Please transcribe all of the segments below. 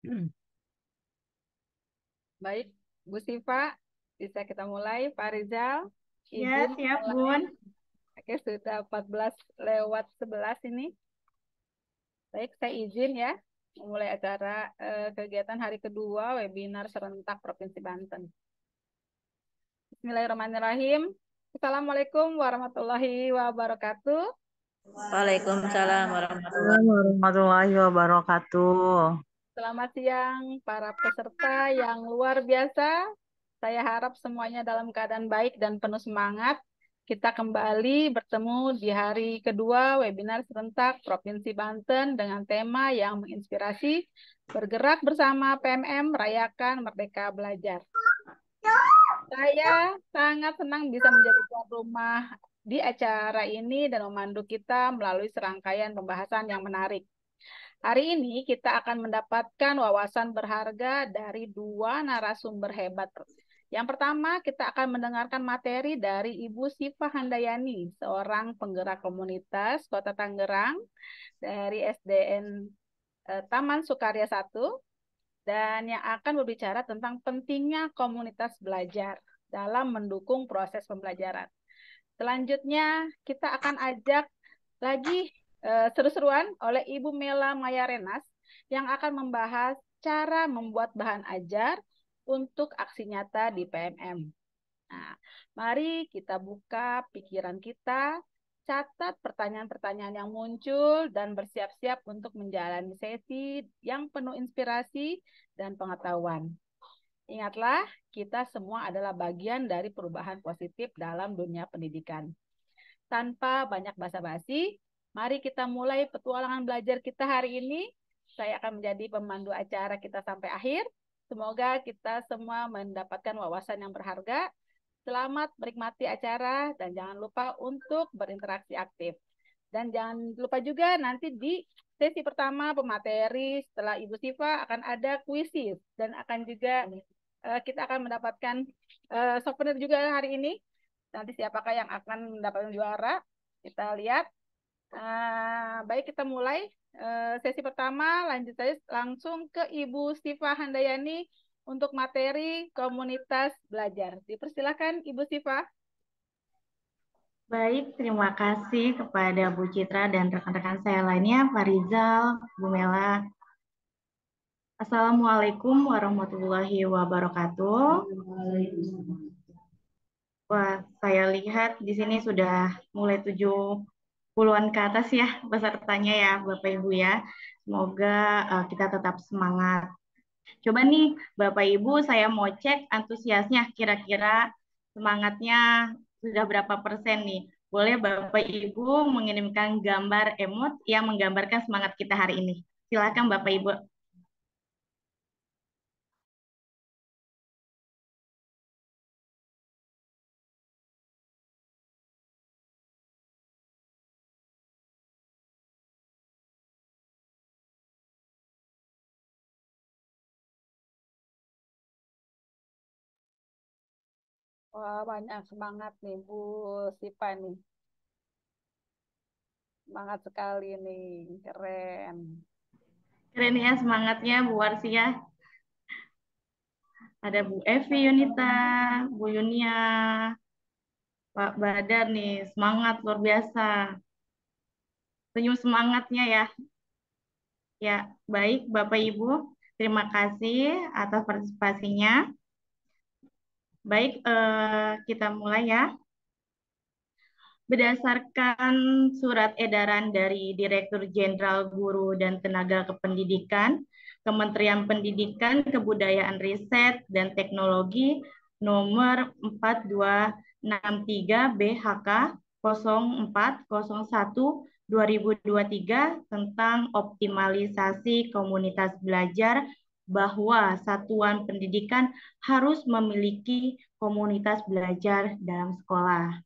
Hmm. Baik, Bu Siva, bisa kita mulai. Pak Rizal, Ya, izin siap, Bun. Oke, sudah 14 lewat 11 ini. Baik, saya izin ya mulai acara eh, kegiatan hari kedua webinar serentak Provinsi Banten. Bismillahirrahmanirrahim. Assalamualaikum warahmatullahi wabarakatuh. Waalaikumsalam warahmatullahi wabarakatuh. Selamat siang para peserta yang luar biasa. Saya harap semuanya dalam keadaan baik dan penuh semangat. Kita kembali bertemu di hari kedua webinar serentak Provinsi Banten dengan tema yang menginspirasi bergerak bersama PMM merayakan Merdeka Belajar. Saya sangat senang bisa menjadi tuan rumah di acara ini dan memandu kita melalui serangkaian pembahasan yang menarik. Hari ini kita akan mendapatkan wawasan berharga dari dua narasumber hebat. Yang pertama, kita akan mendengarkan materi dari Ibu Siva Handayani, seorang penggerak komunitas Kota Tangerang dari SDN eh, Taman Sukarya 1 dan yang akan berbicara tentang pentingnya komunitas belajar dalam mendukung proses pembelajaran. Selanjutnya, kita akan ajak lagi Eh, seru-seruan oleh Ibu Mela Maya Renas yang akan membahas cara membuat bahan ajar untuk aksi nyata di PMM. Nah, mari kita buka pikiran kita, catat pertanyaan-pertanyaan yang muncul dan bersiap-siap untuk menjalani sesi yang penuh inspirasi dan pengetahuan. Ingatlah, kita semua adalah bagian dari perubahan positif dalam dunia pendidikan. Tanpa banyak basa-basi, Mari kita mulai petualangan belajar kita hari ini. Saya akan menjadi pemandu acara kita sampai akhir. Semoga kita semua mendapatkan wawasan yang berharga. Selamat menikmati acara dan jangan lupa untuk berinteraksi aktif. Dan jangan lupa juga nanti di sesi pertama pemateri setelah Ibu Siva akan ada kuisis dan akan juga eh, kita akan mendapatkan eh, souvenir juga hari ini. Nanti siapakah yang akan mendapatkan juara? Kita lihat Ah, baik kita mulai eh, sesi pertama lanjut saja langsung ke Ibu Siva Handayani untuk materi komunitas belajar. Dipersilahkan Ibu Siva. Baik, terima kasih kepada Bu Citra dan rekan-rekan saya lainnya, Pak Rizal, Bu Mela. Assalamualaikum warahmatullahi wabarakatuh. Wah, saya lihat di sini sudah mulai tujuh puluhan ke atas ya pesertanya ya Bapak Ibu ya. Semoga uh, kita tetap semangat. Coba nih Bapak Ibu saya mau cek antusiasnya kira-kira semangatnya sudah berapa persen nih. Boleh Bapak Ibu mengirimkan gambar emot yang menggambarkan semangat kita hari ini. Silakan Bapak Ibu Wah, banyak semangat nih Bu Sipa nih. Semangat sekali nih, keren. Keren ya semangatnya Bu Warsi Ada Bu Evi Yunita, Bu Yunia, Pak Badar nih, semangat luar biasa. Senyum semangatnya ya. Ya, baik Bapak Ibu, terima kasih atas partisipasinya. Baik, eh, kita mulai ya. Berdasarkan surat edaran dari Direktur Jenderal Guru dan Tenaga Kependidikan, Kementerian Pendidikan, Kebudayaan Riset, dan Teknologi nomor 4263 BHK 0401 2023 tentang optimalisasi komunitas belajar bahwa satuan pendidikan harus memiliki komunitas belajar dalam sekolah.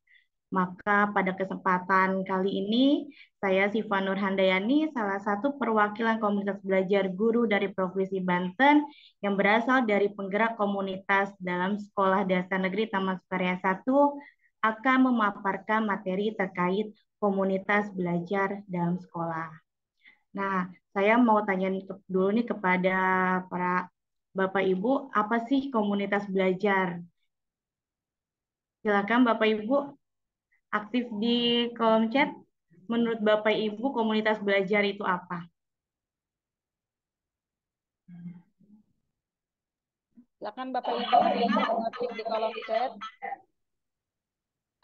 Maka pada kesempatan kali ini, saya Siva Nur Handayani, salah satu perwakilan komunitas belajar guru dari Provinsi Banten yang berasal dari penggerak komunitas dalam Sekolah Dasar Negeri Taman Sukarya 1, akan memaparkan materi terkait komunitas belajar dalam sekolah. Nah, saya mau tanya dulu nih kepada para Bapak Ibu, apa sih komunitas belajar? Silakan Bapak Ibu aktif di kolom chat. Menurut Bapak Ibu komunitas belajar itu apa? Silakan Bapak Ibu aktif di kolom chat.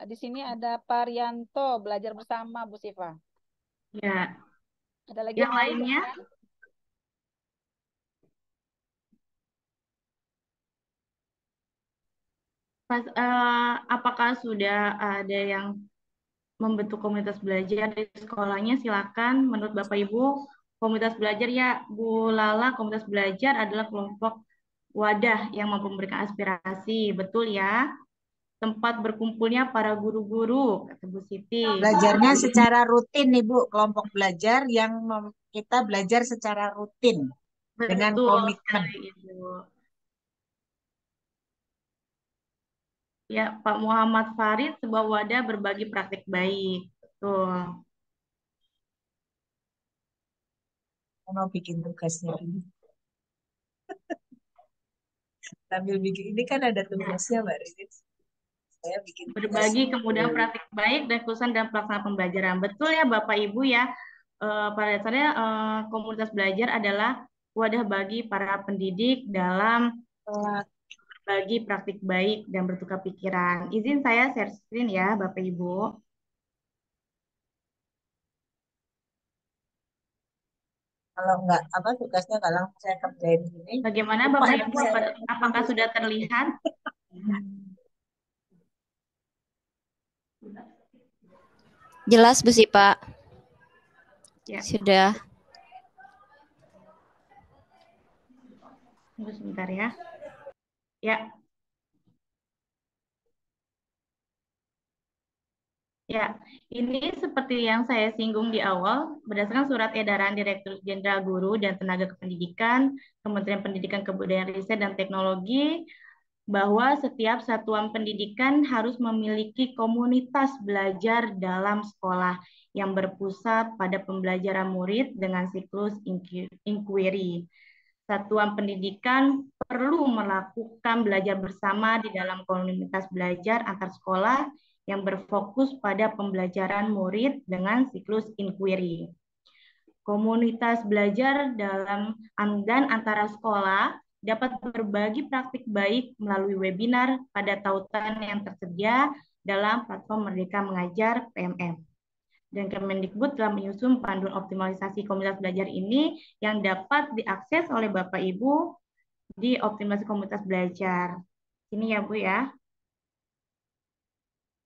Di sini ada Parianto belajar bersama Bu Siva. Ya, ada lagi yang, yang lainnya? Mas, uh, apakah sudah ada yang membentuk komunitas belajar di sekolahnya? Silakan, menurut Bapak Ibu, komunitas belajar ya Bu Lala, komunitas belajar adalah kelompok wadah yang mampu memberikan aspirasi, betul ya? tempat berkumpulnya para guru-guru, kata Bu Siti. Belajarnya secara rutin nih Bu, kelompok belajar yang kita belajar secara rutin Betul, dengan komitmen. Ibu. Ya, Pak Muhammad Farid, sebuah wadah berbagi praktik baik. Betul. Mau bikin tugasnya ini. Sambil bikin, ini kan ada tugasnya Mbak Riz bikin berbagi kemudahan praktik baik dan kesan dan pelaksanaan pembelajaran betul ya Bapak Ibu ya eh, pada dasarnya eh, komunitas belajar adalah wadah bagi para pendidik dalam berbagi praktik baik dan bertukar pikiran izin saya share screen ya Bapak Ibu kalau nggak apa tugasnya kalau saya kerjain ini. Bagaimana Bapak ya, Ibu apakah sudah terlihat? Jelas Bu Sipa. Ya. Sudah. Tunggu sebentar ya. Ya. Ya, ini seperti yang saya singgung di awal, berdasarkan surat edaran Direktur Jenderal Guru dan Tenaga Kependidikan, Kementerian Pendidikan Kebudayaan Riset dan Teknologi, bahwa setiap satuan pendidikan harus memiliki komunitas belajar dalam sekolah yang berpusat pada pembelajaran murid dengan siklus inquiry. Satuan pendidikan perlu melakukan belajar bersama di dalam komunitas belajar antar sekolah yang berfokus pada pembelajaran murid dengan siklus inquiry. Komunitas belajar dalam dan antara sekolah dapat berbagi praktik baik melalui webinar pada tautan yang tersedia dalam platform Merdeka Mengajar PMM. Dan Kemendikbud telah menyusun panduan optimalisasi komunitas belajar ini yang dapat diakses oleh Bapak Ibu di optimalisasi komunitas belajar. Ini ya Bu ya.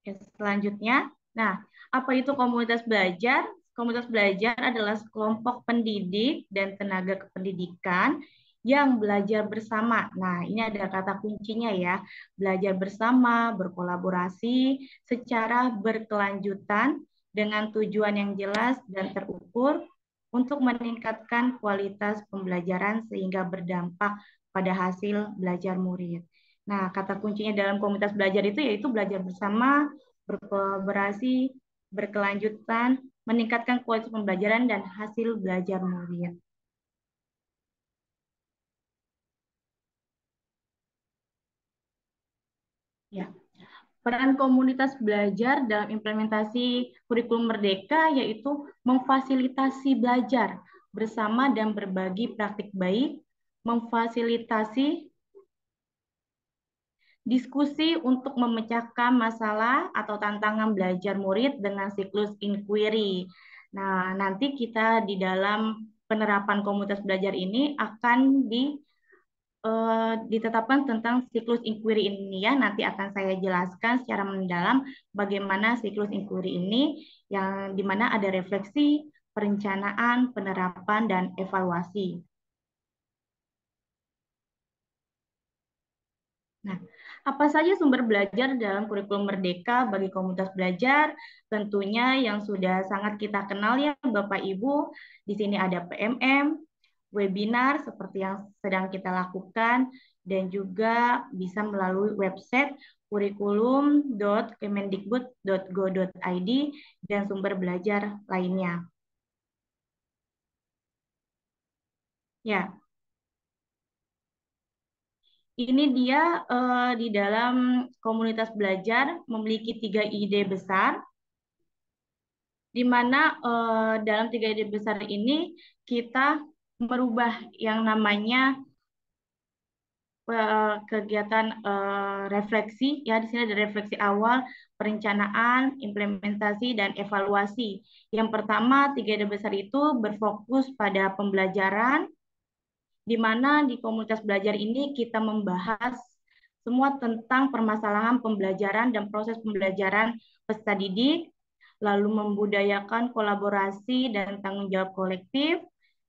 ya selanjutnya, nah apa itu komunitas belajar? Komunitas belajar adalah kelompok pendidik dan tenaga kependidikan yang belajar bersama. Nah, ini ada kata kuncinya ya, belajar bersama, berkolaborasi secara berkelanjutan dengan tujuan yang jelas dan terukur untuk meningkatkan kualitas pembelajaran sehingga berdampak pada hasil belajar murid. Nah, kata kuncinya dalam komunitas belajar itu yaitu belajar bersama, berkolaborasi, berkelanjutan, meningkatkan kualitas pembelajaran dan hasil belajar murid. peran komunitas belajar dalam implementasi kurikulum merdeka yaitu memfasilitasi belajar bersama dan berbagi praktik baik, memfasilitasi diskusi untuk memecahkan masalah atau tantangan belajar murid dengan siklus inquiry. Nah, nanti kita di dalam penerapan komunitas belajar ini akan di uh, ditetapkan tentang siklus inquiry ini ya. Nanti akan saya jelaskan secara mendalam bagaimana siklus inquiry ini yang dimana ada refleksi, perencanaan, penerapan, dan evaluasi. Nah, apa saja sumber belajar dalam kurikulum merdeka bagi komunitas belajar? Tentunya yang sudah sangat kita kenal ya Bapak Ibu, di sini ada PMM, webinar seperti yang sedang kita lakukan dan juga bisa melalui website kurikulum.kemendikbud.go.id dan sumber belajar lainnya. Ya. Ini dia eh, di dalam komunitas belajar memiliki tiga ide besar, di mana eh, dalam tiga ide besar ini kita merubah yang namanya eh, kegiatan eh, refleksi ya di sini ada refleksi awal, perencanaan, implementasi dan evaluasi. Yang pertama, tiga ide besar itu berfokus pada pembelajaran di mana di komunitas belajar ini kita membahas semua tentang permasalahan pembelajaran dan proses pembelajaran peserta didik, lalu membudayakan kolaborasi dan tanggung jawab kolektif,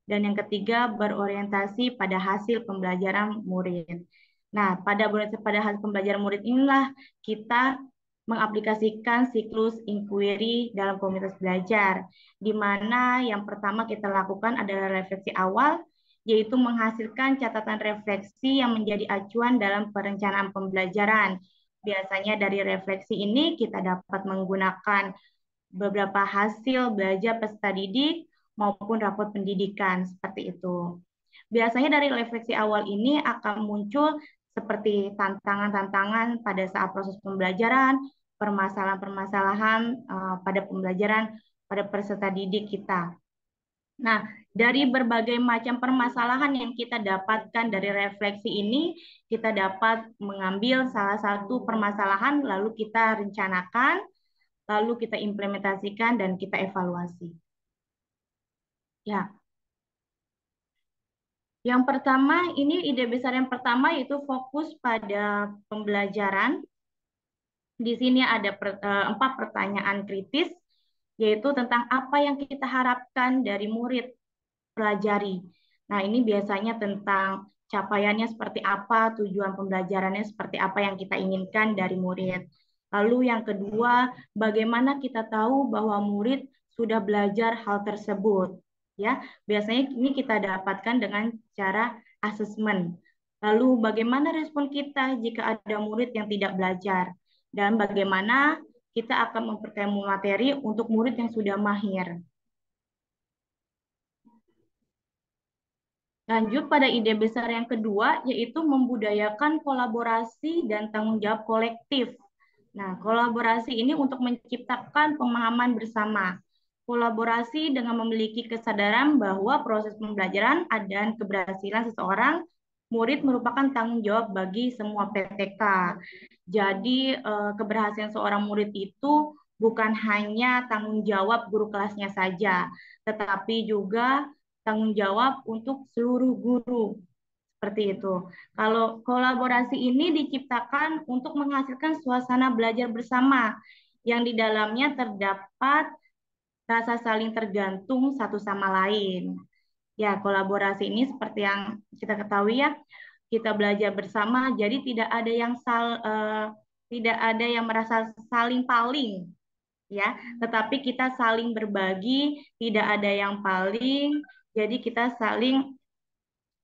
dan yang ketiga, berorientasi pada hasil pembelajaran murid. Nah, pada pada hasil pembelajaran murid inilah kita mengaplikasikan siklus inquiry dalam komunitas belajar, di mana yang pertama kita lakukan adalah refleksi awal, yaitu menghasilkan catatan refleksi yang menjadi acuan dalam perencanaan pembelajaran. Biasanya dari refleksi ini kita dapat menggunakan beberapa hasil belajar peserta didik, maupun rapot pendidikan seperti itu. Biasanya dari refleksi awal ini akan muncul seperti tantangan-tantangan pada saat proses pembelajaran, permasalahan-permasalahan eh, pada pembelajaran pada peserta didik kita. Nah, dari berbagai macam permasalahan yang kita dapatkan dari refleksi ini, kita dapat mengambil salah satu permasalahan lalu kita rencanakan, lalu kita implementasikan dan kita evaluasi. Ya. Yang pertama, ini ide besar yang pertama yaitu fokus pada pembelajaran. Di sini ada per, e, empat pertanyaan kritis, yaitu tentang apa yang kita harapkan dari murid pelajari. Nah, ini biasanya tentang capaiannya seperti apa, tujuan pembelajarannya seperti apa yang kita inginkan dari murid. Lalu yang kedua, bagaimana kita tahu bahwa murid sudah belajar hal tersebut? ya. Biasanya ini kita dapatkan dengan cara asesmen. Lalu bagaimana respon kita jika ada murid yang tidak belajar dan bagaimana kita akan memperkaya materi untuk murid yang sudah mahir. Lanjut pada ide besar yang kedua, yaitu membudayakan kolaborasi dan tanggung jawab kolektif. Nah, kolaborasi ini untuk menciptakan pemahaman bersama kolaborasi dengan memiliki kesadaran bahwa proses pembelajaran dan keberhasilan seseorang murid merupakan tanggung jawab bagi semua PTK. Jadi eh, keberhasilan seorang murid itu bukan hanya tanggung jawab guru kelasnya saja, tetapi juga tanggung jawab untuk seluruh guru. Seperti itu. Kalau kolaborasi ini diciptakan untuk menghasilkan suasana belajar bersama yang di dalamnya terdapat rasa saling tergantung satu sama lain. Ya, kolaborasi ini seperti yang kita ketahui ya, kita belajar bersama, jadi tidak ada yang sal, uh, tidak ada yang merasa saling paling, ya. Tetapi kita saling berbagi, tidak ada yang paling, jadi kita saling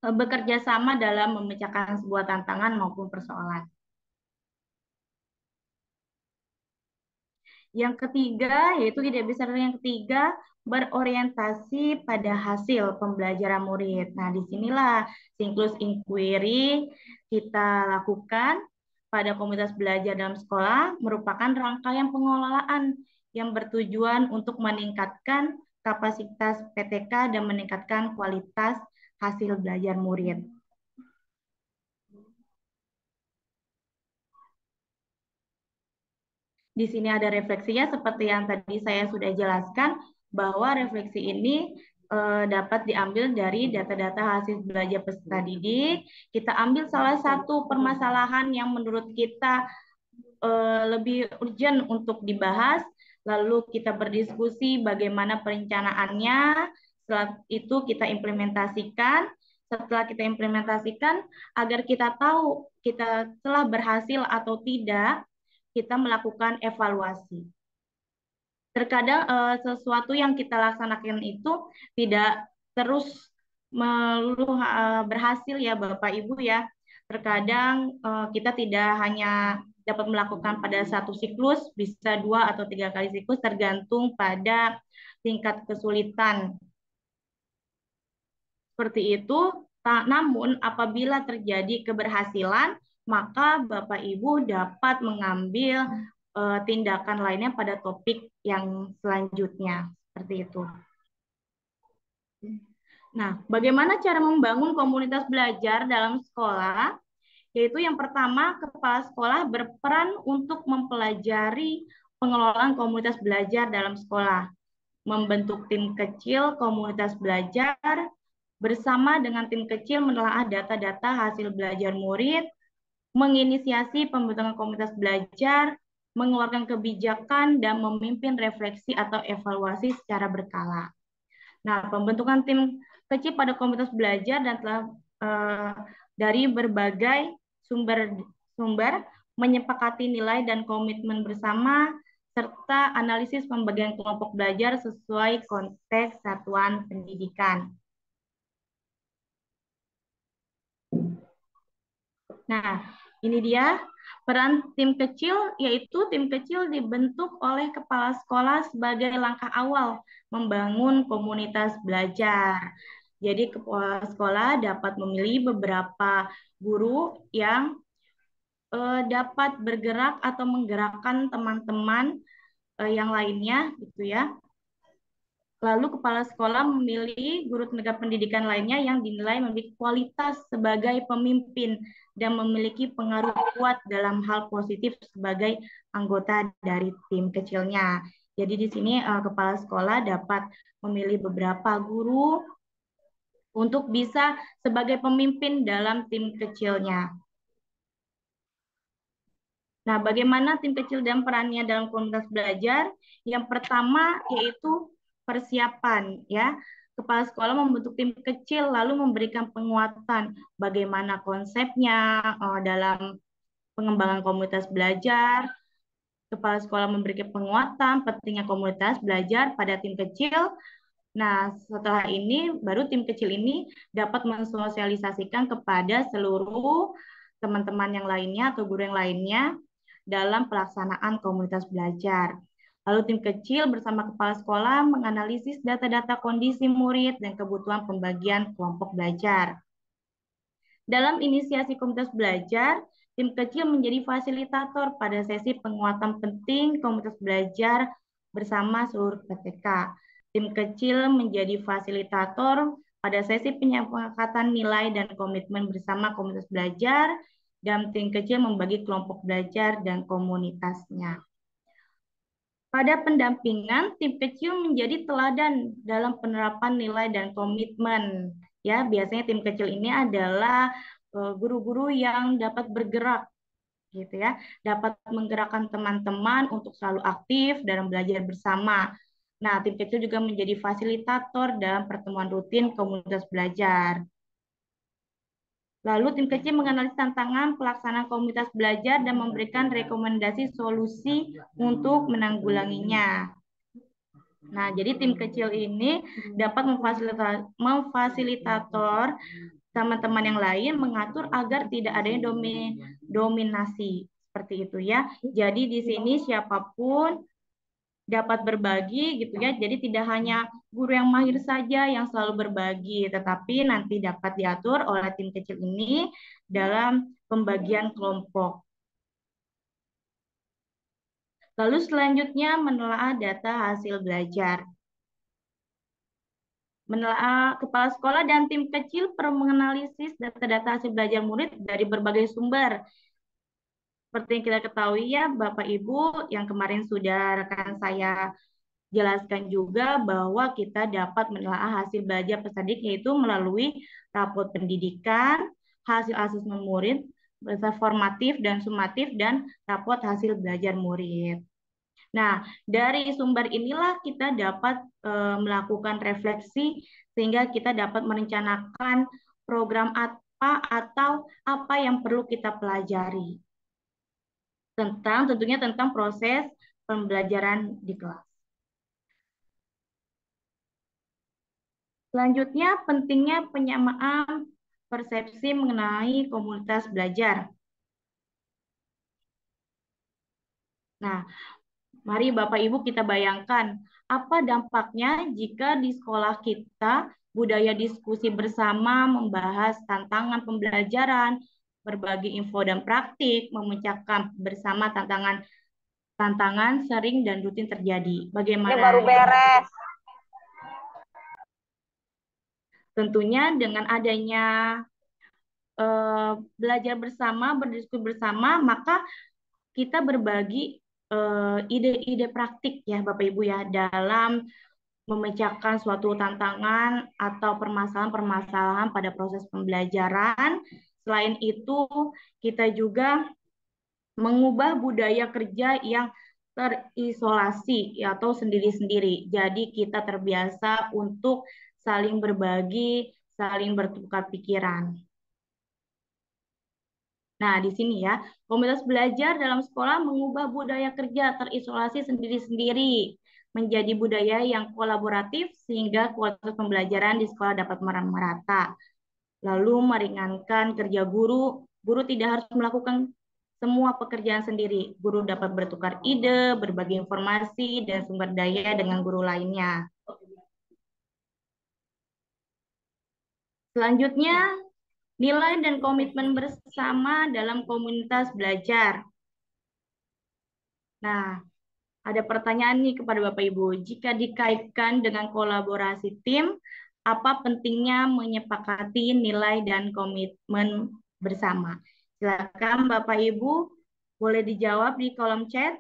eh, bekerja sama dalam memecahkan sebuah tantangan maupun persoalan. Yang ketiga, yaitu ide besar yang ketiga, berorientasi pada hasil pembelajaran murid. Nah, disinilah siklus inquiry kita lakukan pada komunitas belajar dalam sekolah merupakan rangkaian pengelolaan yang bertujuan untuk meningkatkan kapasitas PTK dan meningkatkan kualitas hasil belajar murid. Di sini ada refleksinya seperti yang tadi saya sudah jelaskan bahwa refleksi ini eh, dapat diambil dari data-data hasil belajar peserta didik. Kita ambil salah satu permasalahan yang menurut kita eh, lebih urgent untuk dibahas, lalu kita berdiskusi bagaimana perencanaannya. Setelah itu kita implementasikan, setelah kita implementasikan agar kita tahu kita telah berhasil atau tidak kita melakukan evaluasi. Terkadang eh, sesuatu yang kita laksanakan itu tidak terus melulu eh, berhasil ya Bapak Ibu ya. Terkadang eh, kita tidak hanya dapat melakukan pada satu siklus, bisa dua atau tiga kali siklus tergantung pada tingkat kesulitan. Seperti itu, namun apabila terjadi keberhasilan, maka Bapak Ibu dapat mengambil uh, tindakan lainnya pada topik yang selanjutnya. Seperti itu. Nah, bagaimana cara membangun komunitas belajar dalam sekolah? Yaitu yang pertama, kepala sekolah berperan untuk mempelajari pengelolaan komunitas belajar dalam sekolah, membentuk tim kecil komunitas belajar, bersama dengan tim kecil menelaah data-data hasil belajar murid, menginisiasi pembentukan komunitas belajar, mengeluarkan kebijakan, dan memimpin refleksi atau evaluasi secara berkala. Nah, pembentukan tim kecil pada komunitas belajar dan telah eh, dari berbagai sumber-sumber menyepakati nilai dan komitmen bersama serta analisis pembagian kelompok belajar sesuai konteks satuan pendidikan. Nah, ini dia peran tim kecil, yaitu tim kecil dibentuk oleh kepala sekolah sebagai langkah awal membangun komunitas belajar. Jadi kepala sekolah dapat memilih beberapa guru yang eh, dapat bergerak atau menggerakkan teman-teman eh, yang lainnya, gitu ya. Lalu kepala sekolah memilih guru tenaga pendidikan lainnya yang dinilai memiliki kualitas sebagai pemimpin dan memiliki pengaruh kuat dalam hal positif sebagai anggota dari tim kecilnya. Jadi di sini uh, kepala sekolah dapat memilih beberapa guru untuk bisa sebagai pemimpin dalam tim kecilnya. Nah, bagaimana tim kecil dan perannya dalam komunitas belajar? Yang pertama yaitu persiapan ya. Kepala sekolah membentuk tim kecil lalu memberikan penguatan bagaimana konsepnya uh, dalam pengembangan komunitas belajar. Kepala sekolah memberikan penguatan pentingnya komunitas belajar pada tim kecil. Nah, setelah ini baru tim kecil ini dapat mensosialisasikan kepada seluruh teman-teman yang lainnya atau guru yang lainnya dalam pelaksanaan komunitas belajar. Lalu tim kecil bersama kepala sekolah menganalisis data-data kondisi murid dan kebutuhan pembagian kelompok belajar. Dalam inisiasi komunitas belajar, tim kecil menjadi fasilitator pada sesi penguatan penting komunitas belajar bersama seluruh PTK. Tim kecil menjadi fasilitator pada sesi penyepakatan nilai dan komitmen bersama komunitas belajar dan tim kecil membagi kelompok belajar dan komunitasnya. Pada pendampingan, tim kecil menjadi teladan dalam penerapan nilai dan komitmen. Ya, biasanya tim kecil ini adalah eh, guru-guru yang dapat bergerak gitu ya, dapat menggerakkan teman-teman untuk selalu aktif dalam belajar bersama. Nah, tim kecil juga menjadi fasilitator dalam pertemuan rutin komunitas belajar. Lalu tim kecil menganalisis tantangan pelaksanaan komunitas belajar dan memberikan rekomendasi solusi untuk menanggulanginya. Nah, jadi tim kecil ini dapat memfasilitator teman-teman yang lain mengatur agar tidak adanya domi dominasi seperti itu ya. Jadi di sini siapapun dapat berbagi gitu ya. Jadi tidak hanya hmm. guru yang mahir saja yang selalu berbagi, tetapi nanti dapat diatur oleh tim kecil ini dalam pembagian kelompok. Lalu selanjutnya menelaah data hasil belajar. Menelaah kepala sekolah dan tim kecil perlu menganalisis data-data hasil belajar murid dari berbagai sumber seperti yang kita ketahui ya Bapak Ibu yang kemarin sudah rekan saya jelaskan juga bahwa kita dapat menelaah hasil belajar peserdik yaitu melalui rapot pendidikan, hasil asesmen murid, bahasa formatif dan sumatif, dan rapot hasil belajar murid. Nah, dari sumber inilah kita dapat e, melakukan refleksi sehingga kita dapat merencanakan program apa atau apa yang perlu kita pelajari tentang tentunya tentang proses pembelajaran di kelas. Selanjutnya, pentingnya penyamaan persepsi mengenai komunitas belajar. Nah, mari Bapak Ibu kita bayangkan apa dampaknya jika di sekolah kita budaya diskusi bersama membahas tantangan pembelajaran, berbagi info dan praktik, memecahkan bersama tantangan tantangan sering dan rutin terjadi. Bagaimana? Ini baru beres. Tentunya dengan adanya uh, belajar bersama, berdiskusi bersama, maka kita berbagi eh, ide-ide uh, praktik ya Bapak Ibu ya dalam memecahkan suatu tantangan atau permasalahan-permasalahan pada proses pembelajaran Selain itu, kita juga mengubah budaya kerja yang terisolasi atau sendiri-sendiri. Jadi kita terbiasa untuk saling berbagi, saling bertukar pikiran. Nah, di sini ya, komunitas belajar dalam sekolah mengubah budaya kerja terisolasi sendiri-sendiri menjadi budaya yang kolaboratif sehingga kualitas pembelajaran di sekolah dapat merata. Lalu meringankan kerja guru, guru tidak harus melakukan semua pekerjaan sendiri. Guru dapat bertukar ide, berbagi informasi, dan sumber daya dengan guru lainnya. Selanjutnya, nilai dan komitmen bersama dalam komunitas belajar. Nah, ada pertanyaan nih kepada Bapak Ibu. Jika dikaitkan dengan kolaborasi tim, apa pentingnya menyepakati nilai dan komitmen bersama. Silakan Bapak Ibu boleh dijawab di kolom chat.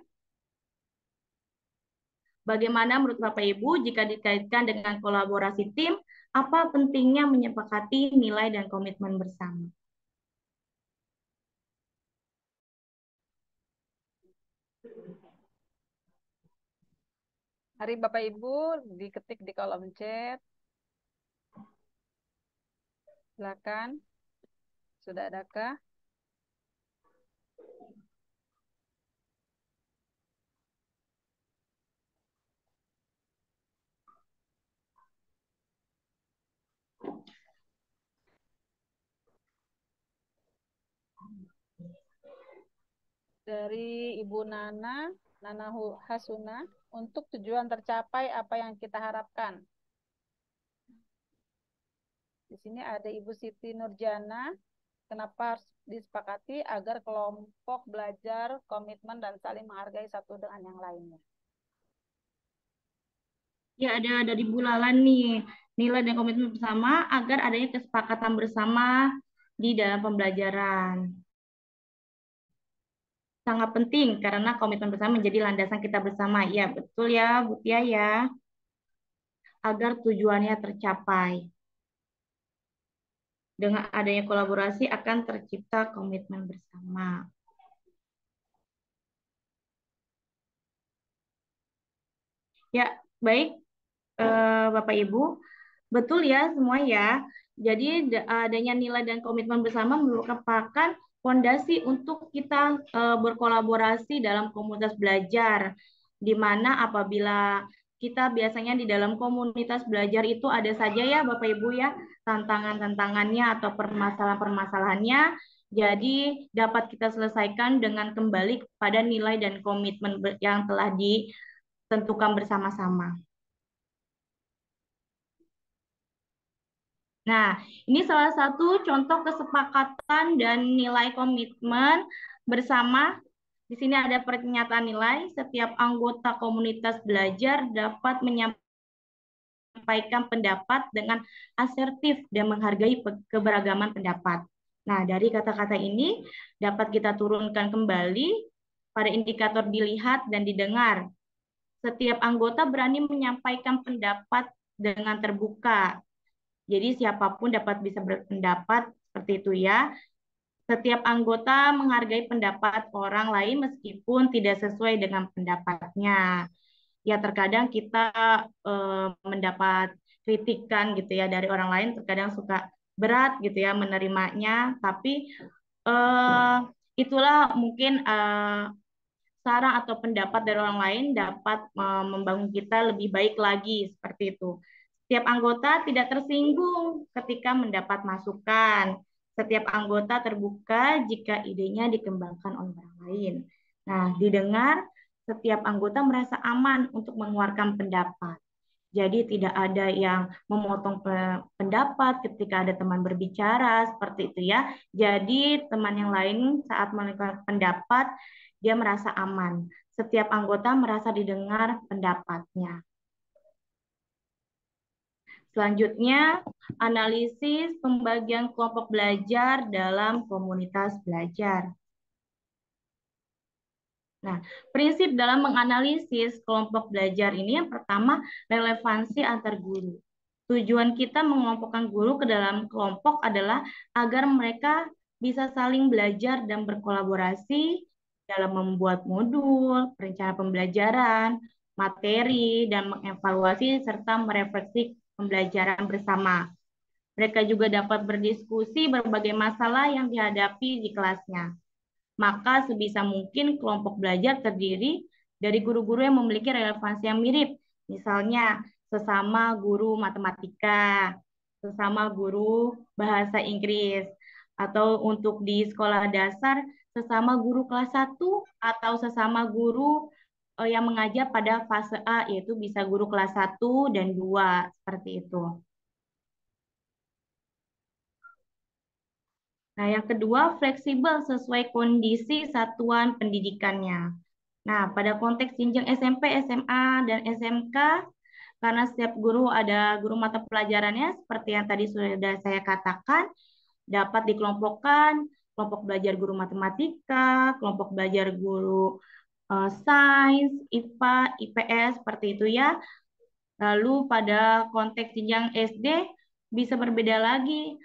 Bagaimana menurut Bapak Ibu jika dikaitkan dengan kolaborasi tim, apa pentingnya menyepakati nilai dan komitmen bersama? Hari Bapak Ibu diketik di kolom chat. Silakan. Sudah adakah? dari Ibu Nana, Nana Hasuna, untuk tujuan tercapai apa yang kita harapkan. Di sini ada Ibu Siti Nurjana. Kenapa harus disepakati agar kelompok belajar komitmen dan saling menghargai satu dengan yang lainnya? Ya, ada dari Bu nih. Nilai dan komitmen bersama agar adanya kesepakatan bersama di dalam pembelajaran. Sangat penting karena komitmen bersama menjadi landasan kita bersama. Ya, betul ya, Bu Tia ya. Agar tujuannya tercapai. Dengan adanya kolaborasi akan tercipta komitmen bersama. Ya, baik eh, Bapak Ibu. Betul ya semua ya. Jadi adanya nilai dan komitmen bersama merupakan fondasi untuk kita eh, berkolaborasi dalam komunitas belajar di mana apabila kita biasanya di dalam komunitas belajar itu ada saja ya Bapak Ibu ya tantangan-tantangannya atau permasalahan-permasalahannya jadi dapat kita selesaikan dengan kembali kepada nilai dan komitmen yang telah ditentukan bersama-sama. Nah, ini salah satu contoh kesepakatan dan nilai komitmen bersama. Di sini ada pernyataan nilai, setiap anggota komunitas belajar dapat menyampaikan menyampaikan pendapat dengan asertif dan menghargai keberagaman pendapat. Nah, dari kata-kata ini dapat kita turunkan kembali pada indikator dilihat dan didengar. Setiap anggota berani menyampaikan pendapat dengan terbuka. Jadi siapapun dapat bisa berpendapat seperti itu ya. Setiap anggota menghargai pendapat orang lain meskipun tidak sesuai dengan pendapatnya ya terkadang kita eh, mendapat kritikan gitu ya dari orang lain terkadang suka berat gitu ya menerimanya tapi eh, itulah mungkin eh, saran atau pendapat dari orang lain dapat eh, membangun kita lebih baik lagi seperti itu setiap anggota tidak tersinggung ketika mendapat masukan setiap anggota terbuka jika idenya dikembangkan oleh orang lain nah didengar setiap anggota merasa aman untuk mengeluarkan pendapat. Jadi tidak ada yang memotong pendapat ketika ada teman berbicara seperti itu ya. Jadi teman yang lain saat melakukan pendapat dia merasa aman. Setiap anggota merasa didengar pendapatnya. Selanjutnya, analisis pembagian kelompok belajar dalam komunitas belajar. Nah, prinsip dalam menganalisis kelompok belajar ini yang pertama relevansi antar guru. Tujuan kita mengelompokkan guru ke dalam kelompok adalah agar mereka bisa saling belajar dan berkolaborasi dalam membuat modul, perencanaan pembelajaran, materi, dan mengevaluasi serta merefleksi pembelajaran bersama. Mereka juga dapat berdiskusi berbagai masalah yang dihadapi di kelasnya maka sebisa mungkin kelompok belajar terdiri dari guru-guru yang memiliki relevansi yang mirip. Misalnya sesama guru matematika, sesama guru bahasa Inggris, atau untuk di sekolah dasar sesama guru kelas 1 atau sesama guru eh, yang mengajar pada fase A yaitu bisa guru kelas 1 dan 2 seperti itu. Nah, yang kedua, fleksibel sesuai kondisi satuan pendidikannya. Nah, pada konteks jenjang SMP, SMA, dan SMK, karena setiap guru ada guru mata pelajarannya, seperti yang tadi sudah saya katakan, dapat dikelompokkan kelompok belajar guru matematika, kelompok belajar guru uh, sains, IPA, IPS, seperti itu ya. Lalu pada konteks jenjang SD, bisa berbeda lagi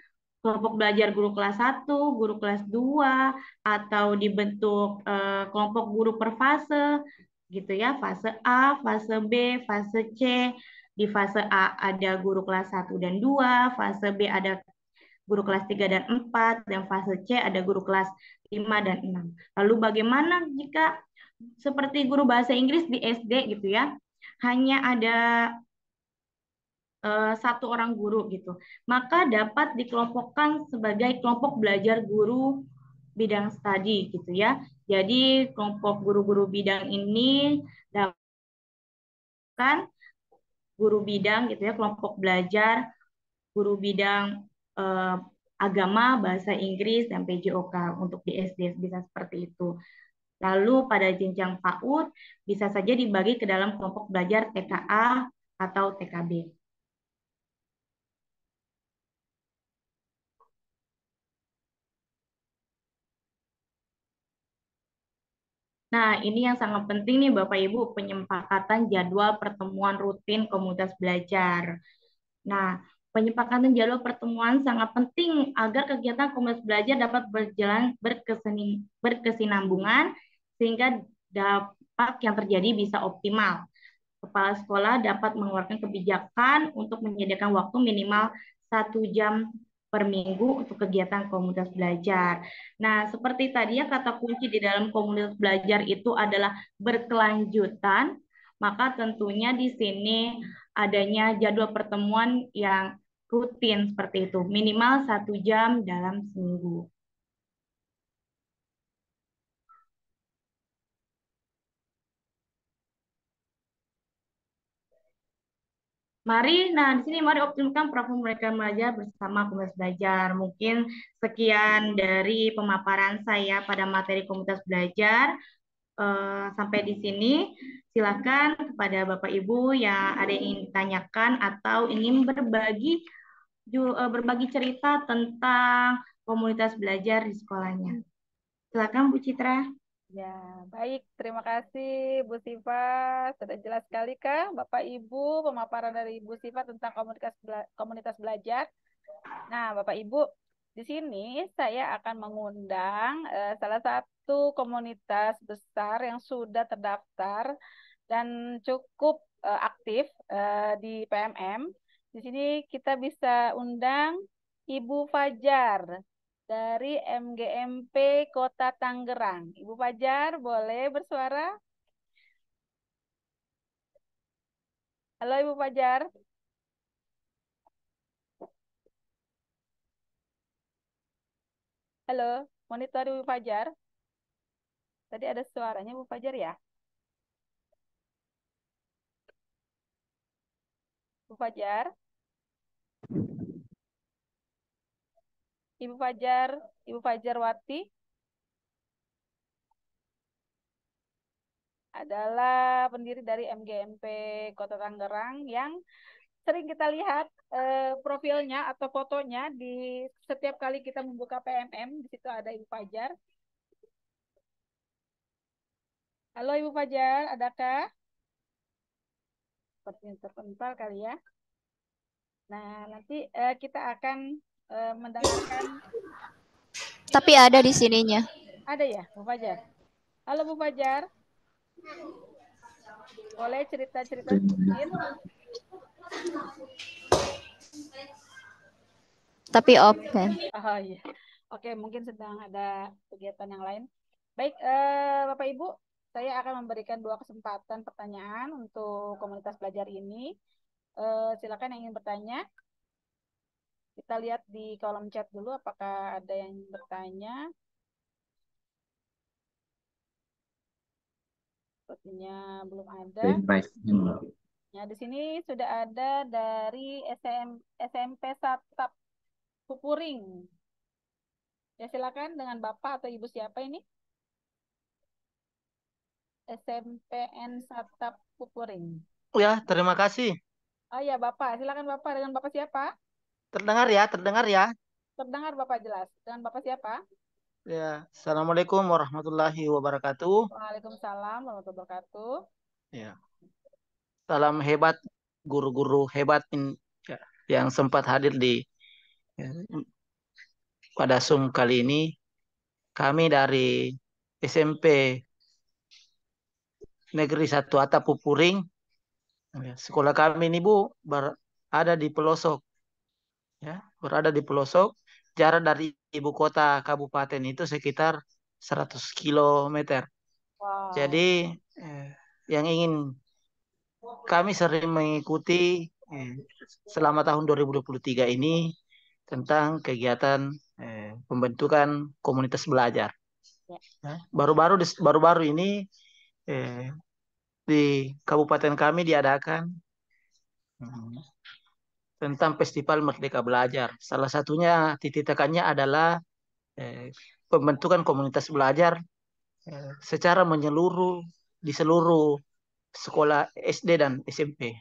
kelompok belajar guru kelas 1, guru kelas 2, atau dibentuk eh, kelompok guru per fase, gitu ya, fase A, fase B, fase C. Di fase A ada guru kelas 1 dan 2, fase B ada guru kelas 3 dan 4, dan fase C ada guru kelas 5 dan 6. Lalu bagaimana jika seperti guru bahasa Inggris di SD gitu ya, hanya ada Eh, satu orang guru gitu. Maka dapat dikelompokkan sebagai kelompok belajar guru bidang studi gitu ya. Jadi kelompok guru-guru bidang ini kan guru bidang gitu ya, kelompok belajar guru bidang eh, agama, bahasa Inggris dan PJOK untuk di SD bisa seperti itu. Lalu pada jenjang PAUD bisa saja dibagi ke dalam kelompok belajar TKA atau TKB. Nah, ini yang sangat penting nih Bapak Ibu, penyepakatan jadwal pertemuan rutin komunitas belajar. Nah, penyepakatan jadwal pertemuan sangat penting agar kegiatan komunitas belajar dapat berjalan berkesinambungan sehingga dapat yang terjadi bisa optimal. Kepala sekolah dapat mengeluarkan kebijakan untuk menyediakan waktu minimal satu jam per minggu untuk kegiatan komunitas belajar. Nah, seperti tadi ya kata kunci di dalam komunitas belajar itu adalah berkelanjutan, maka tentunya di sini adanya jadwal pertemuan yang rutin seperti itu, minimal satu jam dalam seminggu. Mari, nah di sini mari optimalkan platform mereka belajar bersama komunitas belajar. Mungkin sekian dari pemaparan saya pada materi komunitas belajar. Uh, sampai di sini, silakan kepada Bapak Ibu yang ada yang ingin ditanyakan atau ingin berbagi eh, berbagi cerita tentang komunitas belajar di sekolahnya. Silakan Bu Citra. Ya, baik. Terima kasih Bu Siva. Sudah jelas sekali kah Bapak Ibu pemaparan dari Bu Siva tentang komunitas bela komunitas belajar. Nah, Bapak Ibu, di sini saya akan mengundang eh, salah satu komunitas besar yang sudah terdaftar dan cukup eh, aktif eh, di PMM. Di sini kita bisa undang Ibu Fajar dari MGMP Kota Tangerang. Ibu Fajar, boleh bersuara? Halo Ibu Fajar. Halo, monitor Ibu Fajar. Tadi ada suaranya Ibu Fajar ya? Ibu Fajar? Ibu Fajar, Ibu Fajarwati adalah pendiri dari MGMP Kota Tangerang yang sering kita lihat eh, profilnya atau fotonya di setiap kali kita membuka PMM di situ ada Ibu Fajar. Halo Ibu Fajar, adakah? Sepertinya terpental kali ya. Nah, nanti eh, kita akan Eh, mendengarkan. Tapi iya. ada di sininya. Ada ya, Bu Fajar. Halo Bu Fajar. Boleh cerita-cerita sedikit? Tapi open. Oh iya. Oke, mungkin sedang ada kegiatan yang lain. Baik, eh, Bapak Ibu, saya akan memberikan dua kesempatan pertanyaan untuk komunitas belajar ini. Eh, silakan yang ingin bertanya. Kita lihat di kolom chat dulu apakah ada yang bertanya. Sepertinya belum ada. Nah, di sini sudah ada dari SM, SMP Satap Kupuring. Ya, silakan dengan Bapak atau Ibu siapa ini? SMPN Satap Kupuring. Ya, terima kasih. Oh ya, Bapak. Silakan Bapak dengan Bapak siapa? Terdengar ya, terdengar ya. Terdengar Bapak jelas. Dengan Bapak siapa? Ya, Assalamualaikum warahmatullahi wabarakatuh. Waalaikumsalam warahmatullahi wabarakatuh. Ya. Salam hebat guru-guru hebat ya, yang sempat hadir di ya, pada Zoom kali ini. Kami dari SMP Negeri Satu Atapu Pupuring. Ya, sekolah kami ini Bu ber, ada di pelosok ya berada di pelosok jarak dari ibu kota kabupaten itu sekitar 100 km. Wow. Jadi eh, yang ingin kami sering mengikuti eh, selama tahun 2023 ini tentang kegiatan eh, pembentukan komunitas belajar. Ya, baru-baru ya. baru-baru ini eh, di kabupaten kami diadakan hmm, tentang Festival Merdeka Belajar. Salah satunya titik tekannya adalah eh, pembentukan komunitas belajar eh, secara menyeluruh di seluruh sekolah SD dan SMP.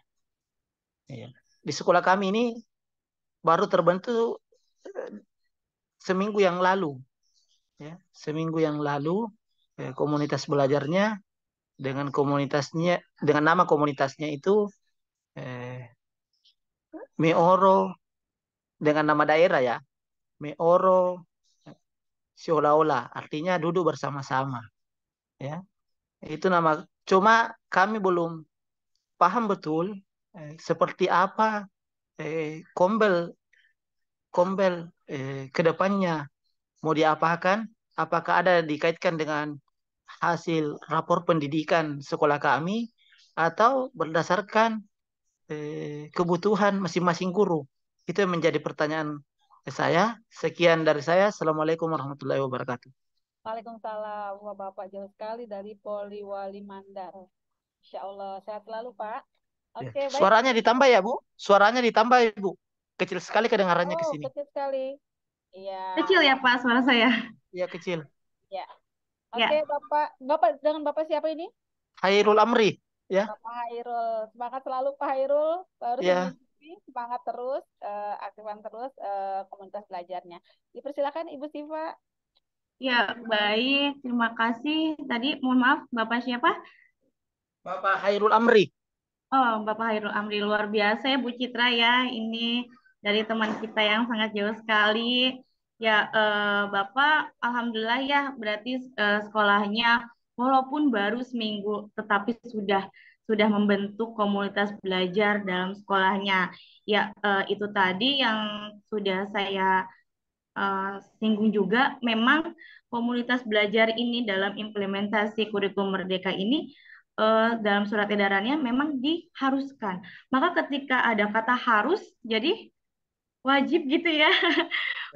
Iya. Di sekolah kami ini baru terbentuk eh, seminggu yang lalu. Ya, seminggu yang lalu eh, komunitas belajarnya dengan komunitasnya dengan nama komunitasnya itu eh, Meoro dengan nama daerah ya. Meoro seolah-olah artinya duduk bersama-sama. Ya. Itu nama cuma kami belum paham betul eh, seperti apa eh, kombel kombel eh, ke depannya mau diapakan? Apakah ada dikaitkan dengan hasil rapor pendidikan sekolah kami atau berdasarkan eh, kebutuhan masing-masing guru? Itu yang menjadi pertanyaan saya. Sekian dari saya. Assalamualaikum warahmatullahi wabarakatuh. Waalaikumsalam. Wah, Bapak jauh sekali dari Poliwali Mandar. Insya Allah. Sehat selalu, Pak. Ya. Oke, okay, ya. baik. Suaranya ditambah ya, Bu? Suaranya ditambah, Bu. Kecil sekali oh, kedengarannya oh, ke sini. kecil sekali. Iya. Kecil ya, Pak, suara saya. Iya, kecil. Iya. Ya. Oke, okay, ya. Bapak. Bapak dengan Bapak siapa ini? Hairul Amri ya. Pak Hairul. Semangat selalu Pak Hairul. Terus ya. semangat terus, uh, eh, aktifkan terus uh, komunitas belajarnya. Dipersilakan Ibu Siva. Ya, baik. Terima kasih. Tadi mohon maaf, Bapak siapa? Bapak Hairul Amri. Oh, Bapak Hairul Amri luar biasa ya Bu Citra ya. Ini dari teman kita yang sangat jauh sekali. Ya, eh, Bapak alhamdulillah ya berarti eh, sekolahnya walaupun baru seminggu tetapi sudah sudah membentuk komunitas belajar dalam sekolahnya. Ya, eh, itu tadi yang sudah saya eh, singgung juga, memang komunitas belajar ini dalam implementasi kurikulum merdeka ini eh, dalam surat edarannya memang diharuskan. Maka ketika ada kata harus, jadi wajib gitu ya.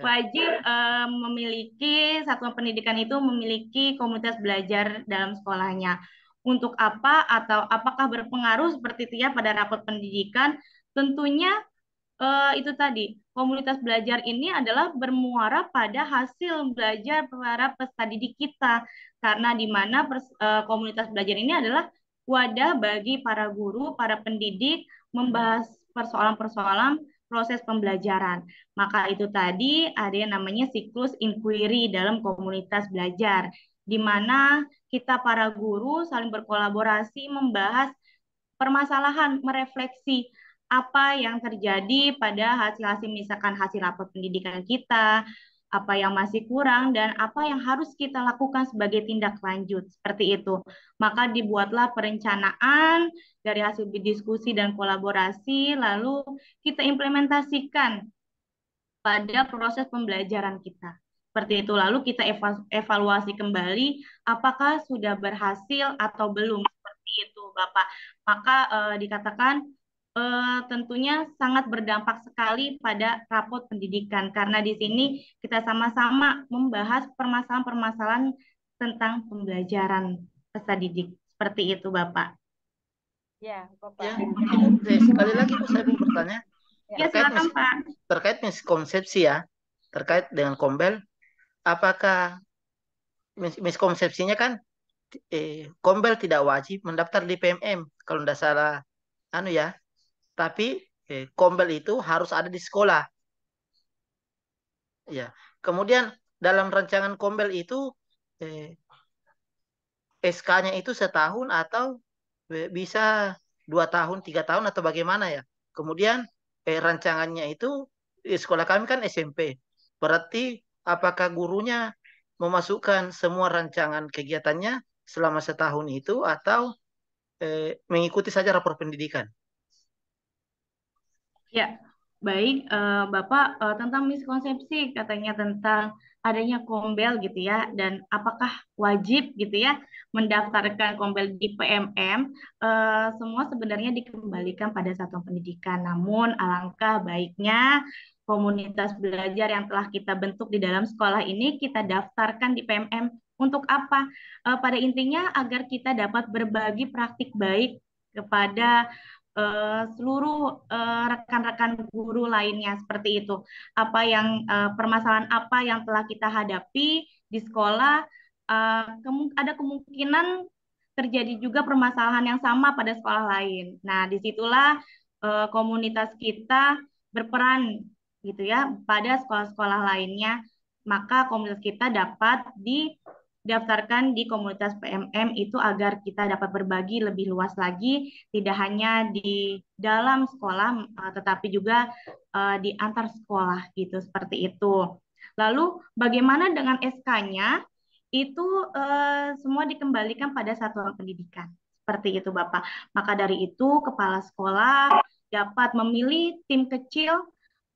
wajib uh, memiliki satuan pendidikan itu memiliki komunitas belajar dalam sekolahnya. Untuk apa atau apakah berpengaruh seperti itu ya pada rapat pendidikan? Tentunya uh, itu tadi komunitas belajar ini adalah bermuara pada hasil belajar para peserta didik kita karena di mana pers- uh, komunitas belajar ini adalah wadah bagi para guru, para pendidik membahas persoalan-persoalan proses pembelajaran. Maka itu tadi ada yang namanya siklus inquiry dalam komunitas belajar, di mana kita para guru saling berkolaborasi membahas permasalahan, merefleksi apa yang terjadi pada hasil-hasil misalkan hasil rapat pendidikan kita, apa yang masih kurang dan apa yang harus kita lakukan sebagai tindak lanjut seperti itu. Maka dibuatlah perencanaan dari hasil diskusi dan kolaborasi lalu kita implementasikan pada proses pembelajaran kita. Seperti itu lalu kita evaluasi kembali apakah sudah berhasil atau belum seperti itu Bapak. Maka eh, dikatakan eh, tentunya sangat berdampak sekali pada rapot pendidikan karena di sini kita sama-sama membahas permasalahan-permasalahan tentang pembelajaran peserta didik seperti itu Bapak. Ya, Bapak. Ya, sekali lagi saya ingin bertanya. Ya. ya, terkait silakan mis Pak. Terkait miskonsepsi ya, terkait dengan kombel, apakah mis miskonsepsinya kan eh, kombel tidak wajib mendaftar di PMM kalau tidak salah anu ya tapi eh, kombel itu harus ada di sekolah. Ya, kemudian dalam rancangan kombel itu eh, SK-nya itu setahun atau bisa dua tahun, tiga tahun atau bagaimana ya. Kemudian eh, rancangannya itu eh, sekolah kami kan SMP, berarti apakah gurunya memasukkan semua rancangan kegiatannya selama setahun itu atau eh, mengikuti saja rapor pendidikan? Ya, baik uh, Bapak uh, tentang miskonsepsi katanya tentang adanya kombel gitu ya dan apakah wajib gitu ya mendaftarkan kombel di PMM uh, eh, semua sebenarnya dikembalikan pada satuan pendidikan namun alangkah baiknya komunitas belajar yang telah kita bentuk di dalam sekolah ini kita daftarkan di PMM untuk apa? pada intinya agar kita dapat berbagi praktik baik kepada Eh, seluruh eh, rekan-rekan uh, guru lainnya seperti itu. Apa yang uh, permasalahan apa yang telah kita hadapi di sekolah, uh, ada kemungkinan terjadi juga permasalahan yang sama pada sekolah lain. Nah, disitulah uh, komunitas kita berperan gitu ya pada sekolah-sekolah lainnya, maka komunitas kita dapat di daftarkan di komunitas PMM itu agar kita dapat berbagi lebih luas lagi, tidak hanya di dalam sekolah, eh, tetapi juga eh, di antar sekolah gitu seperti itu. Lalu bagaimana dengan SK-nya? Itu eh, semua dikembalikan pada satuan pendidikan seperti itu Bapak. Maka dari itu kepala sekolah dapat memilih tim kecil,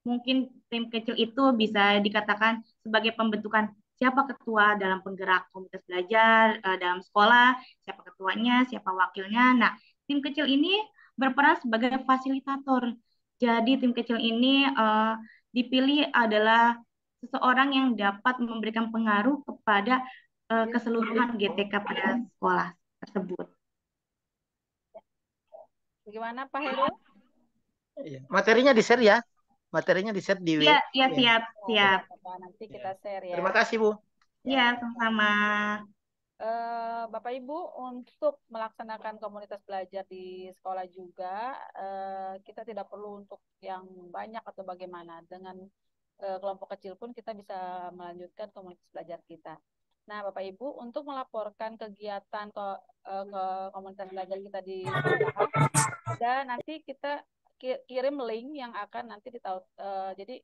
mungkin tim kecil itu bisa dikatakan sebagai pembentukan siapa ketua dalam penggerak komunitas belajar uh, dalam sekolah, siapa ketuanya, siapa wakilnya. Nah, tim kecil ini berperan sebagai fasilitator. Jadi tim kecil ini uh, dipilih adalah seseorang yang dapat memberikan pengaruh kepada uh, keseluruhan GTK pada sekolah tersebut. Bagaimana Pak Heru? Iya, materinya di share ya materinya di set di Iya, ya, siap, siap. Nanti kita share ya. Terima kasih, Bu. Iya, sama Uh, eh, Bapak Ibu, untuk melaksanakan komunitas belajar di sekolah juga, uh, kita tidak perlu untuk yang banyak atau bagaimana. Dengan uh, kelompok kecil pun kita bisa melanjutkan komunitas belajar kita. Nah, Bapak Ibu, untuk melaporkan kegiatan ke, ke komunitas belajar kita di sekolah, dan nanti kita kirim link yang akan nanti ditaut uh, jadi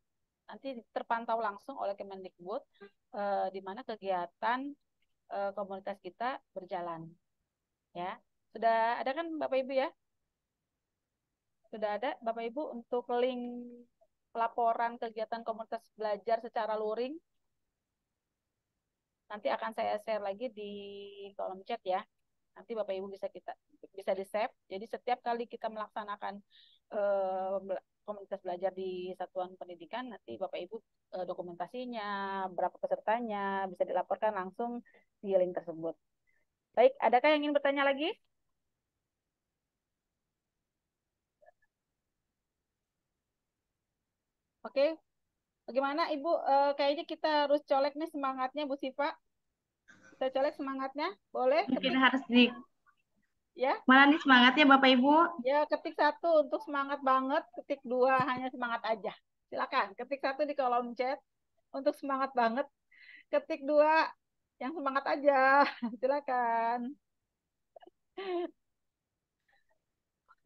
nanti terpantau langsung oleh Kemendikbud uh, di mana kegiatan uh, komunitas kita berjalan. Ya, sudah ada kan Bapak Ibu ya? Sudah ada Bapak Ibu untuk link laporan kegiatan komunitas belajar secara luring. Nanti akan saya share lagi di kolom chat ya. Nanti Bapak Ibu bisa kita bisa di save. Jadi setiap kali kita melaksanakan Eh, komunitas belajar di satuan pendidikan nanti Bapak Ibu eh, dokumentasinya, berapa pesertanya bisa dilaporkan langsung di link tersebut. Baik, adakah yang ingin bertanya lagi? Oke. Bagaimana Ibu eh, kayaknya kita harus colek nih semangatnya Bu Siva. Kita colek semangatnya, boleh? Mungkin harus di ya. Malah nih semangatnya Bapak Ibu. Ya, ketik satu untuk semangat banget, ketik dua hanya semangat aja. Silakan, ketik satu di kolom chat untuk semangat banget, ketik dua yang semangat aja. Silakan.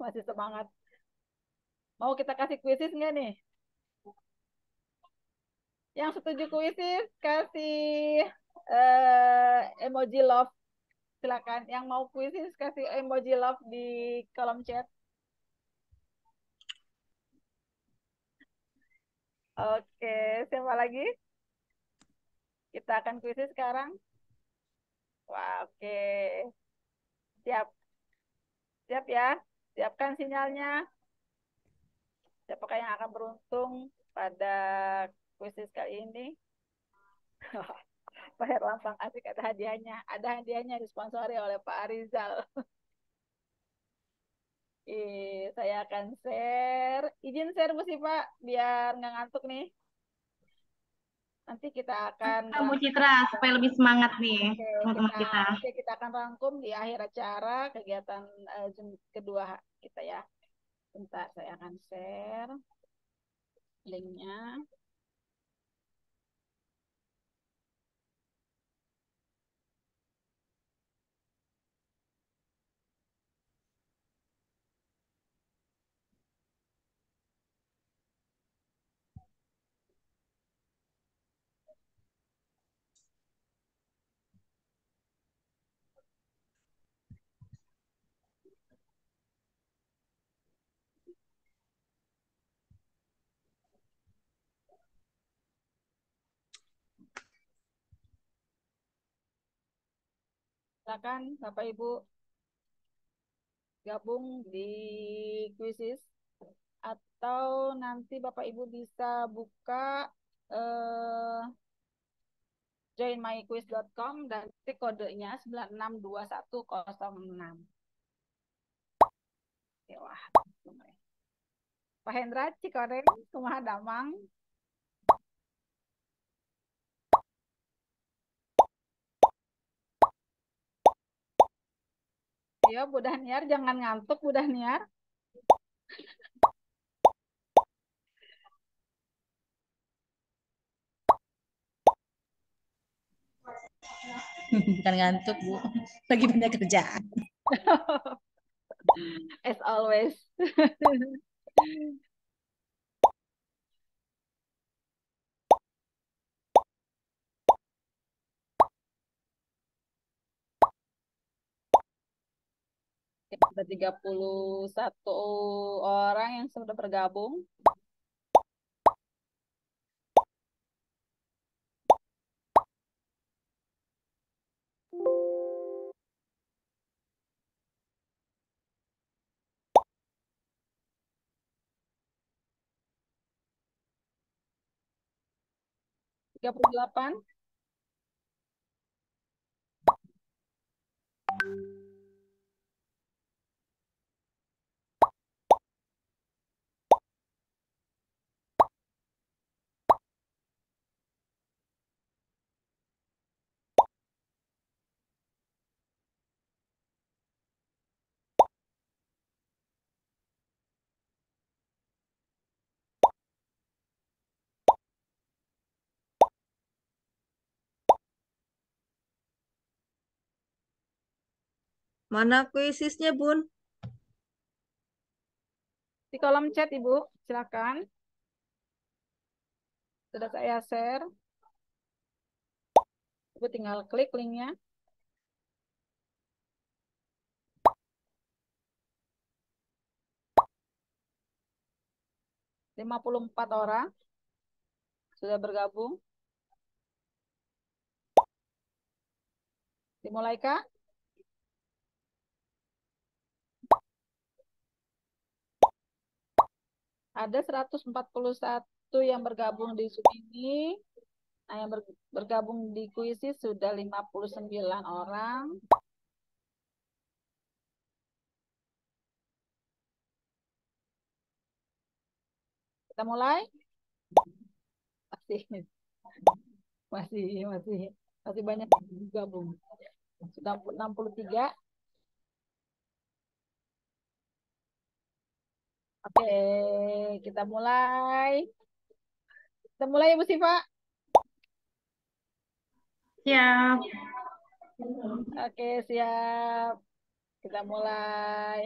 Masih semangat. Mau kita kasih kuisis nggak nih? Yang setuju kuisis kasih uh, emoji love silakan yang mau kuisis kasih emoji love di kolom chat oke siapa lagi kita akan kuisis sekarang wah oke siap siap ya siapkan sinyalnya siapakah yang akan beruntung pada kuisis kali ini Pak Herlambang asik ada hadiahnya. Ada hadiahnya disponsori oleh Pak Arizal. Eh, saya akan share. Izin share Bu Pak biar nggak ngantuk nih. Nanti kita akan Kamu Citra supaya lebih semangat nih Oke, teman-teman kita, kita. Oke, kita akan rangkum di akhir acara kegiatan uh, eh, Zoom kedua kita ya. Bentar saya akan share linknya. silakan Bapak Ibu gabung di kuisis atau nanti Bapak Ibu bisa buka eh, joinmyquiz.com dan klik kodenya 962106. Wah, Pak Hendra Cikoreng, Kumaha Damang. Iya, Bu Daniar, jangan ngantuk, Bu Daniar. Bukan ngantuk, Bu. Lagi banyak kerjaan. As always. ada 31 orang yang sudah bergabung. Tiga puluh delapan. Mana kuisisnya, Bun? Di kolom chat, Ibu. Silakan. Sudah saya share. Ibu tinggal klik linknya. Lima puluh empat orang sudah bergabung. Dimulai, Kak. Ada 141 yang bergabung di Zoom ini. Nah, yang bergabung di kuisi sudah 59 orang. Kita mulai? Masih. Masih, masih. Masih banyak yang bergabung. Sudah 63. Oke, kita mulai. Kita mulai ya Bu Siva. Siap. Oke, siap. Kita mulai.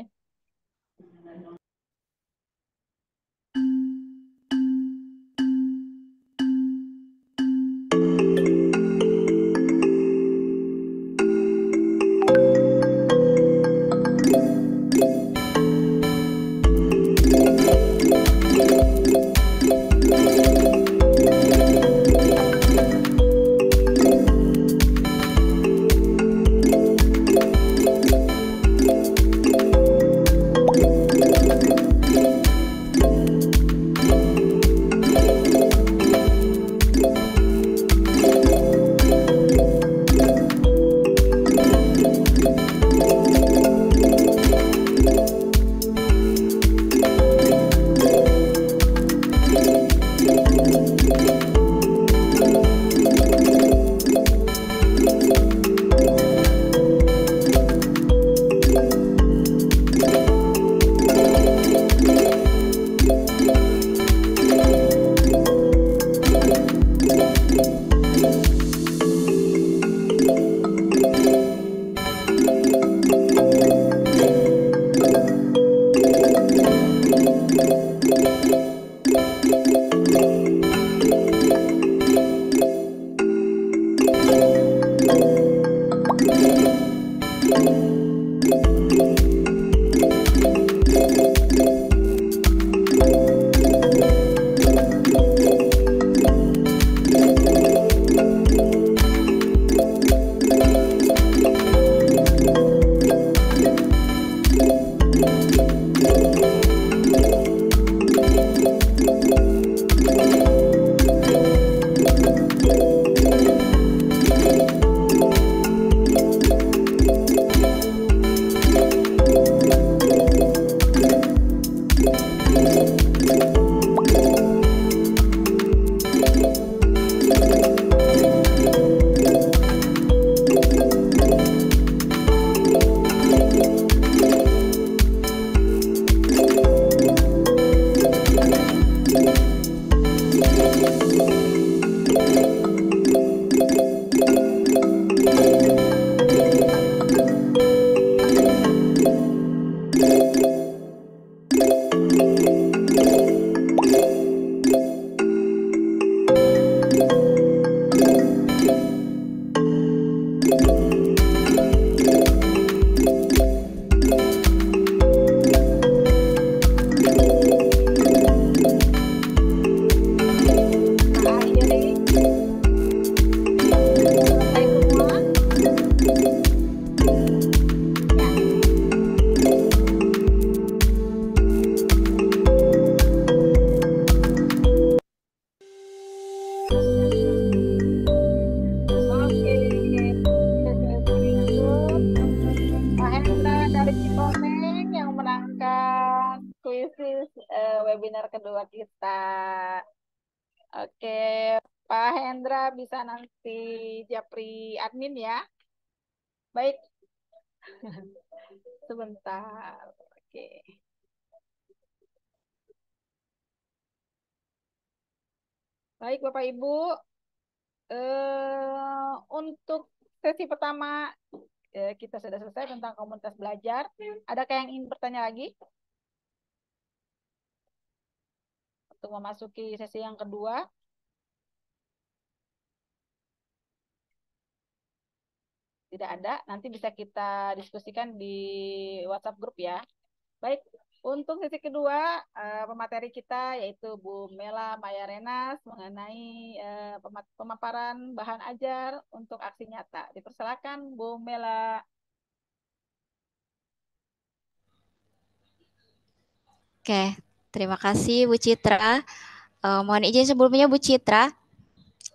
pertama eh, ya, kita sudah selesai tentang komunitas belajar. Adakah yang ingin bertanya lagi? Untuk memasuki sesi yang kedua. Tidak ada, nanti bisa kita diskusikan di WhatsApp grup ya. Baik, untuk sesi kedua, uh, pemateri kita yaitu Bu Mela Mayarenas mengenai eh, pemaparan bahan ajar untuk aksi nyata. Dipersilakan Bu Mela. Oke, terima kasih Bu Citra. Uh, mohon izin sebelumnya Bu Citra.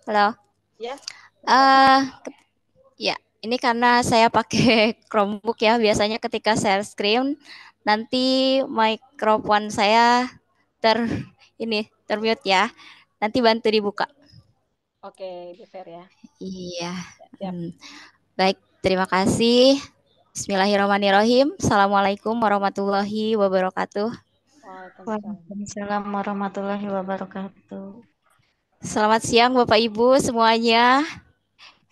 Halo. Ya. Uh, ya, ini karena saya pakai Chromebook ya. Biasanya ketika share screen Nanti mikrofon saya ter ini termute ya. Nanti bantu dibuka. Oke, Bu Fer ya. Iya. Hmm. Baik, terima kasih. Bismillahirrahmanirrahim. Assalamualaikum warahmatullahi wabarakatuh. Waalaikumsalam warahmatullahi wabarakatuh. Selamat siang Bapak Ibu semuanya.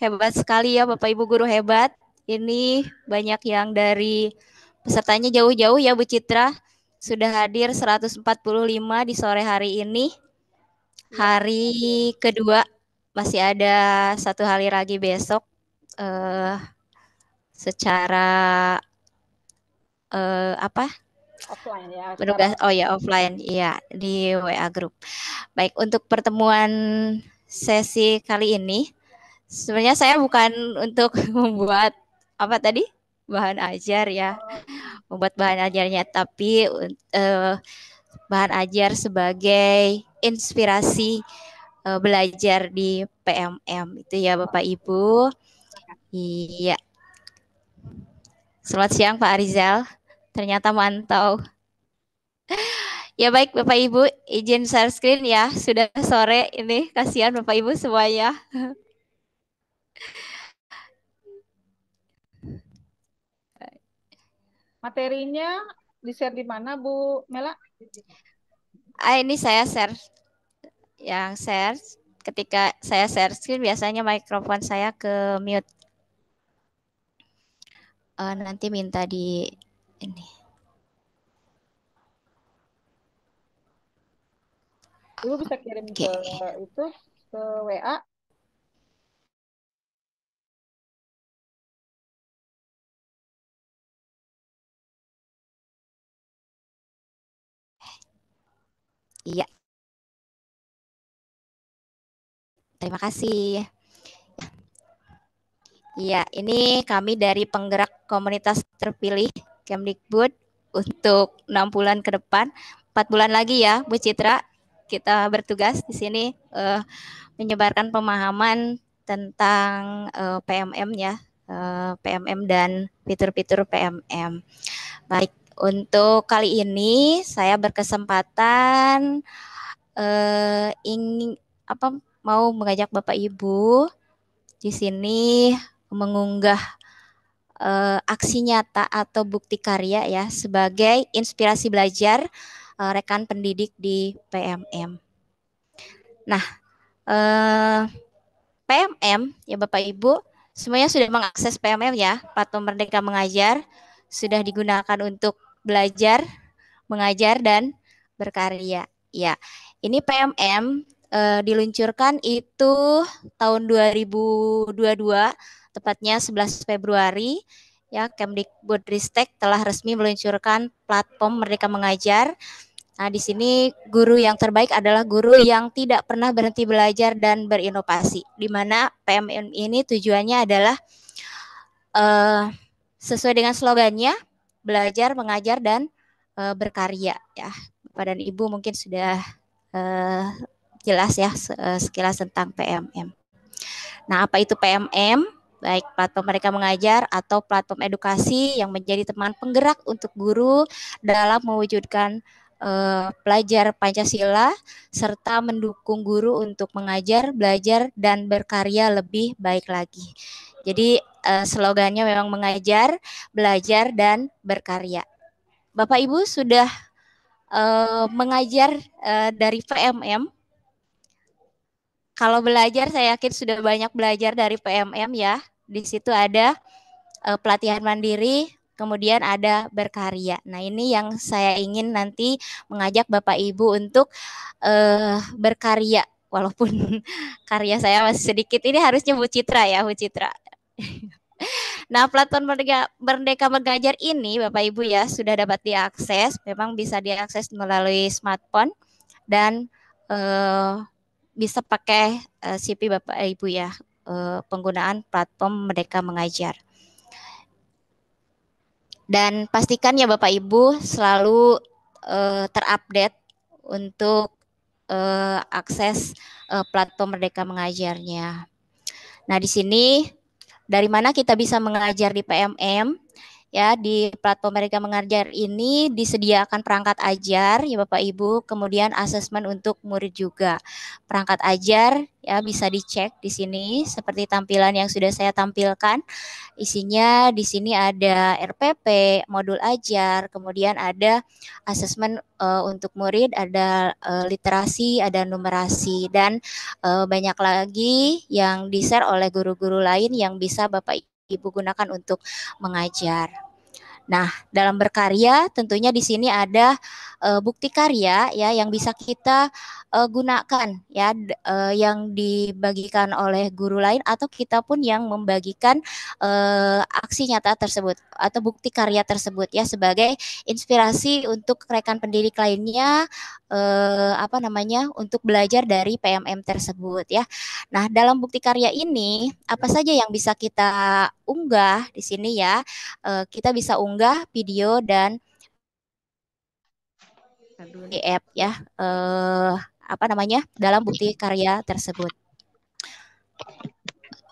Hebat sekali ya Bapak Ibu guru hebat. Ini banyak yang dari pesertanya jauh-jauh ya Bu Citra. Sudah hadir 145 di sore hari ini. Hari kedua masih ada satu hari lagi besok. Uh, secara uh, apa? Offline ya. Penugas, oh ya offline, ya di WA group. Baik untuk pertemuan sesi kali ini, sebenarnya saya bukan untuk membuat apa tadi bahan ajar ya oh. membuat bahan ajarnya tapi uh, bahan ajar sebagai inspirasi uh, belajar di PMM itu ya Bapak Ibu iya selamat siang Pak Arizal ternyata mantau Ya baik Bapak Ibu, izin share screen ya. Sudah sore ini, kasihan Bapak Ibu semuanya. Materinya di-share di mana, Bu Mela? Ah, ini saya share. Yang share, ketika saya share screen, biasanya mikrofon saya ke mute. Uh, nanti minta di ini. Ibu bisa kirim okay. ke itu, ke WA Iya. Terima kasih. Iya, ini kami dari penggerak komunitas terpilih Kemdikbud untuk enam bulan ke depan, empat bulan lagi ya, Bu Citra. Kita bertugas di sini uh, menyebarkan pemahaman tentang uh, eh, PMM ya, uh, eh, PMM dan fitur-fitur PMM. Baik, untuk kali ini saya berkesempatan uh, ingin apa mau mengajak Bapak Ibu di sini mengunggah uh, aksi nyata atau bukti karya ya sebagai inspirasi belajar uh, rekan pendidik di PMM. Nah, eh, PMM ya Bapak Ibu semuanya sudah mengakses PMM ya, Platform Merdeka Mengajar sudah digunakan untuk belajar, mengajar dan berkarya. Ya, ini PMM eh, diluncurkan itu tahun 2022 tepatnya 11 Februari ya Kemdikbud Ristek telah resmi meluncurkan platform Merdeka Mengajar. Nah, di sini guru yang terbaik adalah guru yang tidak pernah berhenti belajar dan berinovasi. Di mana PMM ini tujuannya adalah uh, sesuai dengan slogannya belajar, mengajar dan e, berkarya ya. Bapak dan Ibu mungkin sudah e, jelas ya eh, sekilas tentang PMM. Nah, apa itu PMM? Baik platform mereka mengajar atau platform edukasi yang menjadi teman penggerak untuk guru dalam mewujudkan pelajar Pancasila serta mendukung guru untuk mengajar, belajar dan berkarya lebih baik lagi. Jadi uh, slogannya memang mengajar, belajar dan berkarya. Bapak Ibu sudah uh, mengajar uh, dari PMM. Kalau belajar saya yakin sudah banyak belajar dari PMM ya. Di situ ada uh, pelatihan mandiri, kemudian ada berkarya. Nah, ini yang saya ingin nanti mengajak Bapak Ibu untuk uh, berkarya walaupun karya saya masih sedikit. Ini harusnya Bu Citra ya, Bu Citra. Nah, platform Merdeka, Merdeka Mengajar ini Bapak Ibu ya sudah dapat diakses, memang bisa diakses melalui smartphone dan eh, bisa pakai eh, CP Bapak Ibu ya eh, penggunaan platform Merdeka Mengajar. Dan pastikan ya Bapak Ibu selalu eh, terupdate untuk akses platform Merdeka Mengajarnya. Nah, di sini dari mana kita bisa mengajar di PMM? ya di platform mereka mengajar ini disediakan perangkat ajar ya Bapak Ibu, kemudian asesmen untuk murid juga. Perangkat ajar ya bisa dicek di sini seperti tampilan yang sudah saya tampilkan. Isinya di sini ada RPP, modul ajar, kemudian ada asesmen uh, untuk murid, ada uh, literasi, ada numerasi dan uh, banyak lagi yang di-share oleh guru-guru lain yang bisa Bapak Ibu gunakan untuk mengajar. Nah, dalam berkarya tentunya di sini ada uh, bukti karya ya yang bisa kita uh, gunakan ya uh, yang dibagikan oleh guru lain atau kita pun yang membagikan uh, aksi nyata tersebut atau bukti karya tersebut ya sebagai inspirasi untuk rekan pendidik lainnya uh, apa namanya untuk belajar dari PMM tersebut ya. Nah, dalam bukti karya ini apa saja yang bisa kita unggah di sini ya? Uh, kita bisa unggah video dan di app ya uh, apa namanya dalam bukti karya tersebut.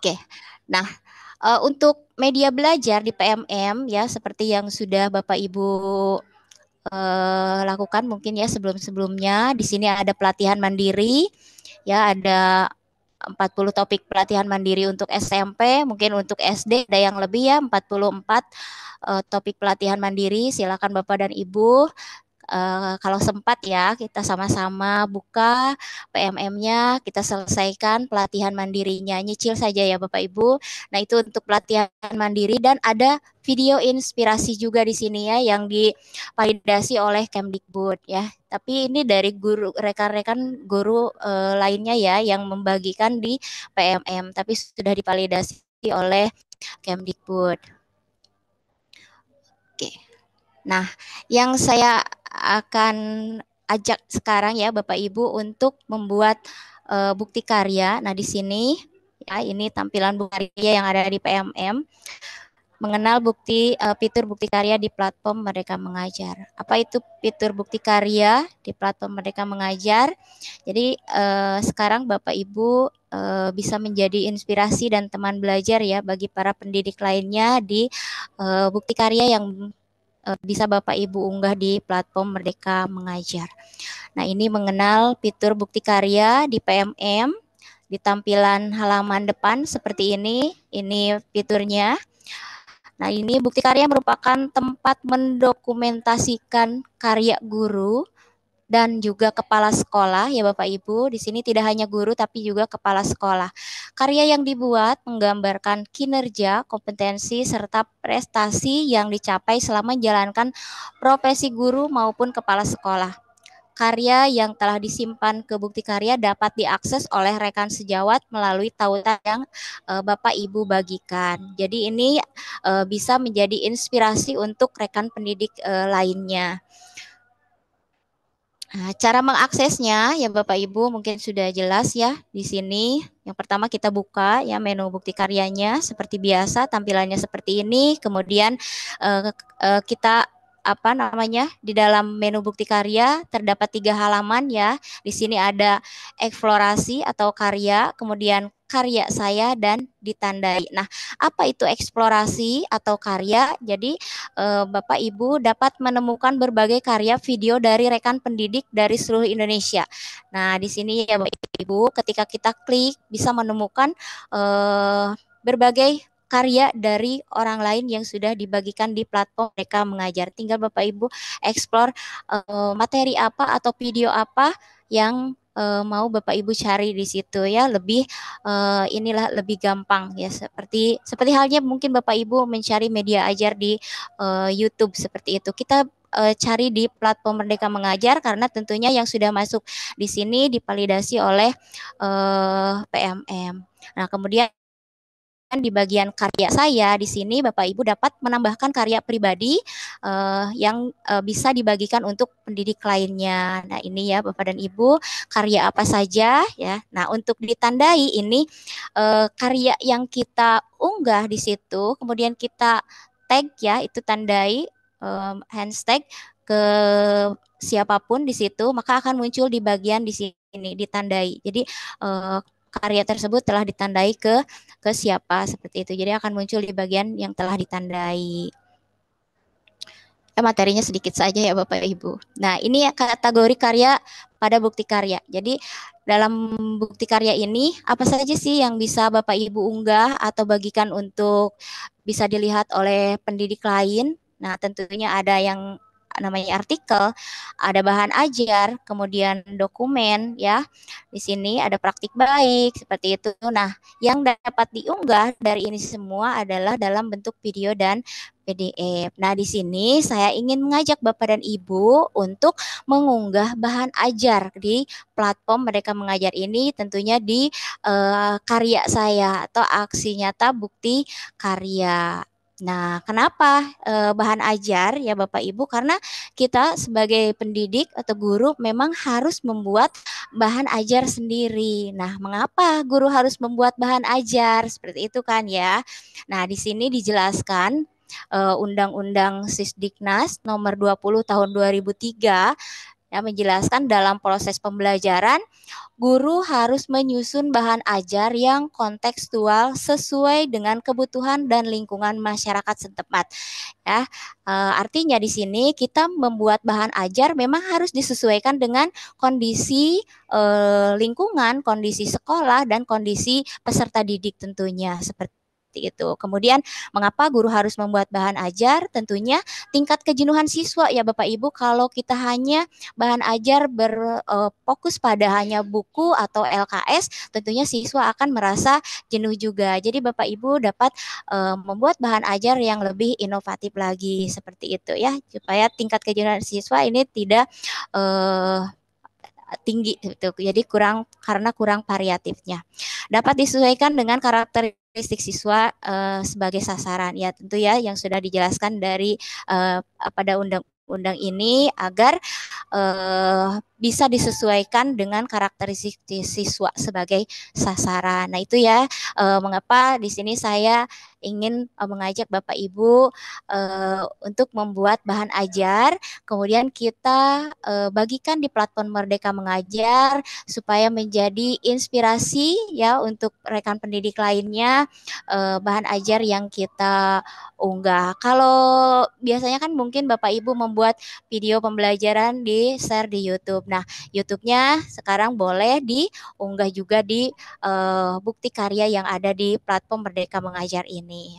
Oke, nah uh, untuk media belajar di PMM ya seperti yang sudah Bapak Ibu uh, lakukan mungkin ya sebelum-sebelumnya di sini ada pelatihan mandiri ya ada 40 topik pelatihan mandiri untuk SMP, mungkin untuk SD ada yang lebih ya 44 uh, topik pelatihan mandiri. Silakan Bapak dan Ibu uh, kalau sempat ya kita sama-sama buka PMM-nya, kita selesaikan pelatihan mandirinya, nyicil saja ya Bapak Ibu. Nah itu untuk pelatihan mandiri dan ada video inspirasi juga di sini ya yang dipalidasi oleh Kemdikbud ya. Tapi ini dari guru rekan-rekan guru uh, lainnya ya yang membagikan di PMM, tapi sudah dipalidasi oleh Kemdikbud. Oke. Okay. Nah, yang saya akan ajak sekarang ya Bapak Ibu untuk membuat uh, bukti karya. Nah, di sini ya ini tampilan bukti karya yang ada di PMM mengenal bukti uh, fitur bukti karya di platform mereka Mengajar. Apa itu fitur bukti karya di platform mereka Mengajar? Jadi uh, sekarang Bapak Ibu uh, bisa menjadi inspirasi dan teman belajar ya bagi para pendidik lainnya di uh, bukti karya yang Eh, bisa Bapak Ibu unggah di platform Merdeka Mengajar. Nah, ini mengenal fitur bukti karya di PMM di tampilan halaman depan seperti ini. Ini fiturnya. Nah, ini bukti karya merupakan tempat mendokumentasikan karya guru dan juga kepala sekolah ya Bapak Ibu. Di sini tidak hanya guru tapi juga kepala sekolah. Karya yang dibuat menggambarkan kinerja, kompetensi serta prestasi yang dicapai selama menjalankan profesi guru maupun kepala sekolah. Karya yang telah disimpan ke bukti karya dapat diakses oleh rekan sejawat melalui tautan yang e, Bapak Ibu bagikan. Jadi ini e, bisa menjadi inspirasi untuk rekan pendidik e, lainnya. Nah, cara mengaksesnya ya Bapak Ibu mungkin sudah jelas ya di sini. Yang pertama kita buka ya menu bukti karyanya seperti biasa tampilannya seperti ini. Kemudian eh, eh, kita apa namanya di dalam menu bukti karya terdapat tiga halaman ya di sini ada eksplorasi atau karya kemudian karya saya dan ditandai. Nah, apa itu eksplorasi atau karya? Jadi eh, Bapak Ibu dapat menemukan berbagai karya video dari rekan pendidik dari seluruh Indonesia. Nah, di sini ya Bapak Ibu, ketika kita klik bisa menemukan eh, berbagai karya dari orang lain yang sudah dibagikan di platform mereka mengajar. Tinggal Bapak Ibu explore eh, materi apa atau video apa yang uh, mau Bapak Ibu cari di situ ya lebih uh, inilah lebih gampang ya seperti seperti halnya mungkin Bapak Ibu mencari media ajar di uh, YouTube seperti itu. Kita cari di platform Merdeka Mengajar karena tentunya yang sudah masuk di sini dipalidasi oleh uh, PMM. Nah, kemudian Kan di bagian karya saya di sini Bapak Ibu dapat menambahkan karya pribadi uh, yang uh, bisa dibagikan untuk pendidik lainnya. Nah, ini ya Bapak dan Ibu, karya apa saja ya. Nah, untuk ditandai ini uh, karya yang kita unggah di situ, kemudian kita tag ya, itu tandai um, hashtag ke siapapun di situ, maka akan muncul di bagian di sini ditandai. Jadi uh, karya tersebut telah ditandai ke ke siapa seperti itu. Jadi akan muncul di bagian yang telah ditandai. Eh, materinya sedikit saja ya Bapak Ibu. Nah, ini ya kategori karya pada bukti karya. Jadi dalam bukti karya ini apa saja sih yang bisa Bapak Ibu unggah atau bagikan untuk bisa dilihat oleh pendidik lain? Nah, tentunya ada yang namanya artikel, ada bahan ajar, kemudian dokumen ya. Di sini ada praktik baik seperti itu. Nah, yang dapat diunggah dari ini semua adalah dalam bentuk video dan PDF. Nah, di sini saya ingin mengajak Bapak dan Ibu untuk mengunggah bahan ajar di platform mereka mengajar ini tentunya di uh, karya saya atau aksi nyata bukti karya. Nah, kenapa e, bahan ajar ya Bapak Ibu? Karena kita sebagai pendidik atau guru memang harus membuat bahan ajar sendiri. Nah, mengapa guru harus membuat bahan ajar? Seperti itu kan ya. Nah, di sini dijelaskan eh, Undang-Undang Sisdiknas nomor 20 tahun 2003 yang menjelaskan dalam proses pembelajaran guru harus menyusun bahan ajar yang kontekstual sesuai dengan kebutuhan dan lingkungan masyarakat setempat. Ya, e, artinya di sini kita membuat bahan ajar memang harus disesuaikan dengan kondisi e, lingkungan, kondisi sekolah dan kondisi peserta didik tentunya seperti seperti itu. Kemudian mengapa guru harus membuat bahan ajar? Tentunya tingkat kejenuhan siswa ya Bapak Ibu kalau kita hanya bahan ajar berfokus eh, pada hanya buku atau LKS, tentunya siswa akan merasa jenuh juga. Jadi Bapak Ibu dapat uh, membuat bahan ajar yang lebih inovatif lagi seperti itu ya supaya tingkat kejenuhan siswa ini tidak uh, tinggi itu Jadi kurang karena kurang variatifnya. Dapat disesuaikan dengan karakter karakteristik siswa uh, sebagai sasaran ya tentu ya yang sudah dijelaskan dari uh, pada undang-undang ini agar uh, bisa disesuaikan dengan karakteristik siswa sebagai sasaran. Nah, itu ya e, mengapa di sini saya ingin eh, mengajak Bapak Ibu e, untuk membuat bahan ajar, kemudian kita e, bagikan di platform Merdeka Mengajar supaya menjadi inspirasi ya untuk rekan pendidik lainnya e, bahan ajar yang kita unggah. Kalau biasanya kan mungkin Bapak Ibu membuat video pembelajaran di share di YouTube. Nah, YouTube-nya sekarang boleh diunggah juga di uh, bukti karya yang ada di platform Merdeka Mengajar ini.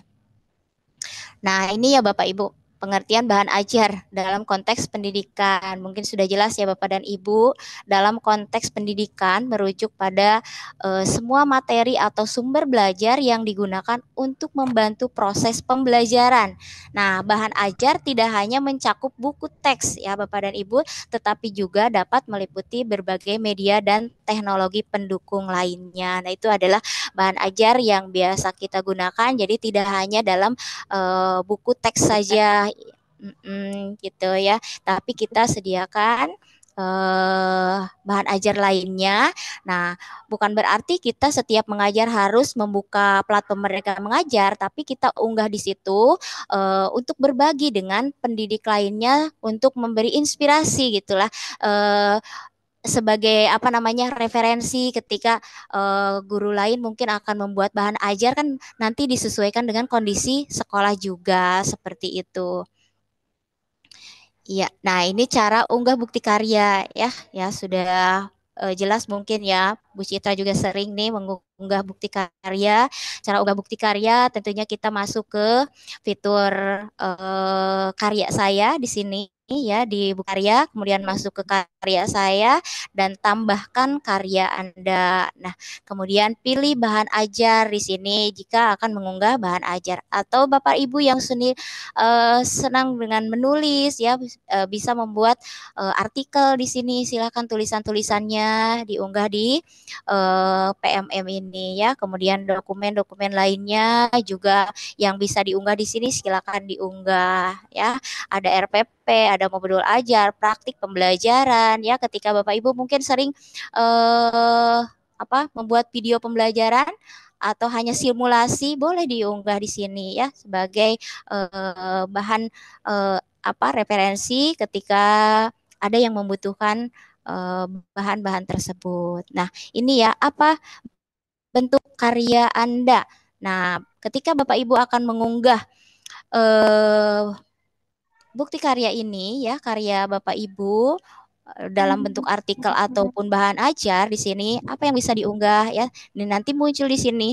Nah, ini ya Bapak Ibu pengertian bahan ajar dalam konteks pendidikan. Mungkin sudah jelas ya Bapak dan Ibu, dalam konteks pendidikan merujuk pada e, semua materi atau sumber belajar yang digunakan untuk membantu proses pembelajaran. Nah, bahan ajar tidak hanya mencakup buku teks ya Bapak dan Ibu, tetapi juga dapat meliputi berbagai media dan teknologi pendukung lainnya. Nah, itu adalah bahan ajar yang biasa kita gunakan. Jadi tidak hanya dalam uh, buku teks saja mm -mm, gitu ya, tapi kita sediakan Uh, bahan ajar lainnya. Nah, bukan berarti kita setiap mengajar harus membuka platform mereka mengajar, tapi kita unggah di situ uh, untuk berbagi dengan pendidik lainnya untuk memberi inspirasi gitulah. Uh, sebagai apa namanya referensi ketika uh, guru lain mungkin akan membuat bahan ajar kan nanti disesuaikan dengan kondisi sekolah juga seperti itu. Iya, nah ini cara unggah bukti karya ya, ya sudah uh, jelas mungkin ya Bu Citra juga sering nih mengunggah bukti karya. Cara unggah bukti karya tentunya kita masuk ke fitur uh, karya saya di sini ini ya di karya, kemudian masuk ke karya saya dan tambahkan karya Anda. Nah, kemudian pilih bahan ajar di sini jika akan mengunggah bahan ajar atau Bapak Ibu yang seni uh, senang dengan menulis ya eh, bisa membuat uh, artikel di sini silakan tulisan-tulisannya diunggah di uh, PMM ini ya. Kemudian dokumen-dokumen lainnya juga yang bisa diunggah di sini silakan diunggah ya. Ada RPP, ada mau modul ajar, praktik pembelajaran ya ketika Bapak Ibu mungkin sering eh, apa membuat video pembelajaran atau hanya simulasi boleh diunggah di sini ya sebagai eh, bahan eh, apa referensi ketika ada yang membutuhkan eh, bahan-bahan eh, tersebut. Nah, ini ya apa bentuk karya Anda. Nah, ketika Bapak Ibu akan mengunggah eh, bukti karya ini ya karya Bapak Ibu eh, dalam hmm. bentuk artikel ataupun bahan ajar di sini apa yang bisa diunggah ya ini nanti muncul di sini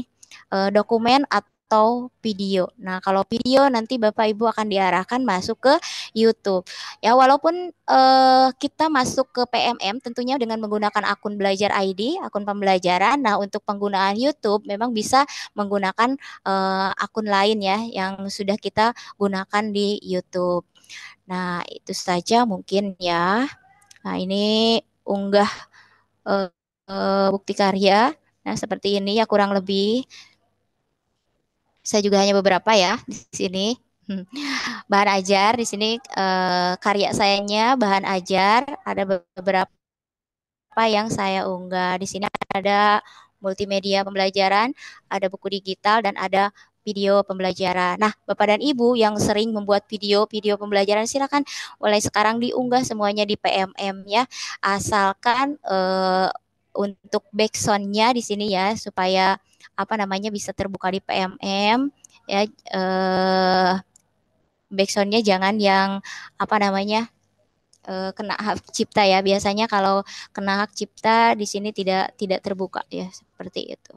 eh, dokumen atau video. Nah kalau video nanti bapak ibu akan diarahkan masuk ke YouTube. Ya walaupun eh, kita masuk ke PMM tentunya dengan menggunakan akun belajar ID akun pembelajaran. Nah untuk penggunaan YouTube memang bisa menggunakan eh, akun lain ya yang sudah kita gunakan di YouTube. Nah, itu saja mungkin ya. Nah, ini unggah uh, uh, bukti karya. Nah, seperti ini ya kurang lebih. Saya juga hanya beberapa ya di sini. Bahan ajar di sini uh, karya sayanya bahan ajar ada beberapa apa yang saya unggah. Di sini ada multimedia pembelajaran, ada buku digital dan ada video pembelajaran. Nah, Bapak dan Ibu yang sering membuat video-video pembelajaran silakan mulai sekarang diunggah semuanya di PMM ya. Asalkan uh, untuk backsoundnya di sini ya supaya apa namanya bisa terbuka di PMM ya eh backsoundnya jangan yang apa namanya eh, kena hak cipta ya biasanya kalau kena hak cipta di sini tidak tidak terbuka ya seperti itu.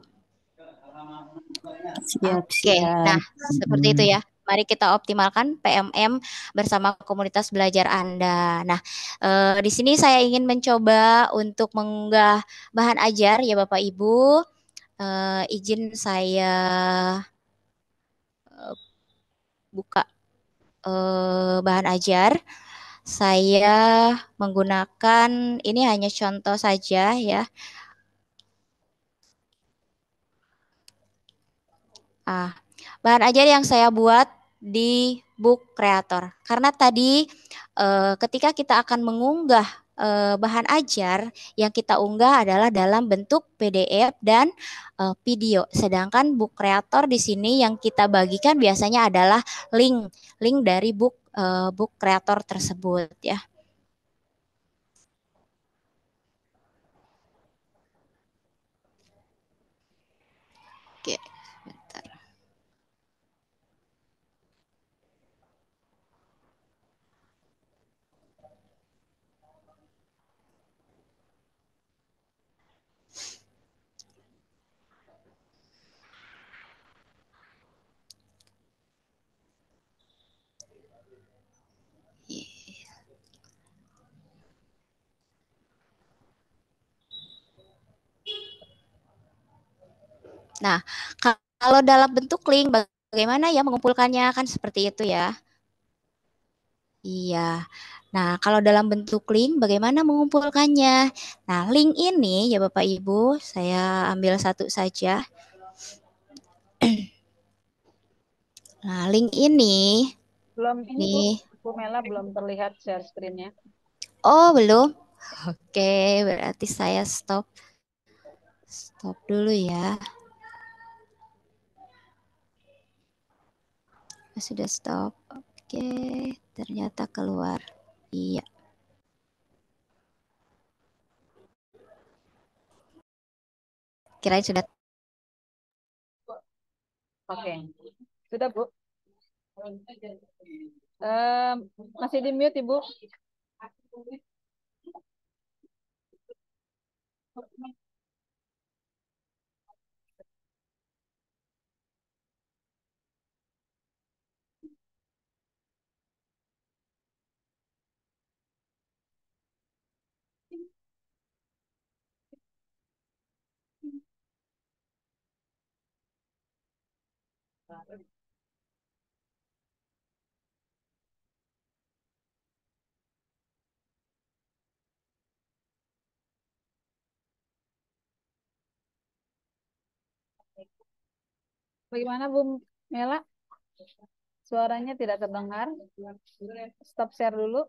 Siap, siap. Oke, nah seperti itu ya. Mari kita optimalkan PMM bersama komunitas belajar Anda. Nah, eh, di sini saya ingin mencoba untuk mengunggah bahan ajar ya Bapak Ibu. Eh, izin saya eh, buka eh, bahan ajar. Saya menggunakan ini hanya contoh saja ya. Ah, bahan ajar yang saya buat di book creator. Karena tadi eh, ketika kita akan mengunggah eh, bahan ajar yang kita unggah adalah dalam bentuk PDF dan eh, video. Sedangkan book creator di sini yang kita bagikan biasanya adalah link, link dari book eh, book creator tersebut ya. Nah, kalau dalam bentuk link bagaimana ya mengumpulkannya kan seperti itu ya. Iya. Nah, kalau dalam bentuk link bagaimana mengumpulkannya? Nah, link ini ya Bapak Ibu, saya ambil satu saja. nah, link ini belum ini Bu, Bu Mela belum terlihat share screen-nya. Oh, belum. Oke, berarti saya stop. Stop dulu ya. sudah stop oke ternyata keluar iya kirain sudah oke okay. sudah bu um, masih di mute ibu Bagaimana Bu Mela? Suaranya tidak terdengar. Stop share dulu.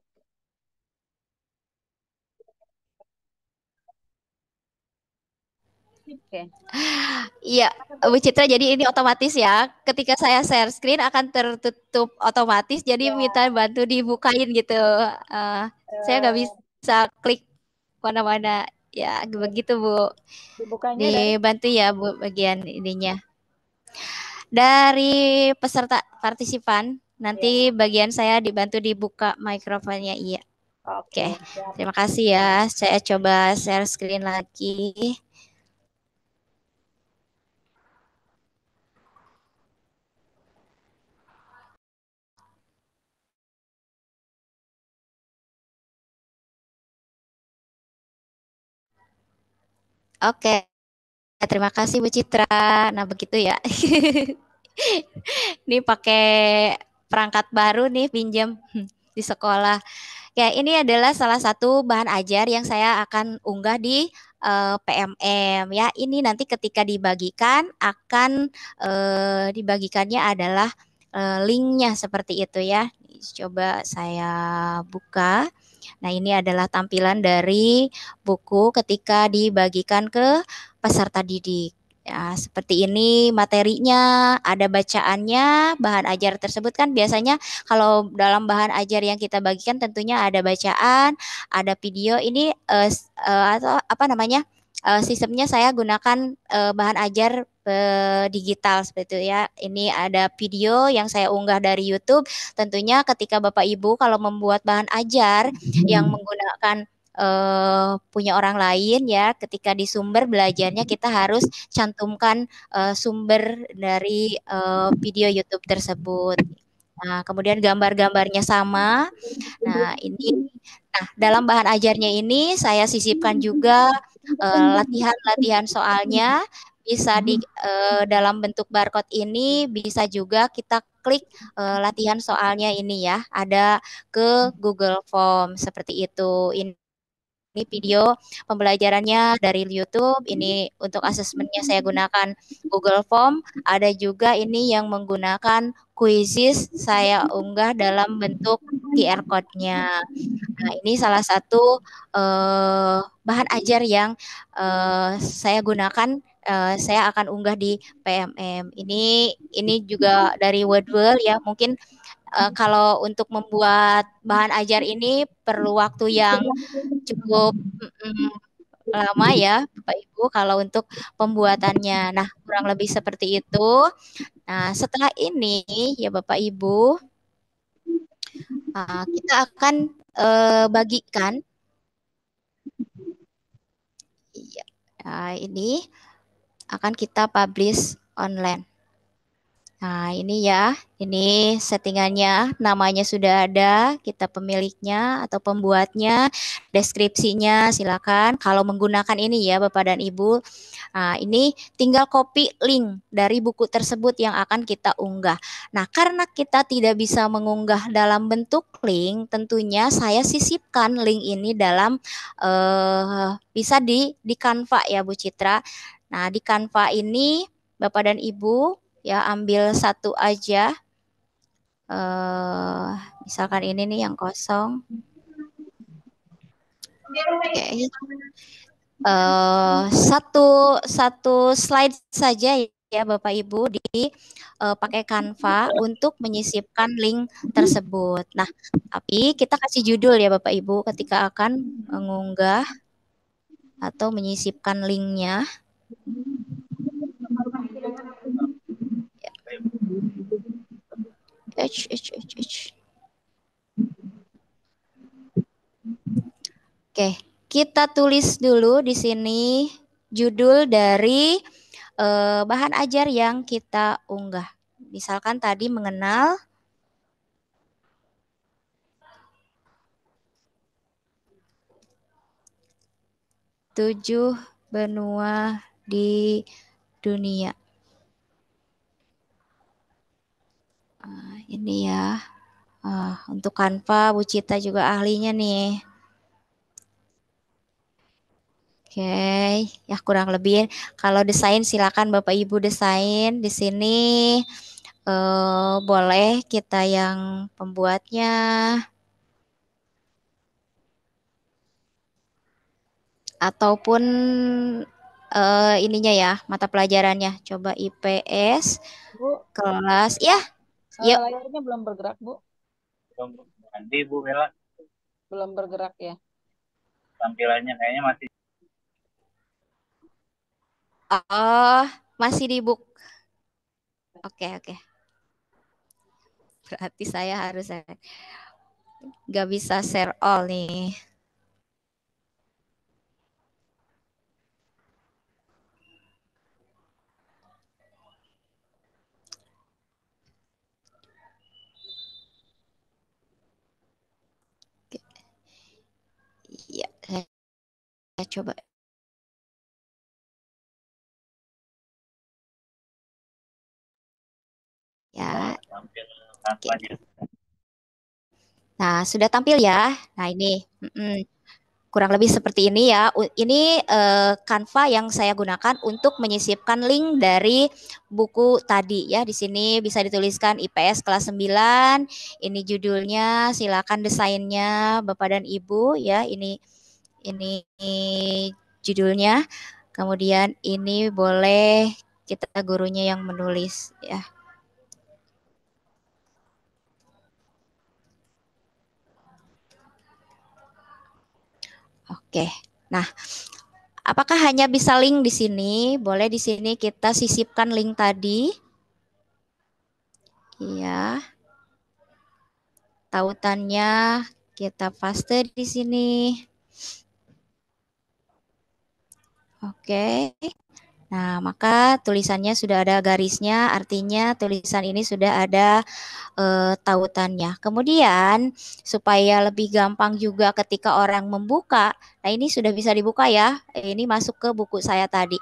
Iya, okay. Bu Citra. Jadi ini otomatis ya. Ketika saya share screen akan tertutup otomatis. Jadi yeah. minta bantu dibukain gitu. Uh, eh, yeah. Saya nggak iya. bisa klik mana-mana. Ya begitu Bu. Dibukanya Dibantu dan... ya Bu bagian ininya. Dari peserta partisipan nanti yeah. bagian saya dibantu dibuka mikrofonnya. Iya. Oke, okay. terima kasih ya. Saya coba share screen lagi. Oke, okay. terima kasih Bu Citra. Nah begitu ya. ini pakai perangkat baru nih pinjam di sekolah. Ya ini adalah salah satu bahan ajar yang saya akan unggah di uh, eh, PMM ya. Ini nanti ketika dibagikan akan uh, dibagikannya adalah uh, linknya seperti itu ya. Coba saya buka. Nah, ini adalah tampilan dari buku ketika dibagikan ke peserta didik. Ya, seperti ini materinya, ada bacaannya, bahan ajar tersebut kan biasanya kalau dalam bahan ajar yang kita bagikan tentunya ada bacaan, ada video ini eh, eh, atau apa namanya? uh, sistemnya saya gunakan uh, bahan ajar uh, digital seperti itu ya. Ini ada video yang saya unggah dari YouTube. Tentunya ketika Bapak Ibu kalau membuat bahan ajar yang menggunakan uh, punya orang lain ya ketika di sumber belajarnya kita harus cantumkan uh, sumber dari uh, video YouTube tersebut. Nah, kemudian gambar-gambarnya sama. Nah, ini nah dalam bahan ajarnya ini saya sisipkan juga Eh, latihan-latihan uh, soalnya bisa di uh, dalam bentuk barcode ini bisa juga kita klik uh, latihan soalnya ini ya ada ke Google Form seperti itu ini ini video pembelajarannya dari YouTube. Ini untuk asesmennya saya gunakan Google Form. Ada juga ini yang menggunakan kuisis saya unggah dalam bentuk QR code-nya. Nah, ini salah satu uh, bahan ajar yang uh, saya gunakan Uh, saya akan unggah di PMM. Ini ini juga dari Wordwell ya. Mungkin uh, kalau untuk membuat bahan ajar ini perlu waktu yang cukup mm, lama ya Bapak Ibu kalau untuk pembuatannya. Nah, kurang lebih seperti itu. Nah, setelah ini ya Bapak Ibu, uh, kita akan uh, bagikan. Iya, nah, ini akan kita publish online. Nah, ini ya, ini settingannya, namanya sudah ada, kita pemiliknya atau pembuatnya, deskripsinya silakan. Kalau menggunakan ini ya Bapak dan Ibu, Nah, ini tinggal copy link dari buku tersebut yang akan kita unggah. Nah, karena kita tidak bisa mengunggah dalam bentuk link, tentunya saya sisipkan link ini dalam uh, bisa di di Canva ya Bu Citra. Nah, di Canva ini Bapak dan Ibu ya ambil satu aja. Uh, misalkan ini nih yang kosong. Okay. Eh, satu satu slide saja ya Bapak Ibu di uh, pakai Canva untuk menyisipkan link tersebut. Nah, tapi kita kasih judul ya Bapak Ibu ketika akan mengunggah atau menyisipkan linknya. H, H, H, H. Oke. Kita tulis dulu di sini judul dari eh, bahan ajar yang kita unggah. Misalkan tadi mengenal tujuh benua di dunia. Ah, ini ya, ah, untuk Kanva, Bu Cita juga ahlinya nih okay. ya kurang lebih kalau desain silakan Bapak Ibu desain di sini Uh, boleh kita yang pembuatnya ataupun uh, ininya ya mata pelajarannya coba IPS Bu, kelas ya yuk layarnya belum bergerak Bu belum Bu Bella belum bergerak ya tampilannya kayaknya masih Oh, masih di book. Oke, okay, oke. Okay. Berarti saya harus nggak bisa share all nih. Iya, saya coba Ya. Nah, sudah tampil ya. Nah, ini. Mm -mm. Kurang lebih seperti ini ya. Ini uh, Canva yang saya gunakan untuk menyisipkan link dari buku tadi ya. Di sini bisa dituliskan IPS kelas 9. Ini judulnya, silakan desainnya Bapak dan Ibu ya. Ini ini judulnya. Kemudian ini boleh kita gurunya yang menulis ya. Oke. Nah, apakah hanya bisa link di sini? Boleh di sini kita sisipkan link tadi. Iya. Tautannya kita paste di sini. Oke. Okay. Nah, maka tulisannya sudah ada garisnya, artinya tulisan ini sudah ada e, tautannya. Kemudian, supaya lebih gampang juga ketika orang membuka, nah ini sudah bisa dibuka ya, ini masuk ke buku saya tadi.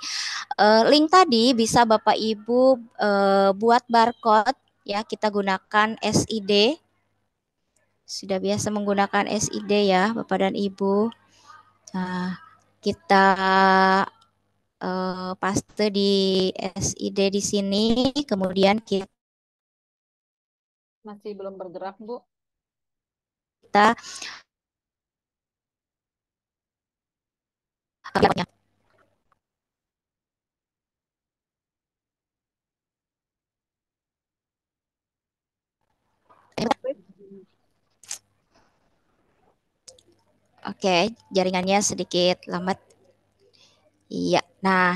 E, link tadi bisa Bapak Ibu e, buat barcode, ya kita gunakan SID. Sudah biasa menggunakan SID ya, Bapak dan Ibu. Nah, kita uh, paste di SID di sini, kemudian kita masih belum bergerak, Bu. Kita Oke, jaringannya sedikit lambat. Iya. Nah,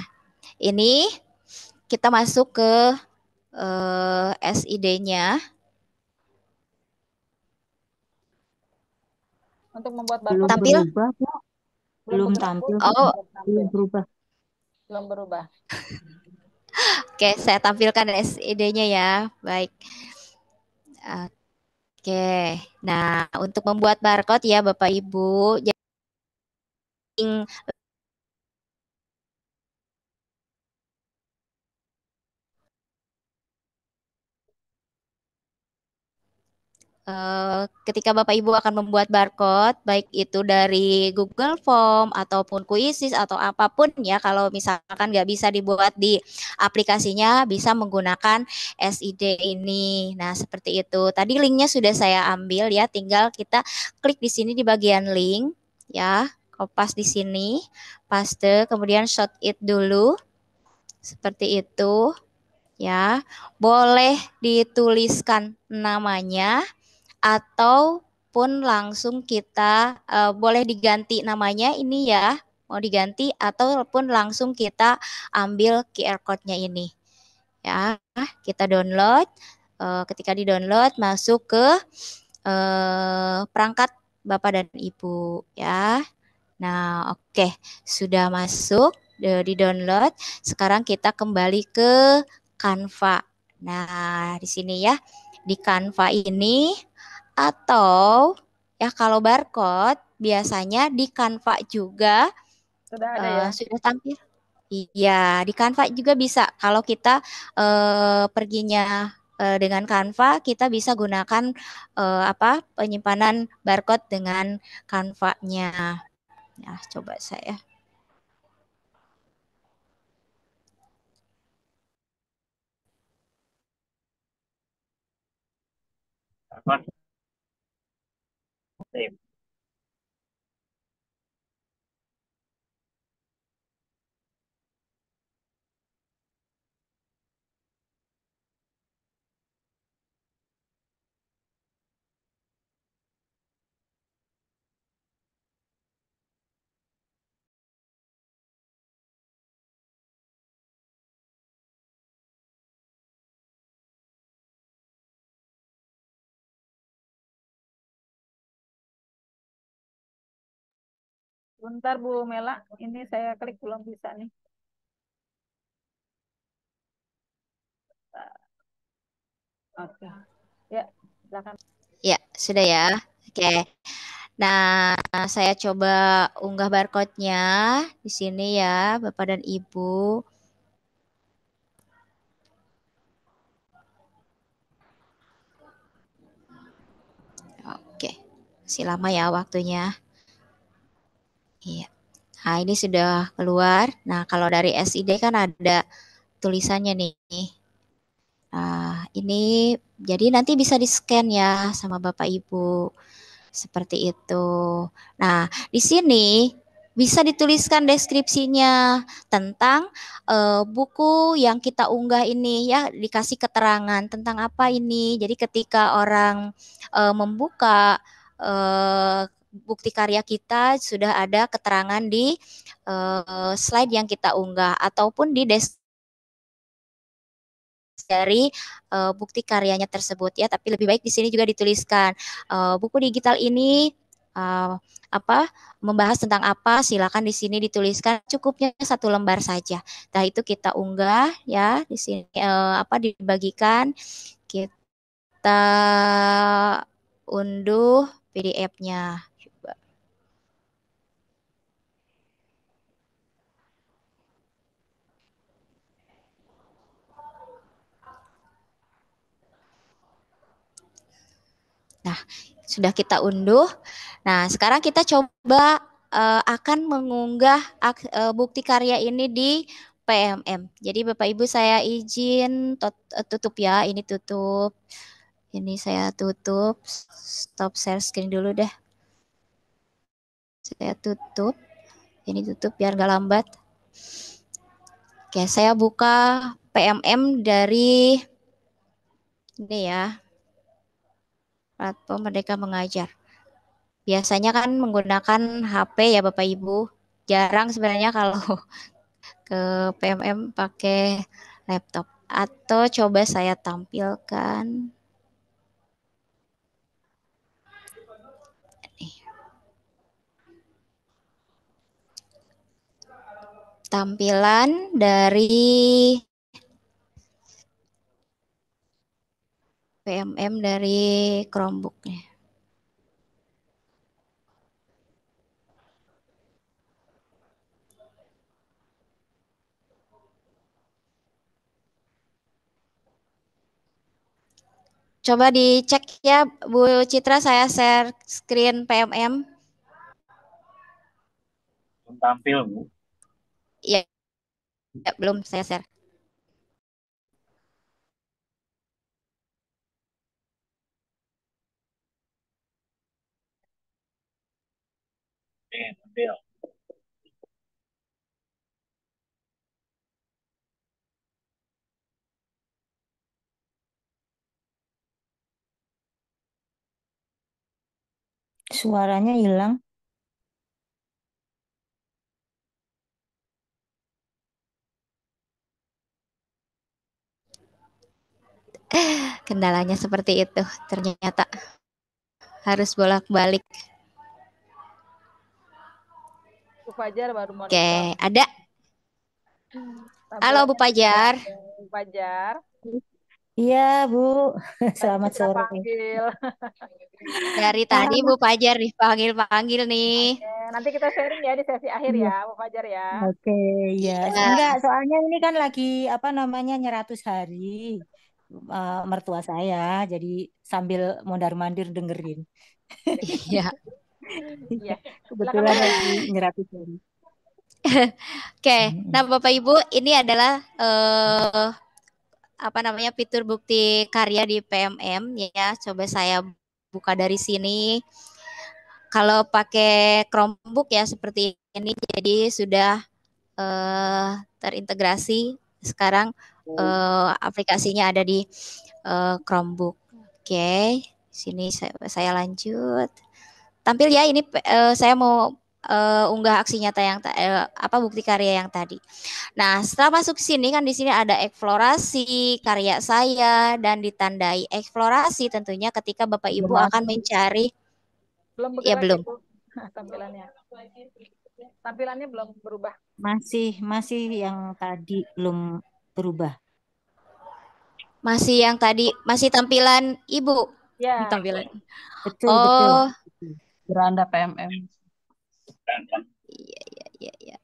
ini kita masuk ke eh, SID-nya. Untuk membuat barcode belum tampil? berubah, Belum, belum tampil. Oh, belum berubah. Belum berubah. Oke, saya tampilkan SID-nya ya. Baik. Oke. Nah, untuk membuat barcode ya Bapak Ibu, Uh, ketika Bapak Ibu akan membuat barcode, baik itu dari Google Form ataupun kuisis atau apapun ya, kalau misalkan nggak bisa dibuat di aplikasinya, bisa menggunakan SID ini. Nah, seperti itu. Tadi linknya sudah saya ambil ya, tinggal kita klik di sini di bagian link ya, kopas di sini, paste, kemudian shot it dulu, seperti itu. Ya, boleh dituliskan namanya, ataupun langsung kita uh, boleh diganti namanya ini ya mau diganti ataupun langsung kita ambil QR code-nya ini ya kita download uh, ketika di download masuk ke uh, perangkat bapak dan ibu ya nah oke okay. sudah masuk di download sekarang kita kembali ke Canva nah di sini ya di Canva ini atau ya kalau barcode biasanya di Canva juga sudah ada uh, sudah tampil. Iya, di Canva juga bisa. Kalau kita uh, perginya uh, dengan Canva, kita bisa gunakan uh, apa penyimpanan barcode dengan Canva-nya. Nah, coba saya Same. Bentar Bu Mela, ini saya klik belum bisa nih. Oke. Ya, silakan. Ya, sudah ya. Oke. Nah, saya coba unggah barcode-nya di sini ya, Bapak dan Ibu. Oke, masih lama ya waktunya. Iya. Nah, ini sudah keluar. Nah, kalau dari SID kan ada tulisannya nih. Nah, ini jadi nanti bisa di-scan ya sama Bapak Ibu. Seperti itu. Nah, di sini bisa dituliskan deskripsinya tentang uh, buku yang kita unggah ini ya dikasih keterangan tentang apa ini. Jadi ketika orang uh, membuka uh, bukti karya kita sudah ada keterangan di uh, slide yang kita unggah ataupun di desk dari uh, bukti karyanya tersebut ya tapi lebih baik di sini juga dituliskan uh, buku digital ini uh, apa membahas tentang apa silakan di sini dituliskan cukupnya satu lembar saja nah itu kita unggah ya di sini uh, apa dibagikan kita unduh PDF-nya Nah, sudah kita unduh. Nah, sekarang kita coba uh, akan mengunggah uh, bukti karya ini di PMM. Jadi Bapak Ibu saya izin eh, tutup ya, ini tutup. Ini saya tutup. Stop share screen dulu deh. Saya tutup. Ini tutup biar nggak lambat. Oke, saya buka PMM dari ini ya platform Merdeka Mengajar. Biasanya kan menggunakan HP ya Bapak Ibu. Jarang sebenarnya kalau ke PMM pakai laptop. Atau coba saya tampilkan. Tampilan dari PMM dari Chromebooknya. Coba dicek ya Bu Citra, saya share screen PMM. tampil Bu. Iya, ya, belum saya share. and a bill. Suaranya hilang. Kendalanya seperti itu, ternyata harus bolak-balik. Bu Fajar baru mau. Oke, okay. ada. Halo Bu Fajar. Bu Fajar. Iya Bu, selamat sore. Panggil. Dari tadi Bu Fajar dipanggil-panggil nih. Oke, nanti kita sharing ya di sesi akhir ya, Bu Fajar ya. Oke, ya. Enggak, soalnya ini kan lagi apa namanya nyeratus hari uh, mertua saya, jadi sambil mondar mandir dengerin. Iya. Iya. Kebetulan lagi nyerapikan. Oke, okay. nah Bapak Ibu, ini adalah uh, apa namanya fitur bukti karya di PMM ya. Coba saya buka dari sini. Kalau pakai Chromebook ya seperti ini, jadi sudah uh, terintegrasi. Sekarang uh, aplikasinya ada di uh, Chromebook. Oke, okay. sini saya, saya lanjut tampil ya ini uh, saya mau uh, unggah aksi nyata yang uh, apa bukti karya yang tadi. Nah, setelah masuk sini kan di sini ada eksplorasi karya saya dan ditandai eksplorasi tentunya ketika Bapak Ibu belum akan mencari belum ya belum tampilannya. Tampilannya belum berubah. Masih masih yang tadi belum berubah. Masih yang tadi masih tampilan Ibu. Ya. Tampilan. Betul, oh. betul Beranda PMM. Iya, iya, iya, iya.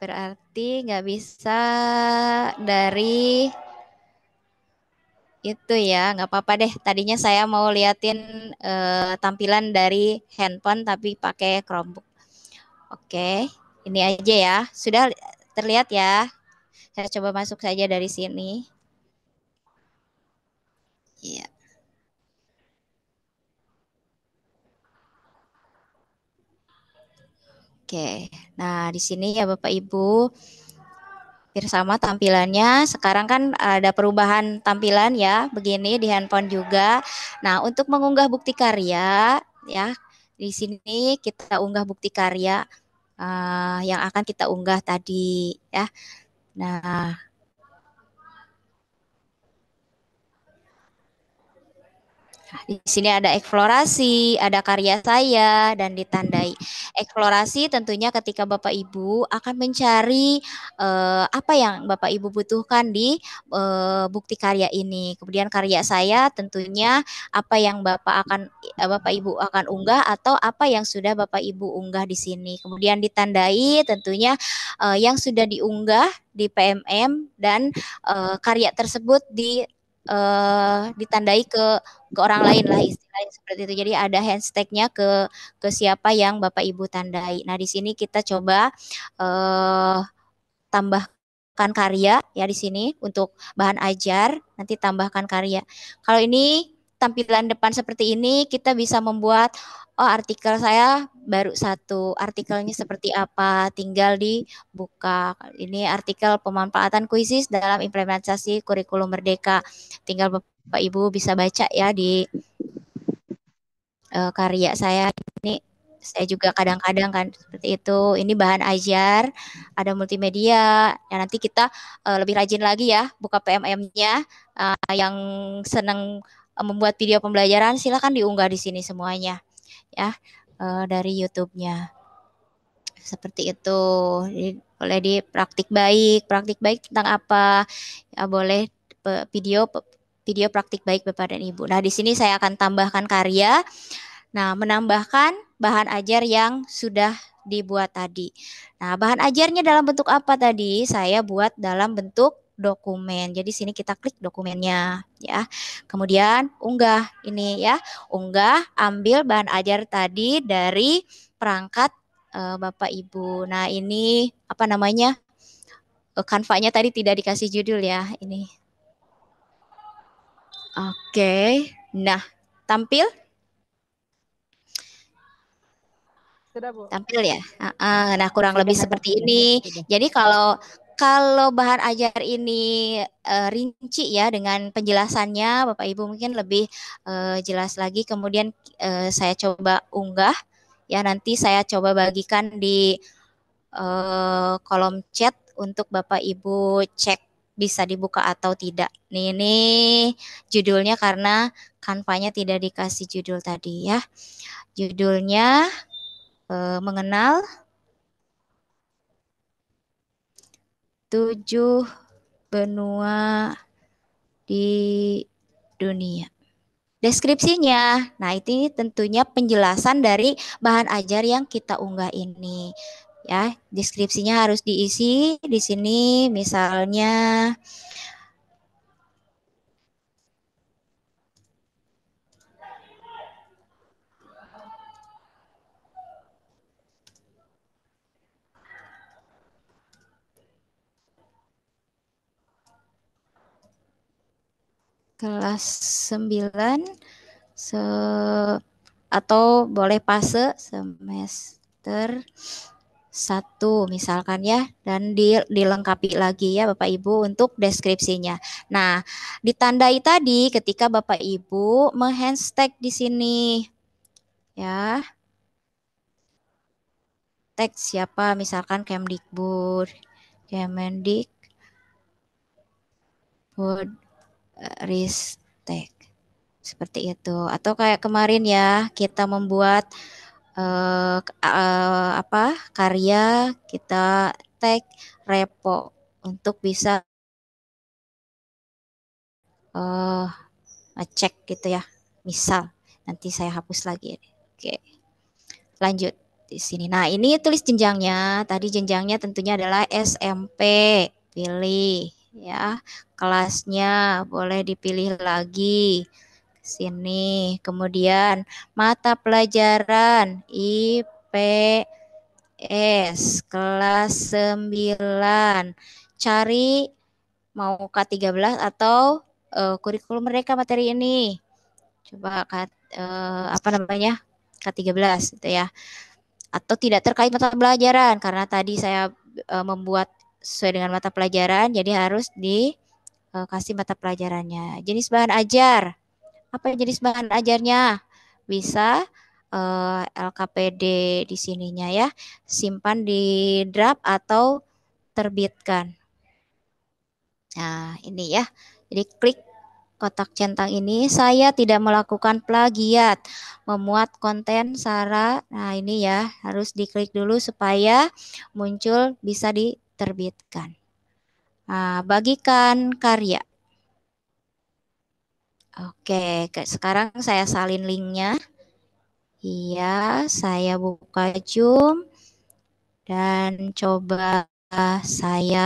Berarti nggak bisa dari itu ya, nggak apa-apa deh. Tadinya saya mau liatin uh, tampilan dari handphone tapi pakai Chromebook. Oke, ini aja ya. Sudah terlihat ya. Saya coba masuk saja dari sini. Iya. Oke, nah di sini ya Bapak Ibu, bersama tampilannya. Sekarang kan ada perubahan tampilan ya, begini di handphone juga. Nah untuk mengunggah bukti karya, ya di sini kita unggah bukti karya uh, yang akan kita unggah tadi ya. Nah di sini ada eksplorasi, ada karya saya dan ditandai. Eksplorasi tentunya ketika Bapak Ibu akan mencari eh, apa yang Bapak Ibu butuhkan di eh, bukti karya ini. Kemudian karya saya tentunya apa yang Bapak akan eh, Bapak Ibu akan unggah atau apa yang sudah Bapak Ibu unggah di sini. Kemudian ditandai tentunya eh, yang sudah diunggah di PMM dan eh, karya tersebut di uh, ditandai ke ke orang lain lah istilahnya seperti itu. Jadi ada hashtagnya ke ke siapa yang Bapak Ibu tandai. Nah di sini kita coba uh, tambahkan karya ya di sini untuk bahan ajar nanti tambahkan karya. Kalau ini tampilan depan seperti ini kita bisa membuat oh artikel saya baru satu artikelnya seperti apa tinggal dibuka ini artikel pemanfaatan kuisis dalam implementasi kurikulum merdeka tinggal bapak ibu bisa baca ya di uh, karya saya ini saya juga kadang-kadang kan seperti itu. Ini bahan ajar, ada multimedia. Ya nanti kita uh, lebih rajin lagi ya buka PMM-nya uh, eh, yang seneng membuat video pembelajaran silahkan diunggah di sini semuanya ya eh, dari YouTube-nya seperti itu Jadi, boleh di praktik baik praktik baik tentang apa ya, boleh video video praktik baik bapak dan ibu nah di sini saya akan tambahkan karya nah menambahkan bahan ajar yang sudah dibuat tadi nah bahan ajarnya dalam bentuk apa tadi saya buat dalam bentuk dokumen. Jadi sini kita klik dokumennya ya. Kemudian unggah ini ya. Unggah, ambil bahan ajar tadi dari perangkat uh, Bapak Ibu. Nah, ini apa namanya? Kanvanya eh, tadi tidak dikasih judul ya ini. Oke. Nah, tampil Tampil ya. Nah, kurang lebih seperti ini. Jadi kalau kalau bahan ajar ini uh, rinci ya dengan penjelasannya, Bapak Ibu mungkin lebih uh, jelas lagi. Kemudian uh, saya coba unggah, ya nanti saya coba bagikan di uh, kolom chat untuk Bapak Ibu cek bisa dibuka atau tidak. Nih, ini judulnya karena kanvanya tidak dikasih judul tadi ya. Judulnya uh, mengenal tujuh benua di dunia. Deskripsinya, nah ini tentunya penjelasan dari bahan ajar yang kita unggah ini. Ya, deskripsinya harus diisi di sini misalnya kelas 9 se atau boleh fase semester 1 misalkan ya dan di, dilengkapi lagi ya Bapak Ibu untuk deskripsinya. Nah, ditandai tadi ketika Bapak Ibu menghashtag di sini ya. Tag siapa misalkan Kemdikbud, Kemendik risk take seperti itu atau kayak kemarin ya kita membuat uh, uh, apa karya kita take repo untuk bisa uh, eh, cek gitu ya misal nanti saya hapus lagi oke lanjut di sini nah ini tulis jenjangnya tadi jenjangnya tentunya adalah SMP pilih ya kelasnya boleh dipilih lagi sini kemudian mata pelajaran IPS kelas 9 cari mau K13 atau uh, kurikulum mereka materi ini coba uh, apa namanya K13 gitu ya atau tidak terkait mata pelajaran karena tadi saya uh, membuat sesuai dengan mata pelajaran, jadi harus dikasih e, mata pelajarannya. Jenis bahan ajar, apa jenis bahan ajarnya? Bisa uh, e, LKPD di sininya ya, simpan di draft atau terbitkan. Nah, ini ya. Jadi klik kotak centang ini saya tidak melakukan plagiat memuat konten Sarah nah ini ya harus diklik dulu supaya muncul bisa di terbitkan, Nah, bagikan karya. Oke, sekarang saya salin linknya. Iya, saya buka Zoom dan coba saya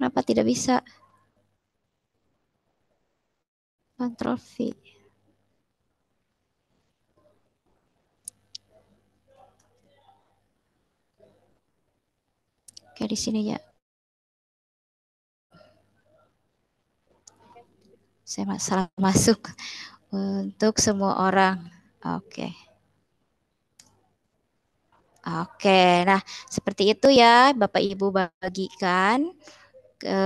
Kenapa tidak bisa? Ctrl V. Oke, di sini ya. Saya salah masuk untuk semua orang. Oke. Oke, nah seperti itu ya Bapak Ibu bagikan ke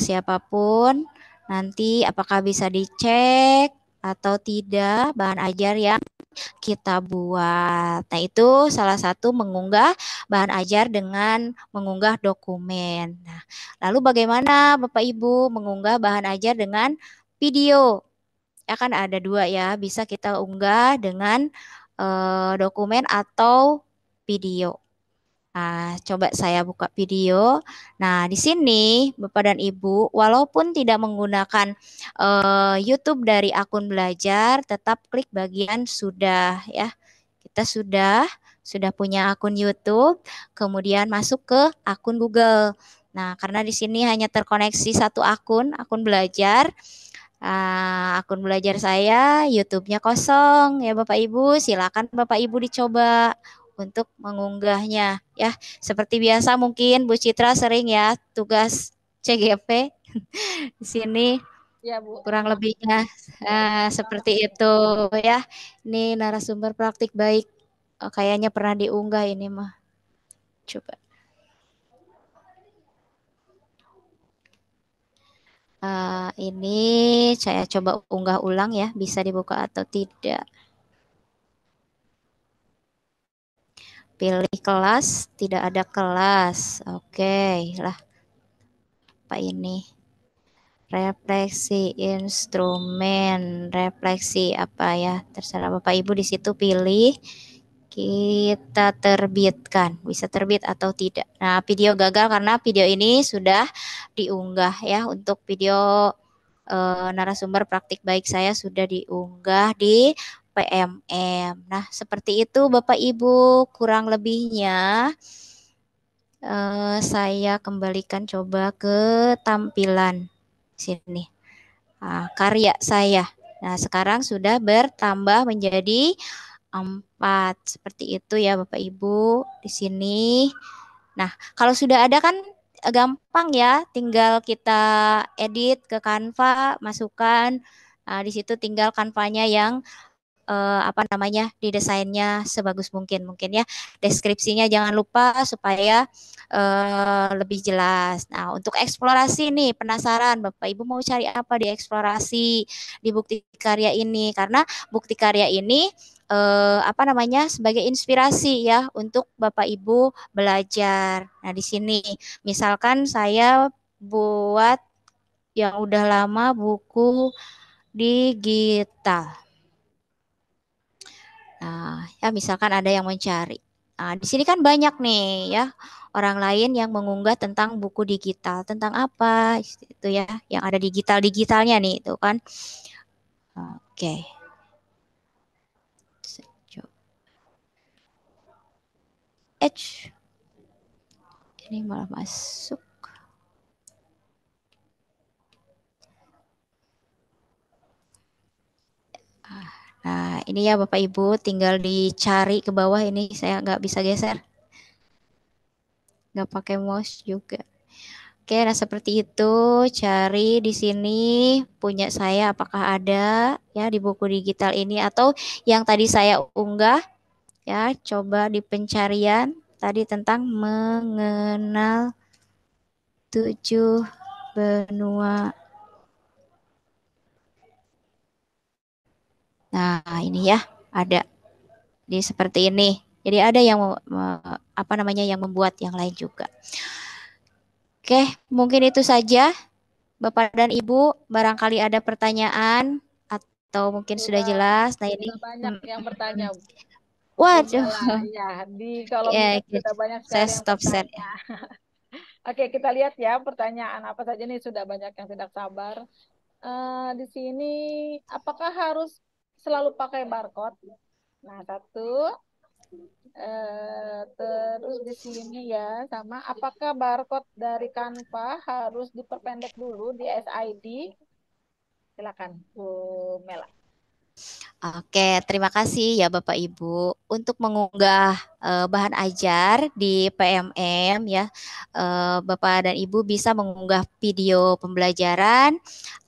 siapapun nanti apakah bisa dicek atau tidak bahan ajar yang kita buat. Nah, itu salah satu mengunggah bahan ajar dengan mengunggah dokumen. Nah, lalu bagaimana Bapak Ibu mengunggah bahan ajar dengan video? Akan ya ada dua ya, bisa kita unggah dengan eh, dokumen atau video. Nah, coba saya buka video. Nah, di sini Bapak dan Ibu, walaupun tidak menggunakan uh, YouTube dari akun belajar, tetap klik bagian sudah ya. Kita sudah sudah punya akun YouTube, kemudian masuk ke akun Google. Nah, karena di sini hanya terkoneksi satu akun, akun belajar. Uh, akun belajar saya YouTube-nya kosong ya Bapak Ibu, silakan Bapak Ibu dicoba untuk mengunggahnya ya. Seperti biasa mungkin Bu Citra sering ya tugas CGP di sini. Ya, Bu. Kurang lebihnya iya, eh, seperti itu ya. Ini narasumber praktik baik oh, kayaknya pernah diunggah ini mah. Coba. Uh, ini saya coba unggah ulang ya, bisa dibuka atau tidak. Pilih kelas, tidak ada kelas. Oke, okay. lah. Apa ini? Refleksi instrumen, refleksi apa ya? Terserah Bapak Ibu di situ pilih. Kita terbitkan, bisa terbit atau tidak. Nah, video gagal karena video ini sudah diunggah ya untuk video eh, narasumber praktik baik saya sudah diunggah di PMM. Nah, seperti itu Bapak Ibu, kurang lebihnya uh, saya kembalikan coba ke tampilan sini. Uh, karya saya. Nah, sekarang sudah bertambah menjadi empat seperti itu ya Bapak Ibu di sini. Nah, kalau sudah ada kan eh, gampang ya, tinggal kita edit ke Canva, masukkan Nah, di situ tinggal kanvanya yang uh, apa namanya didesainnya sebagus mungkin mungkin ya deskripsinya jangan lupa supaya uh, lebih jelas. Nah untuk eksplorasi nih penasaran bapak ibu mau cari apa di eksplorasi di bukti karya ini karena bukti karya ini eh, apa namanya sebagai inspirasi ya untuk Bapak Ibu belajar. Nah, di sini misalkan saya buat yang udah lama buku digital. Nah, ya misalkan ada yang mencari. Nah, di sini kan banyak nih ya orang lain yang mengunggah tentang buku digital, tentang apa itu ya, yang ada digital digitalnya nih itu kan. Oke. H ini malah masuk. Ah. Nah, ini ya Bapak Ibu tinggal dicari ke bawah ini saya nggak bisa geser. Nggak pakai mouse juga. Oke, nah seperti itu cari di sini punya saya apakah ada ya di buku digital ini atau yang tadi saya unggah ya coba di pencarian tadi tentang mengenal tujuh benua Nah, ini ya, ada di seperti ini. Jadi ada yang apa namanya yang membuat yang lain juga. Oke, mungkin itu saja. Bapak dan Ibu, barangkali ada pertanyaan atau mungkin ya, sudah iya, jelas. Nah, ini banyak hmm. yang bertanya. Waduh. Iya, iya. Ya, di kalau ya, kita banyak saya stop set. Oke, kita lihat ya pertanyaan apa saja nih sudah banyak yang tidak sabar. Uh, di sini apakah harus selalu pakai barcode. Nah, satu. Eh, terus di sini ya, sama apakah barcode dari Canva harus diperpendek dulu di SID? Silakan, Bu Mela. Oke, terima kasih ya Bapak Ibu. Untuk mengunggah e, bahan ajar di PMM ya, e, Bapak dan Ibu bisa mengunggah video pembelajaran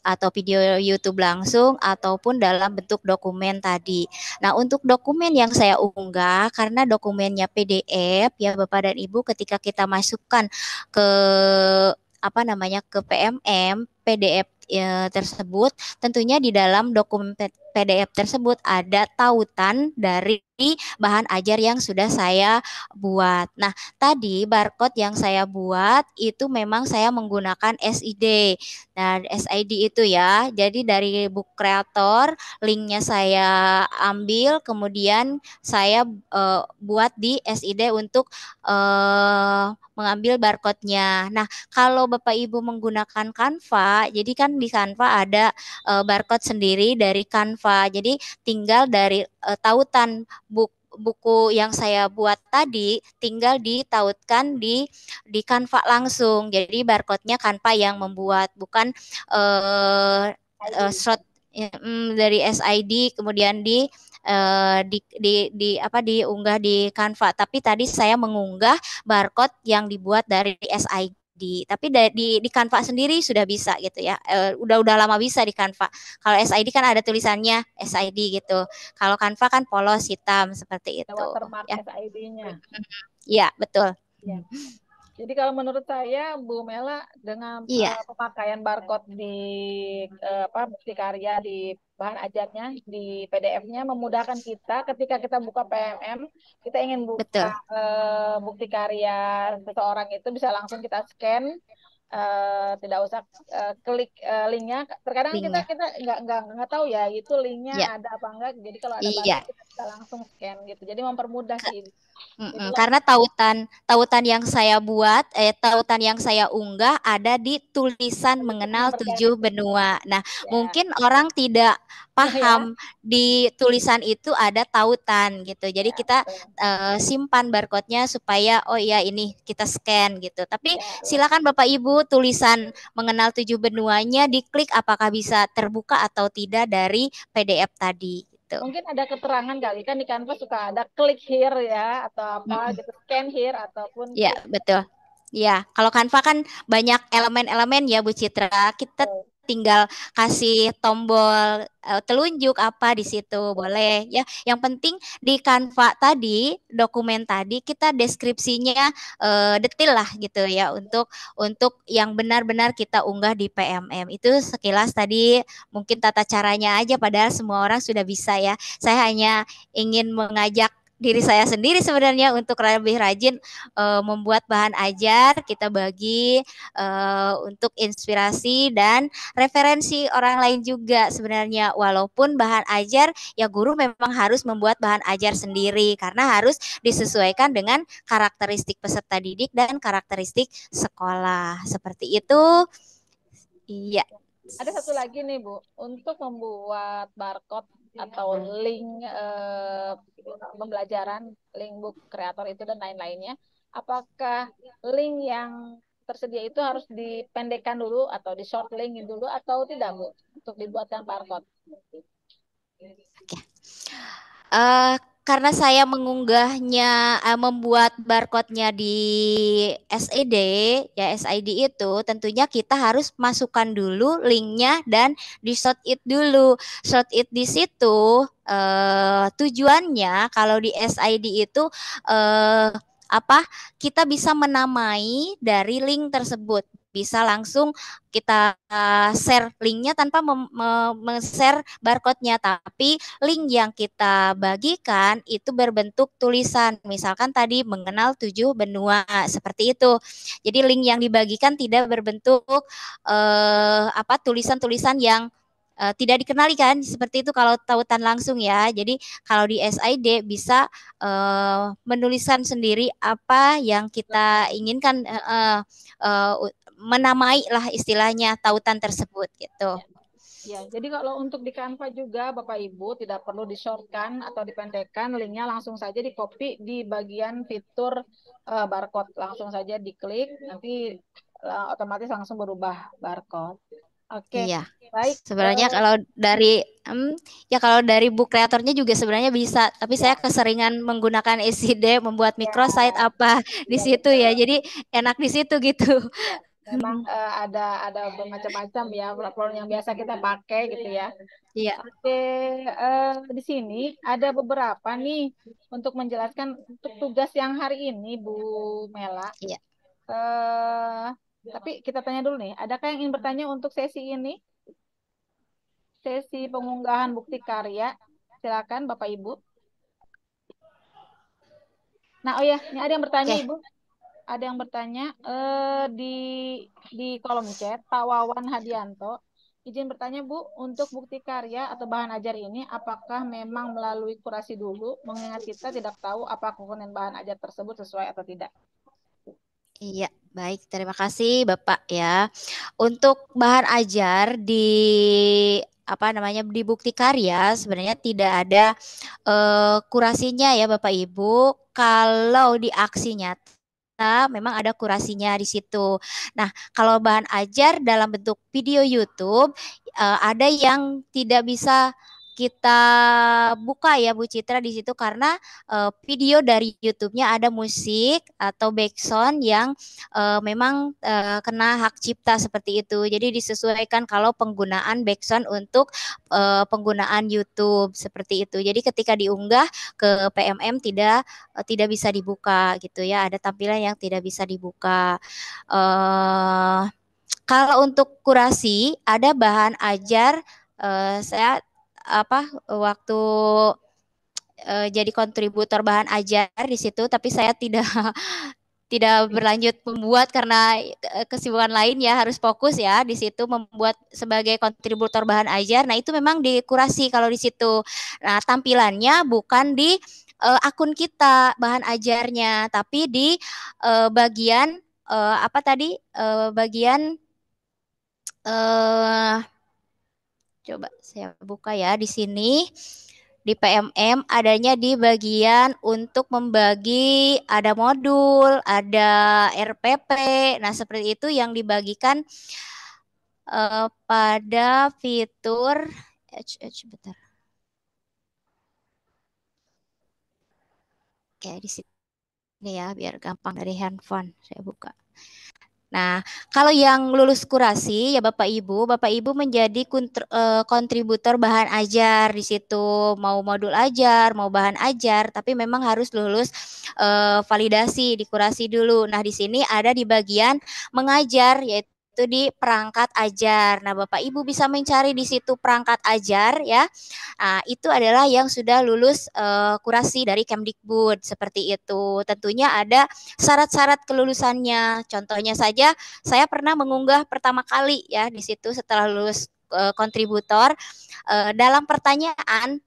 atau video YouTube langsung ataupun dalam bentuk dokumen tadi. Nah, untuk dokumen yang saya unggah karena dokumennya PDF ya Bapak dan Ibu ketika kita masukkan ke apa namanya ke PMM PDF ya, tersebut tentunya di dalam dokumen PDF tersebut ada tautan dari bahan ajar yang sudah saya buat. Nah, tadi barcode yang saya buat itu memang saya menggunakan SID. Nah, SID itu ya. Jadi dari book creator linknya saya ambil, kemudian saya uh, buat di SID untuk uh, mengambil barcode-nya. Nah, kalau Bapak Ibu menggunakan Canva, jadi kan di Canva ada uh, barcode sendiri dari Canva. Jadi tinggal dari uh, tautan buku buku yang saya buat tadi tinggal ditautkan di di kanva langsung. Jadi barcode-nya kanva yang membuat bukan uh, uh, short dari SID kemudian di uh, di, di di apa diunggah di kanva. tapi tadi saya mengunggah barcode yang dibuat dari SID di tapi di di di Canva sendiri sudah bisa gitu ya. Eh, udah udah lama bisa di Canva. Kalau SID kan ada tulisannya SID gitu. Kalau Canva kan polos hitam seperti itu. Watermark ya. SID-nya. Iya, betul. Ya. Jadi kalau menurut saya Bu Mela dengan iya. Eh, pemakaian barcode di eh, apa bukti karya di bahan ajarnya di PDF-nya memudahkan kita ketika kita buka PMM, kita ingin buka Betul. Uh, bukti karya seseorang itu bisa langsung kita scan Uh, tidak usah uh, klik uh, linknya. Terkadang kita kita nggak nggak nggak tahu ya itu linknya yeah. ada apa enggak. Jadi kalau ada yeah. Iya. kita, kita langsung scan gitu. Jadi mempermudah sih. Mm-mm, karena tautan tautan yang saya buat eh tautan yang saya unggah ada di tulisan mengenal tujuh benua. Nah, yeah. mungkin orang tidak paham yeah. di tulisan itu ada tautan gitu. Jadi yeah. kita uh, simpan barcode-nya supaya oh iya ini kita scan gitu. Tapi yeah. Iya, silakan Bapak Ibu tulisan mengenal tujuh benuanya diklik apakah bisa terbuka atau tidak dari PDF tadi gitu. Mungkin ada keterangan kali kan di kanvas suka ada klik here ya atau apa hmm. gitu scan here ataupun Ya, gitu. betul. Ya, kalau Canva kan banyak elemen-elemen ya Bu Citra. Kita tinggal kasih tombol uh, telunjuk apa di situ boleh ya. Yang penting di Canva tadi, dokumen tadi kita deskripsinya uh, e, detil lah gitu ya untuk untuk yang benar-benar kita unggah di PMM. Itu sekilas tadi mungkin tata caranya aja padahal semua orang sudah bisa ya. Saya hanya ingin mengajak diri saya sendiri sebenarnya untuk lebih rajin uh, membuat bahan ajar kita bagi uh, untuk inspirasi dan referensi orang lain juga sebenarnya walaupun bahan ajar ya guru memang harus membuat bahan ajar sendiri karena harus disesuaikan dengan karakteristik peserta didik dan karakteristik sekolah seperti itu iya ada satu lagi nih Bu untuk membuat barcode Iya. atau link uh, pembelajaran, link book kreator itu dan lain-lainnya. Apakah link yang tersedia itu harus dipendekkan dulu atau di short link dulu atau tidak Bu untuk dibuatkan barcode? Oke. Okay. Uh, eh, karena saya mengunggahnya uh, membuat barcode-nya di SID ya SID itu tentunya kita harus masukkan dulu link-nya dan di short it dulu short it di situ uh, tujuannya kalau di SID itu uh, apa kita bisa menamai dari link tersebut bisa langsung kita eh, share linknya tanpa meng share barcode-nya tapi link yang kita bagikan itu berbentuk tulisan misalkan tadi mengenal tujuh benua seperti itu jadi link yang dibagikan tidak berbentuk eh, apa tulisan-tulisan yang uh, tidak kan seperti itu kalau tautan langsung ya. Jadi kalau di SID bisa uh, menuliskan sendiri apa yang kita inginkan uh, uh, menamai lah istilahnya tautan tersebut gitu. Ya. ya, jadi kalau untuk di Canva juga Bapak Ibu tidak perlu shortkan atau dipendekkan, linknya langsung saja di copy di bagian fitur uh, barcode langsung saja diklik nanti uh, otomatis langsung berubah barcode. Oke. Okay. Iya. Baik. Sebenarnya eh, kalau dari um, ya kalau dari bu kreatornya juga sebenarnya bisa, tapi saya keseringan menggunakan SID membuat iya. microsite apa iya, di ya, situ ya. Jadi enak di situ gitu. Iya, memang uh, ada ada bermacam-macam ya platform yang biasa kita pakai gitu ya. Iya. Oke, uh, di sini ada beberapa nih untuk menjelaskan untuk tugas yang hari ini Bu Mela. Iya. Uh, Ya. Tapi kita tanya dulu nih, adakah yang ingin bertanya untuk sesi ini? Sesi pengunggahan bukti karya. Silakan Bapak Ibu. Nah, oh ya, ini ada yang bertanya okay. Ibu. Ada yang bertanya eh, di di kolom chat Pak Wawan Hadianto. Izin bertanya Bu, untuk bukti karya atau bahan ajar ini apakah memang melalui kurasi dulu mengingat kita tidak tahu apa komponen bahan ajar tersebut sesuai atau tidak? Iya. Baik, terima kasih Bapak ya. Untuk bahan ajar di apa namanya di bukti karya sebenarnya tidak ada uh, kurasinya ya Bapak Ibu. Kalau di aksi nyata memang ada kurasinya di situ. Nah, kalau bahan ajar dalam bentuk video YouTube uh, ada yang tidak bisa kita buka ya Bu Citra di situ karena uh, video dari YouTube-nya ada musik atau background yang uh, memang uh, kena hak cipta seperti itu. Jadi disesuaikan kalau penggunaan background untuk uh, penggunaan YouTube seperti itu. Jadi ketika diunggah ke PMM tidak uh, tidak bisa dibuka gitu ya. Ada tampilan yang tidak bisa dibuka. Uh, kalau untuk kurasi ada bahan ajar uh, saya apa waktu uh, jadi kontributor bahan ajar di situ tapi saya tidak tidak berlanjut membuat karena eh, kesibukan lain ya harus fokus ya di situ membuat sebagai kontributor bahan ajar. Nah, itu memang dikurasi kalau di situ. Nah, tampilannya bukan di uh, akun kita bahan ajarnya, tapi di uh, bagian uh, apa tadi? Uh, bagian eh uh, Coba saya buka ya di sini. Di PMM adanya di bagian untuk membagi ada modul, ada RPP. Nah, seperti itu yang dibagikan uh, pada fitur HH eh, eh, bentar. Oke, di sini ya biar gampang dari handphone saya buka. Nah, kalau yang lulus kurasi ya Bapak Ibu, Bapak Ibu menjadi eh, kontributor bahan ajar di situ, mau modul ajar, mau bahan ajar, tapi memang harus lulus eh, validasi dikurasi dulu. Nah, di sini ada di bagian mengajar yaitu itu di perangkat ajar. Nah, Bapak Ibu bisa mencari di situ perangkat ajar ya. Nah, itu adalah yang sudah lulus uh, kurasi dari Kemdikbud seperti itu. Tentunya ada syarat-syarat kelulusannya. Contohnya saja saya pernah mengunggah pertama kali ya di situ setelah lulus uh, kontributor uh, dalam pertanyaan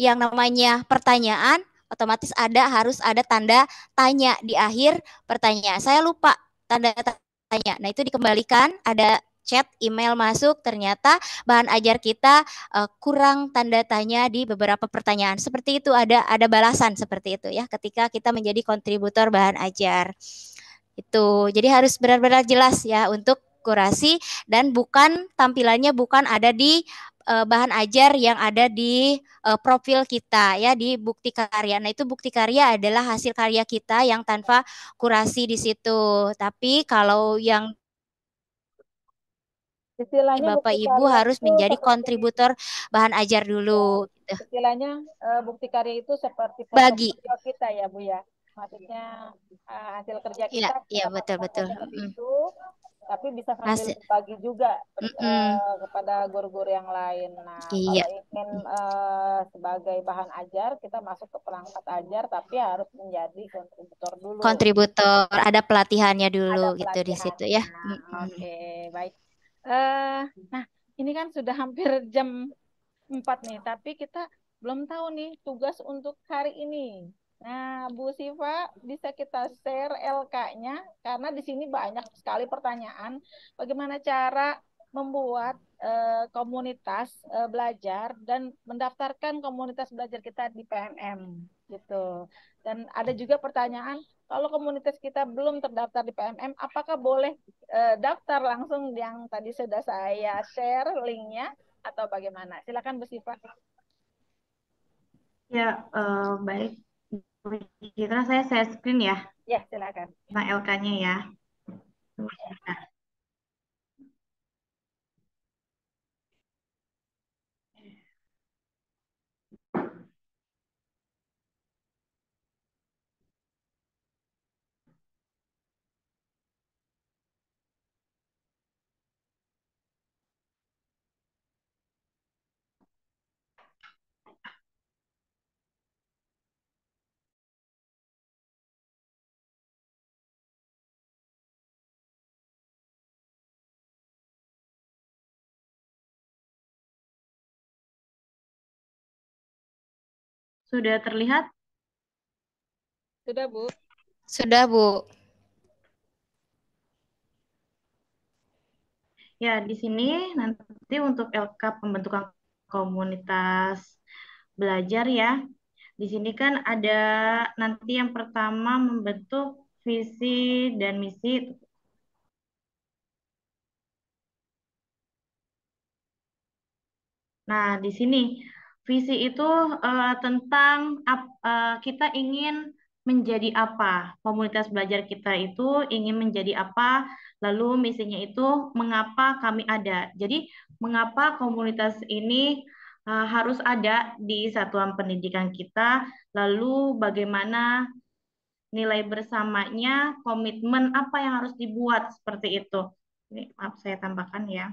yang namanya pertanyaan otomatis ada harus ada tanda tanya di akhir pertanyaan. Saya lupa tanda tanya tanya. Nah, itu dikembalikan ada chat, email masuk, ternyata bahan ajar kita uh, kurang tanda tanya di beberapa pertanyaan. Seperti itu ada ada balasan seperti itu ya ketika kita menjadi kontributor bahan ajar. Itu. Jadi harus benar-benar jelas ya untuk kurasi dan bukan tampilannya bukan ada di uh, bahan ajar yang ada di uh, profil kita ya di bukti karya. Nah, itu bukti karya adalah hasil karya kita yang tanpa kurasi di situ. Tapi kalau yang Istilahnya Bapak Ibu harus menjadi kontributor bahan ajar dulu. Iya, gitu. Istilahnya uh, bukti karya itu seperti bagi kita ya Bu ya. Maksudnya uh, hasil kerja iya, kita. Iya, ya, betul betul. Hmm. Itu, tapi bisa sambil Masih. bagi juga mm -mm. Uh, kepada guru-guru yang lain. Nah, iya. kalau ingin uh, sebagai bahan ajar kita masuk ke perangkat ajar tapi harus menjadi kontributor dulu. Kontributor, ada pelatihannya dulu ada pelatihan. gitu di situ ya. Nah, mm -hmm. Oke, okay, baik. Uh, nah, ini kan sudah hampir jam 4 nih, tapi kita belum tahu nih tugas untuk hari ini. Nah, Bu Siva bisa kita share LK-nya karena di sini banyak sekali pertanyaan bagaimana cara membuat uh, komunitas uh, belajar dan mendaftarkan komunitas belajar kita di PMM gitu. Dan ada juga pertanyaan kalau komunitas kita belum terdaftar di PMM apakah boleh uh, daftar langsung yang tadi sudah saya share linknya atau bagaimana? Silakan Bu Siva. Ya, uh, baik. Kita saya saya screen ya. Ya, silakan. Nah, LK-nya ya. Nah, Sudah terlihat? Sudah, Bu. Sudah, Bu. Ya, di sini nanti untuk LK pembentukan komunitas belajar ya. Di sini kan ada nanti yang pertama membentuk visi dan misi. Nah, di sini Visi itu uh, tentang uh, kita ingin menjadi apa, komunitas belajar kita itu ingin menjadi apa, lalu misinya itu mengapa kami ada. Jadi mengapa komunitas ini uh, harus ada di satuan pendidikan kita, lalu bagaimana nilai bersamanya, komitmen apa yang harus dibuat seperti itu. Ini maaf saya tambahkan ya.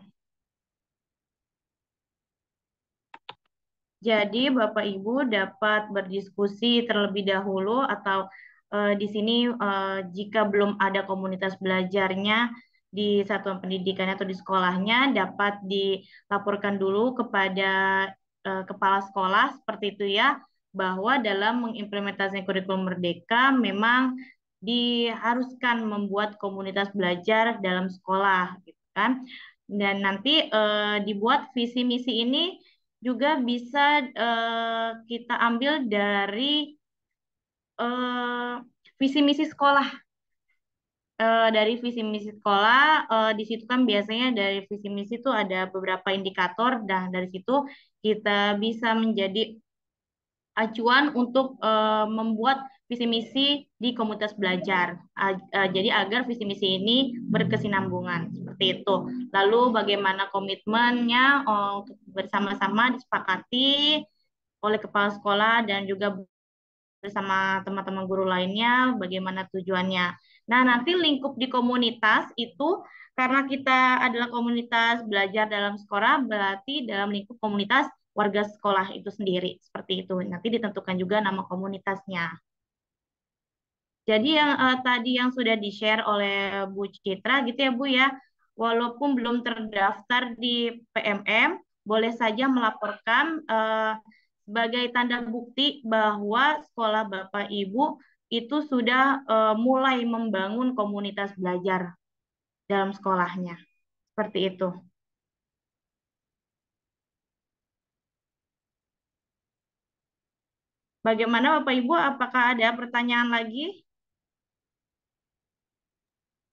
Jadi Bapak Ibu dapat berdiskusi terlebih dahulu atau uh, di sini uh, jika belum ada komunitas belajarnya di satuan pendidikannya atau di sekolahnya dapat dilaporkan dulu kepada uh, kepala sekolah seperti itu ya bahwa dalam mengimplementasikan kurikulum merdeka memang diharuskan membuat komunitas belajar dalam sekolah gitu kan dan nanti uh, dibuat visi misi ini juga bisa uh, kita ambil dari uh, visi misi sekolah. Uh, dari visi misi sekolah, uh, di situ kan biasanya dari visi misi itu ada beberapa indikator, dan nah, dari situ kita bisa menjadi acuan untuk uh, membuat visi misi di komunitas belajar. Eh, jadi agar visi misi ini berkesinambungan seperti itu. Lalu bagaimana komitmennya eh, bersama-sama disepakati oleh kepala sekolah dan juga bersama teman-teman guru lainnya bagaimana tujuannya. Nah, nanti lingkup di komunitas itu karena kita adalah komunitas belajar dalam sekolah, berarti dalam lingkup komunitas warga sekolah itu sendiri. Seperti itu. Nanti ditentukan juga nama komunitasnya. Jadi yang uh, tadi yang sudah di-share oleh Bu Citra gitu ya Bu ya, walaupun belum terdaftar di PMM, boleh saja melaporkan uh, sebagai tanda bukti bahwa sekolah Bapak Ibu itu sudah uh, mulai membangun komunitas belajar dalam sekolahnya. Seperti itu. Bagaimana Bapak Ibu, apakah ada pertanyaan lagi?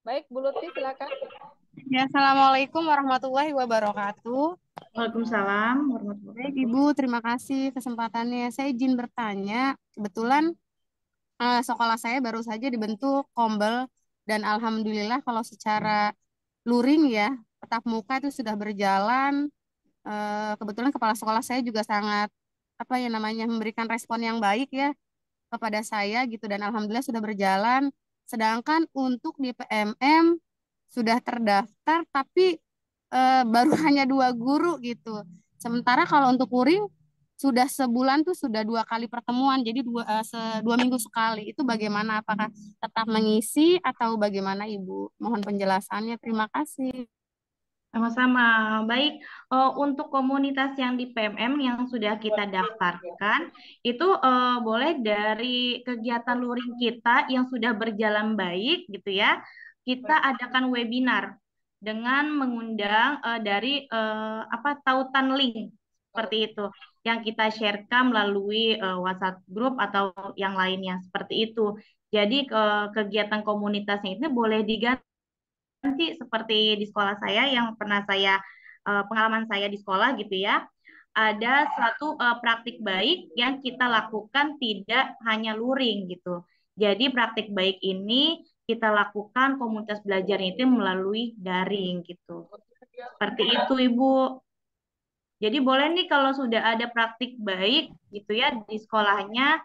Baik, Bu Lutfi silakan. Ya, Assalamualaikum warahmatullahi wabarakatuh. Waalaikumsalam warahmatullahi wabarakatuh. Ibu, terima kasih kesempatannya. Saya izin bertanya, kebetulan uh, sekolah saya baru saja dibentuk kombel dan alhamdulillah kalau secara luring ya, tetap muka itu sudah berjalan. Eh, kebetulan kepala sekolah saya juga sangat apa ya namanya memberikan respon yang baik ya kepada saya gitu dan alhamdulillah sudah berjalan Sedangkan untuk di PMM sudah terdaftar tapi e, baru hanya dua guru gitu. Sementara kalau untuk kuring sudah sebulan tuh sudah dua kali pertemuan, jadi dua e, se, dua minggu sekali. Itu bagaimana? Apakah tetap mengisi atau bagaimana, Ibu? Mohon penjelasannya. Terima kasih. Sama-sama. Baik, uh, untuk komunitas yang di PMM yang sudah kita daftarkan, itu uh, boleh dari kegiatan luring kita yang sudah berjalan baik, gitu ya. Kita adakan webinar dengan mengundang uh, dari uh, apa tautan link seperti itu yang kita sharekan melalui uh, WhatsApp group atau yang lainnya seperti itu. Jadi uh, kegiatan komunitasnya itu boleh diganti sih seperti di sekolah saya yang pernah saya eh, pengalaman saya di sekolah gitu ya ada satu eh, praktik baik yang kita lakukan tidak hanya luring gitu. Jadi praktik baik ini kita lakukan komunitas belajar itu melalui daring gitu. Seperti itu Ibu. Jadi boleh nih kalau sudah ada praktik baik gitu ya di sekolahnya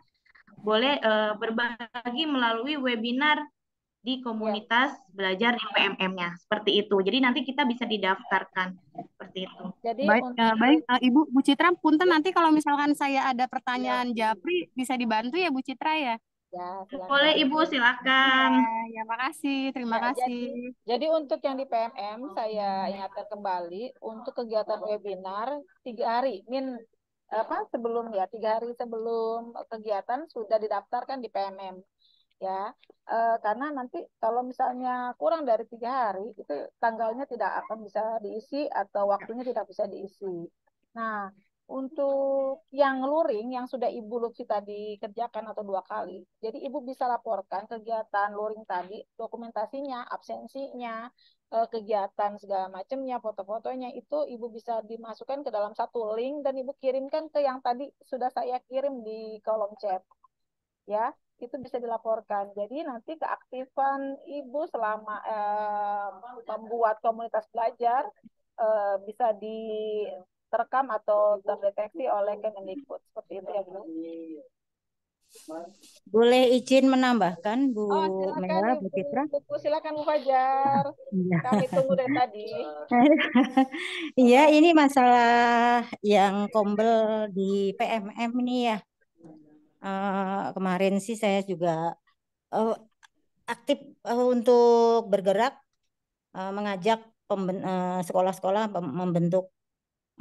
boleh eh, berbagi melalui webinar di iya. komunitas ya. belajar di PMM-nya seperti itu. Jadi nanti kita bisa didaftarkan seperti itu. Jadi baik, untuk... uh, baik uh, Ibu Bu Citra, punten iya. nanti kalau misalkan saya ada pertanyaan ya. Japri bisa dibantu ya Bu Citra ya. Ya, boleh Ibu silakan. Ya, ya makasih, terima ya, kasih. Jadi, jadi untuk yang di PMM saya ingatkan kembali untuk kegiatan webinar tiga hari min apa sebelum ya tiga hari sebelum kegiatan sudah didaftarkan di PMM ya e, karena nanti kalau misalnya kurang dari tiga hari itu tanggalnya tidak akan bisa diisi atau waktunya tidak bisa diisi. Nah untuk yang luring yang sudah Ibu Lutfi tadi kerjakan atau dua kali, jadi Ibu bisa laporkan kegiatan luring tadi, dokumentasinya, absensinya, eh, kegiatan segala macamnya, foto-fotonya itu Ibu bisa dimasukkan ke dalam satu link dan Ibu kirimkan ke yang tadi sudah saya kirim di kolom chat. Ya, itu bisa dilaporkan. Jadi nanti keaktifan ibu selama eh, membuat komunitas belajar eh, bisa diterekam atau terdeteksi oleh Kemendikbud seperti itu ya Bu. Boleh izin menambahkan Bu oh, Mela, Bu Fitra? Bu, silakan Bu Fajar. Iya. Kami tunggu dari tadi. Iya, ini masalah yang kombel di PMM nih ya uh, kemarin sih saya juga uh, aktif uh, untuk bergerak uh, mengajak sekolah-sekolah uh, membentuk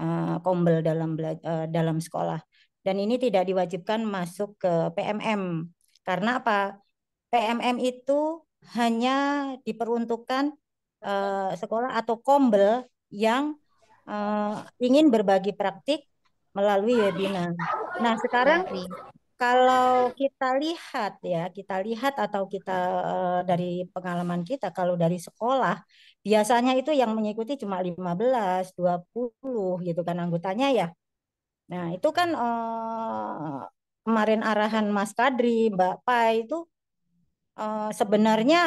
uh, kombel dalam uh, dalam sekolah dan ini tidak diwajibkan masuk ke PMM karena apa PMM itu hanya diperuntukkan uh, sekolah atau kombel yang uh, ingin berbagi praktik melalui webinar. Nah sekarang kalau kita lihat ya, kita lihat atau kita eh, dari pengalaman kita kalau dari sekolah biasanya itu yang mengikuti cuma 15, 20 gitu kan anggotanya ya. Nah, itu kan eh, kemarin arahan Mas Kadri, Mbak Pai itu eh, sebenarnya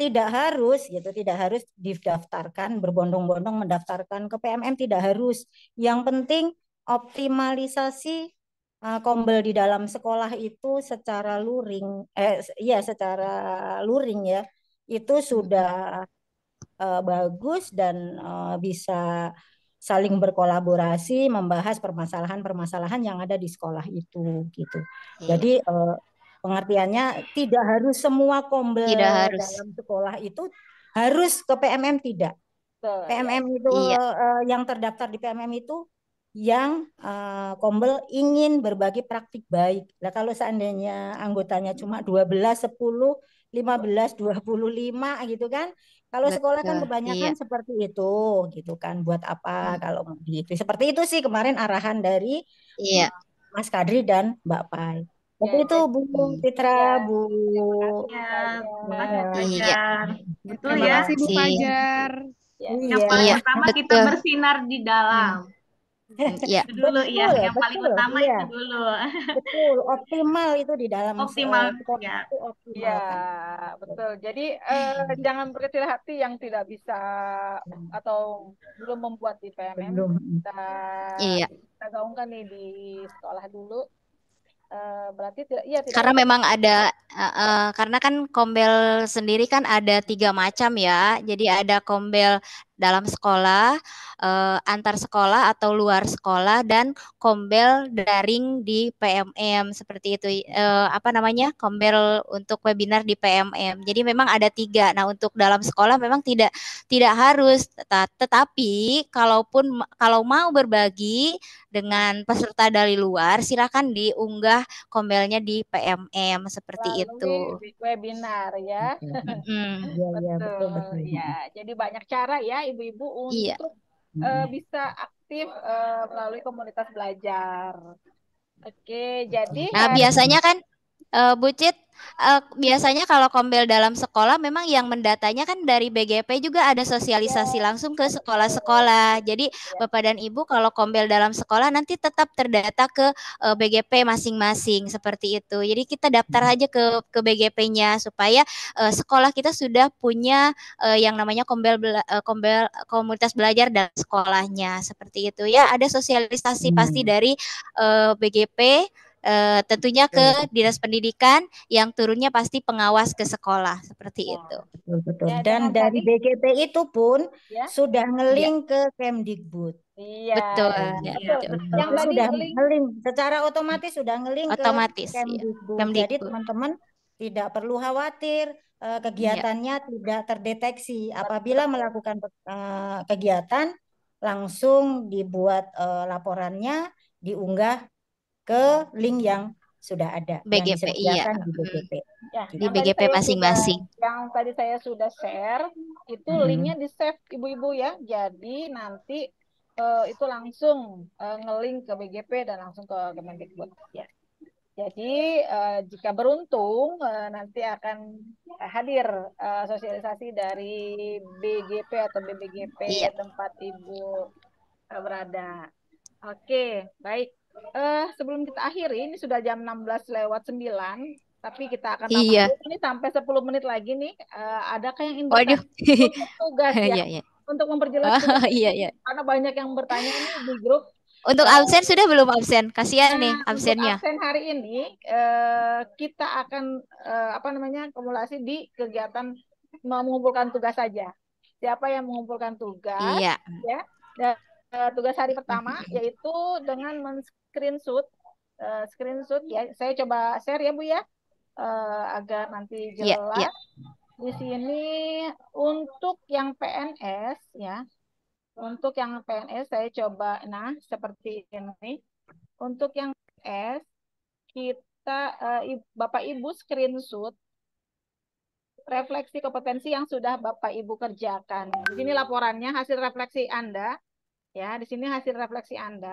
tidak harus gitu, tidak harus didaftarkan berbondong-bondong mendaftarkan ke PMM tidak harus. Yang penting optimalisasi uh, kombel di dalam sekolah itu secara luring eh ya secara luring ya itu sudah uh, bagus dan uh, bisa saling berkolaborasi membahas permasalahan-permasalahan yang ada di sekolah itu gitu. Hmm. Jadi uh, pengertiannya tidak harus semua kombel tidak harus. dalam sekolah itu harus ke PMM tidak. Betul. PMM itu iya. uh, yang terdaftar di PMM itu yang uh, kombel ingin berbagi praktik baik. Nah, kalau seandainya anggotanya cuma 12, 10, 15, 25 gitu kan. Kalau Betul, sekolah kan kebanyakan iya. seperti itu gitu kan. Buat apa hmm. kalau begitu. Seperti itu sih kemarin arahan dari iya. Eh, Mas Kadri dan Mbak Pai. Waktu ya, itu Bu Fitra, ya. Bu ya, Fajar. Iya. Betul ya. Terima kasih Bu ya, iya. Fajar. Ya, iya. Yang paling ya. pertama betul. kita bersinar di dalam. Hmm. Ya. Itu dulu betul, ya, yang betul, paling utama iya. itu dulu. Betul, optimal itu di dalam optimal ya. Itu optimal. Ya, betul. Jadi eh, hmm. jangan berkecil hati yang tidak bisa hmm. atau belum membuat di PMM. Belum. Kita, iya. kita gaungkan nih di sekolah dulu. Uh, berarti tidak, iya, tidak karena ada. memang ada uh, uh, karena kan kombel sendiri kan ada tiga macam ya jadi ada kombel dalam sekolah, eh, antar sekolah atau luar sekolah dan kombel daring di PMM seperti itu eh, apa namanya kombel untuk webinar di PMM. Jadi memang ada tiga. Nah untuk dalam sekolah memang tidak tidak harus, tetapi kalaupun kalau mau berbagi dengan peserta dari luar silakan diunggah kombelnya di PMM seperti Lalu itu. Webinar ya. Mm. ya, betul. betul. Iya. Ya jadi banyak cara ya ibu-ibu iya. untuk iya. uh, bisa aktif uh, melalui komunitas belajar. Oke, jadi nah biasanya kan uh, eh, Bucit uh, biasanya kalau kombel dalam sekolah memang yang mendatanya kan dari BGP juga ada sosialisasi iya. langsung ke sekolah-sekolah. Jadi iya. Bapak dan Ibu kalau kombel dalam sekolah nanti tetap terdata ke uh, eh, BGP masing-masing seperti itu. Jadi kita daftar hmm. aja ke ke BGP-nya supaya uh, sekolah kita sudah punya uh, yang namanya kombel bela, uh, kombel komunitas belajar dalam sekolahnya seperti itu. Ya ada sosialisasi pasti hmm. dari uh, BGP Eh, tentunya ke iya. dinas pendidikan yang turunnya pasti pengawas ke sekolah seperti itu. Betul, betul. Iya, Dan dari kan, BKP itu pun ya? sudah iya. ngeling ya. ke Kemdikbud. Iya. Betul. Ya, betul. betul. Yang tadi sudah ngeling. secara otomatis sudah ngeling otomatis, ke Kemdikbud. Ya. Kemdikbud. Jadi teman-teman tidak perlu khawatir eh, kegiatannya ya. tidak terdeteksi. Apabila melakukan uh, kegiatan, langsung dibuat uh, laporannya, diunggah ke link yang sudah ada BGP yang iya. di BGP. Ya, di BGP masing-masing. Yang tadi saya sudah share itu hmm. linknya di save ibu-ibu ya. Jadi nanti uh, itu langsung uh, ngelink ke BGP dan langsung ke Kemendikbud. Ya. Jadi uh, jika beruntung uh, nanti akan hadir uh, sosialisasi dari BGP atau BBGP iya. tempat ibu uh, berada. Oke, baik uh, sebelum kita akhiri ini sudah jam 16 lewat 9 tapi kita akan iya. ini sampai 10 menit lagi nih uh, eh, kayak yang ingin Waduh. tugas ya iya, iya. untuk memperjelas oh, iya, iya. karena banyak yang bertanya ini di grup untuk eh, absen sudah belum absen kasihan nah, nih absennya absen hari ini uh, kita akan uh, apa namanya kumulasi di kegiatan mengumpulkan tugas saja siapa yang mengumpulkan tugas iya. ya dan Eh, tugas hari pertama yaitu dengan men-screenshot uh, screenshot ya. Saya coba share ya Bu ya. Uh, agar nanti iya, iya. jelas. Yeah, yeah. Di sini untuk yang PNS ya. Untuk yang PNS saya coba nah seperti ini. Untuk yang PNS kita uh, Bapak Ibu screenshot refleksi kompetensi yang sudah Bapak Ibu kerjakan. Di sini laporannya hasil refleksi Anda Ya, di sini hasil refleksi Anda.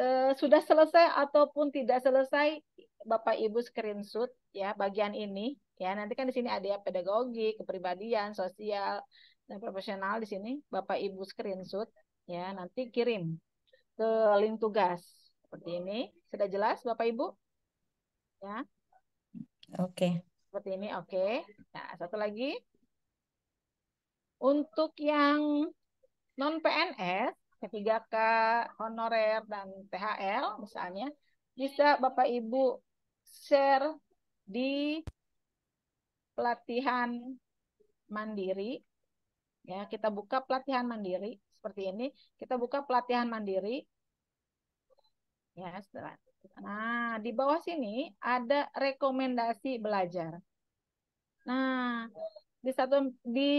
E, sudah selesai ataupun tidak selesai, Bapak Ibu screenshot ya bagian ini. Ya, nanti kan di sini ada ya pedagogi, kepribadian, sosial, dan profesional di sini. Bapak Ibu screenshot ya, nanti kirim ke link tugas. Seperti ini. Sudah jelas Bapak Ibu? Ya. Oke. Okay. Seperti ini, oke. Okay. Nah, satu lagi. Untuk yang non PNS, ketiga 3 k honorer dan THL misalnya, bisa Bapak Ibu share di pelatihan mandiri. Ya, kita buka pelatihan mandiri seperti ini. Kita buka pelatihan mandiri. Ya, setelah Nah, di bawah sini ada rekomendasi belajar. Nah, di satuan di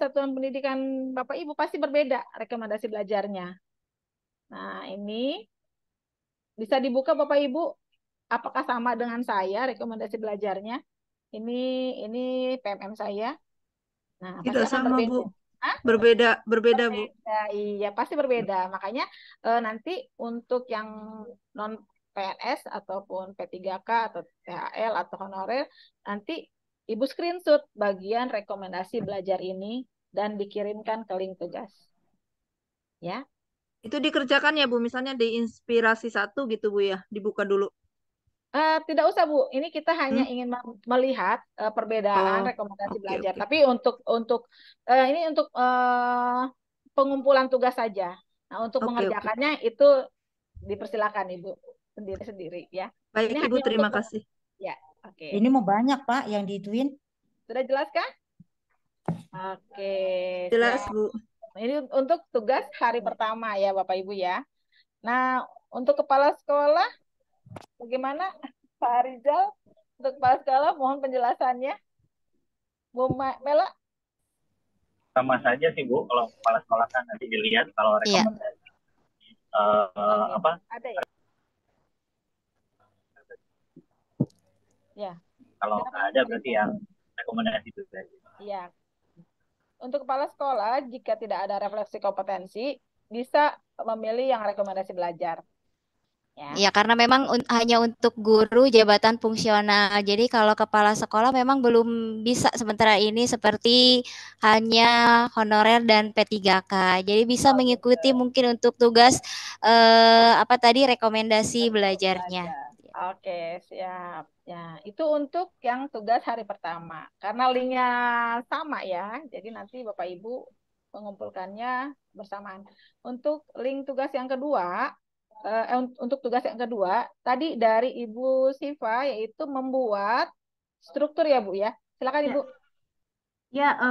satuan pendidikan Bapak Ibu pasti berbeda rekomendasi belajarnya. Nah, ini bisa dibuka Bapak Ibu apakah sama dengan saya rekomendasi belajarnya? Ini ini PMM saya. Nah, tidak sama berbeda. Bu. Hah? Berbeda, berbeda, berbeda Bu. Iya, pasti berbeda. Makanya eh, nanti untuk yang non PNS ataupun P3K atau THL atau honorer nanti Ibu screenshot bagian rekomendasi belajar ini dan dikirimkan ke link tugas. Ya. Itu dikerjakan ya Bu, misalnya di inspirasi satu gitu Bu ya, dibuka dulu. Uh, tidak usah Bu, ini kita hanya hmm. ingin melihat uh, perbedaan oh, rekomendasi okay, belajar. Okay. Tapi untuk untuk uh, ini untuk uh, pengumpulan tugas saja. Nah untuk okay, mengerjakannya okay. itu dipersilakan Ibu sendiri-sendiri ya. Baik ini Ibu terima untuk, kasih. Ya Oke. Ini mau banyak Pak yang dituin. Sudah jelas kan? Oke. Jelas Bu. Ini untuk tugas hari pertama ya Bapak Ibu ya. Nah untuk kepala sekolah bagaimana Pak Rizal? Untuk kepala sekolah mohon penjelasannya. Bu Mela? Sama saja sih Bu, kalau kepala sekolah kan nanti dilihat kalau iya. rekomendasi. Iya. Uh, eh, okay. apa? Ada ya? Ya. Kalau nggak ada berarti yang rekomendasi itu saja. Iya. Untuk kepala sekolah, jika tidak ada refleksi kompetensi, bisa memilih yang rekomendasi belajar. Ya. ya, karena memang un hanya untuk guru jabatan fungsional. Jadi kalau kepala sekolah memang belum bisa sementara ini seperti hanya honorer dan P3K. Jadi bisa oh, mengikuti mungkin untuk tugas eh, apa tadi rekomendasi belajarnya. Oke, siap. Ya, itu untuk yang tugas hari pertama. Karena linknya sama ya, jadi nanti Bapak Ibu mengumpulkannya bersamaan. Untuk link tugas yang kedua, eh, untuk tugas yang kedua, tadi dari Ibu Siva yaitu membuat struktur ya Bu ya. Silakan ya. Ibu. Ya, ya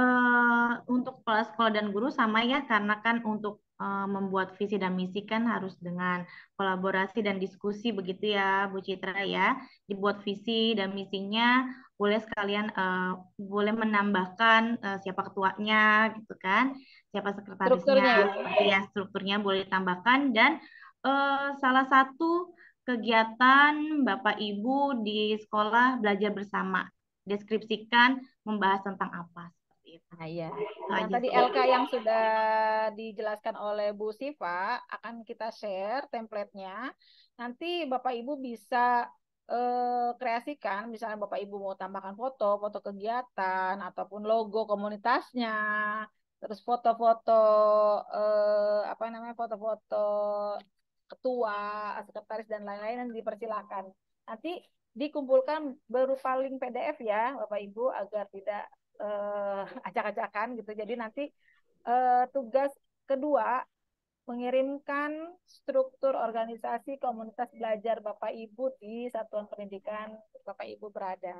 untuk kelas sekolah dan guru sama ya, karena kan untuk Eh, membuat visi dan misi kan harus dengan kolaborasi dan diskusi begitu ya Bu Citra ya dibuat visi dan misinya boleh sekalian uh, boleh menambahkan uh, siapa ketuanya gitu kan siapa sekretarisnya strukturnya. ya strukturnya boleh tambahkan dan uh, salah satu kegiatan Bapak Ibu di sekolah belajar bersama deskripsikan membahas tentang apa Nah, iya. Ah, nah, tadi gitu. LK yang sudah dijelaskan oleh Bu Siva akan kita share templatenya Nanti Bapak Ibu bisa eh, kreasikan, misalnya Bapak Ibu mau tambahkan foto, foto kegiatan ataupun logo komunitasnya, terus foto-foto eh, apa namanya foto-foto ketua, sekretaris dan lain-lain yang dipersilakan. Nanti dikumpulkan berupa link PDF ya Bapak Ibu agar tidak uh, acak-acakan gitu. Jadi nanti uh, tugas kedua mengirimkan struktur organisasi komunitas belajar Bapak Ibu di satuan pendidikan Bapak Ibu berada.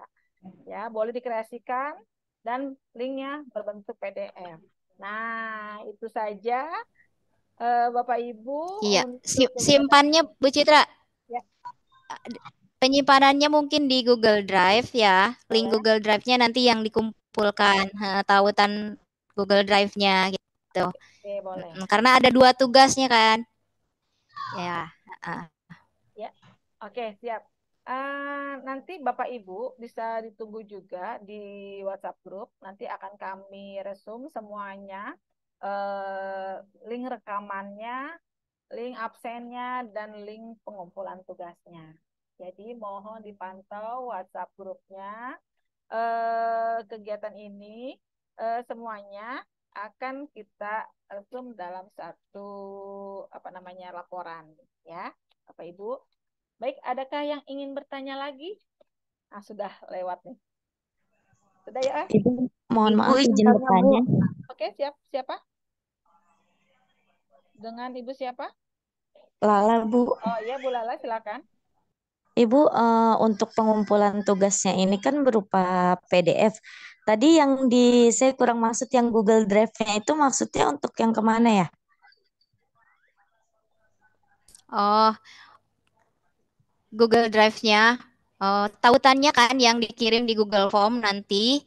Ya, boleh dikreasikan dan linknya berbentuk PDF. Nah, itu saja uh, Bapak Ibu. Iya, simpannya Bu Citra. Ya. Penyimpanannya mungkin di Google Drive ya. Link Google Drive-nya nanti yang dikumpulkan kumpulkan uh, tautan Google Drive-nya gitu. Oke, boleh. Karena ada dua tugasnya kan. Ya. Uh. Ya. Oke, siap. Uh, nanti Bapak Ibu bisa ditunggu juga di WhatsApp grup. Nanti akan kami resum semuanya, uh, link rekamannya, link absennya, dan link pengumpulan tugasnya. Jadi mohon dipantau WhatsApp grupnya Eh, kegiatan ini uh, semuanya akan kita resum dalam satu apa namanya laporan ya Bapak Ibu. Baik, adakah yang ingin bertanya lagi? Ah sudah lewat nih. Sudah ya? Ibu mohon maaf Ibu, izin bertanya. Bu. Oke, siap siapa? Dengan Ibu siapa? Lala, Bu. Oh iya, Bu Lala silakan. Ibu, uh, untuk pengumpulan tugasnya ini kan berupa PDF. Tadi yang di saya kurang maksud yang Google Drive-nya itu maksudnya untuk yang kemana ya? Oh, Google Drive-nya, oh, tautannya kan yang dikirim di Google Form nanti,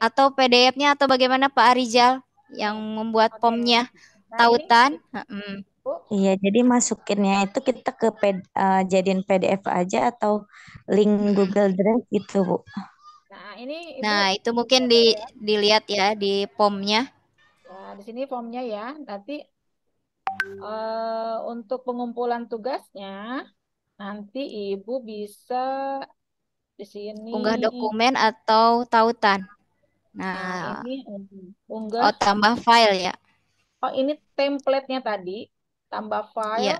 atau PDF-nya atau bagaimana Pak Arizal yang membuat form-nya, tautan? Hmm. Iya, jadi masukinnya itu kita ke ped, uh, jadiin PDF aja atau link Google Drive gitu, Bu. Nah, ini itu Nah, itu mungkin di ya. dilihat ya di pomnya. Nah, ya, di sini pomnya ya. Nanti uh, untuk pengumpulan tugasnya nanti Ibu bisa di sini unggah dokumen atau tautan. Nah, nah ini unggah. Oh, tambah file ya. Oh, ini template-nya tadi tambah file. Iya.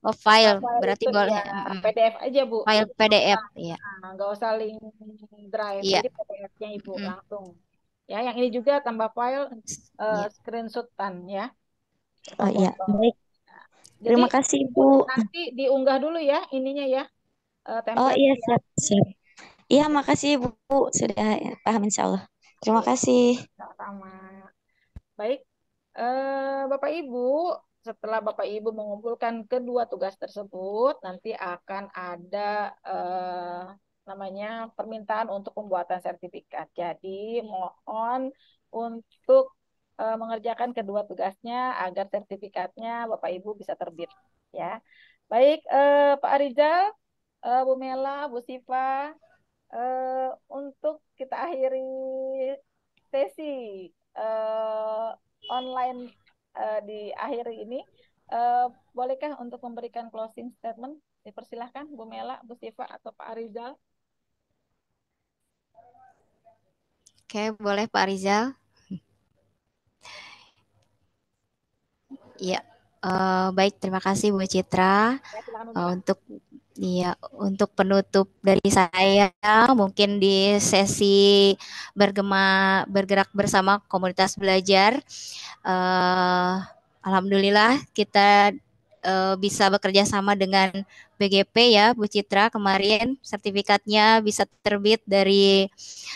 Oh file, file berarti itu, boleh ya, PDF aja bu. File PDF, iya. Nah, nggak usah link drive, Ya. jadi PDF-nya ibu mm. langsung. Ya, yang ini juga tambah file uh, screenshotan ya. Oh iya, baik. Jadi, Terima kasih ibu. Nanti diunggah dulu ya ininya ya. Uh, oh iya siap siap. Iya makasih ibu sudah ya, paham insya Allah. Terima iya. kasih. Sama. Baik, uh, Bapak Ibu setelah Bapak Ibu mengumpulkan kedua tugas tersebut, nanti akan ada eh, namanya permintaan untuk pembuatan sertifikat. Jadi mohon untuk eh, mengerjakan kedua tugasnya agar sertifikatnya Bapak Ibu bisa terbit. Ya, baik eh, Pak Arizal, eh, Bu Mela, Bu Siva, eh, untuk kita akhiri sesi eh, online uh, di akhir ini. Uh, bolehkah untuk memberikan closing statement? Dipersilahkan Bu Mela, Bu Siva, atau Pak Arizal. Oke, boleh Pak Arizal. Ya, uh, baik. Terima kasih Bu Citra ya, uh, untuk Iya, untuk penutup dari saya mungkin di sesi bergema bergerak bersama komunitas belajar. Uh, Alhamdulillah kita uh, bisa bekerja sama dengan BGP ya Bu Citra kemarin sertifikatnya bisa terbit dari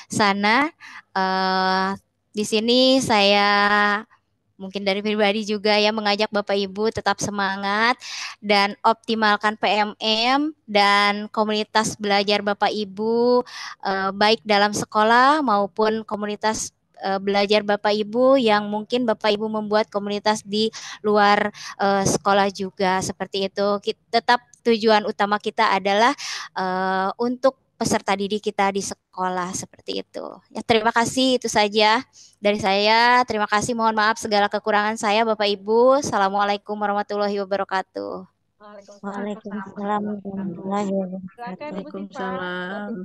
sana. Uh, di sini saya mungkin dari pribadi juga ya mengajak Bapak Ibu tetap semangat dan optimalkan PMM dan komunitas belajar Bapak Ibu eh, baik dalam sekolah maupun komunitas eh, belajar Bapak Ibu yang mungkin Bapak Ibu membuat komunitas di luar eh, sekolah juga seperti itu. Kita, tetap tujuan utama kita adalah eh, untuk peserta didik kita di sekolah seperti itu. Ya, terima kasih itu saja dari saya. Terima kasih mohon maaf segala kekurangan saya Bapak Ibu. Assalamualaikum warahmatullahi wabarakatuh. Waalaikumsalam warahmatullahi wabarakatuh.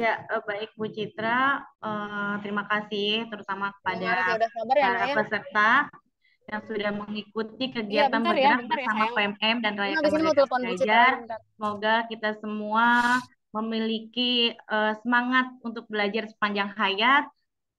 Ya, eh, baik Bu Citra, uh, terima kasih terutama kepada ya, ya, ya, peserta yang sudah mengikuti iya, kegiatan ya, bergerak ya, bersama ya, PMM dan Rakyat Kemerdekaan Belajar. Semoga kita semua memiliki uh, semangat untuk belajar sepanjang hayat.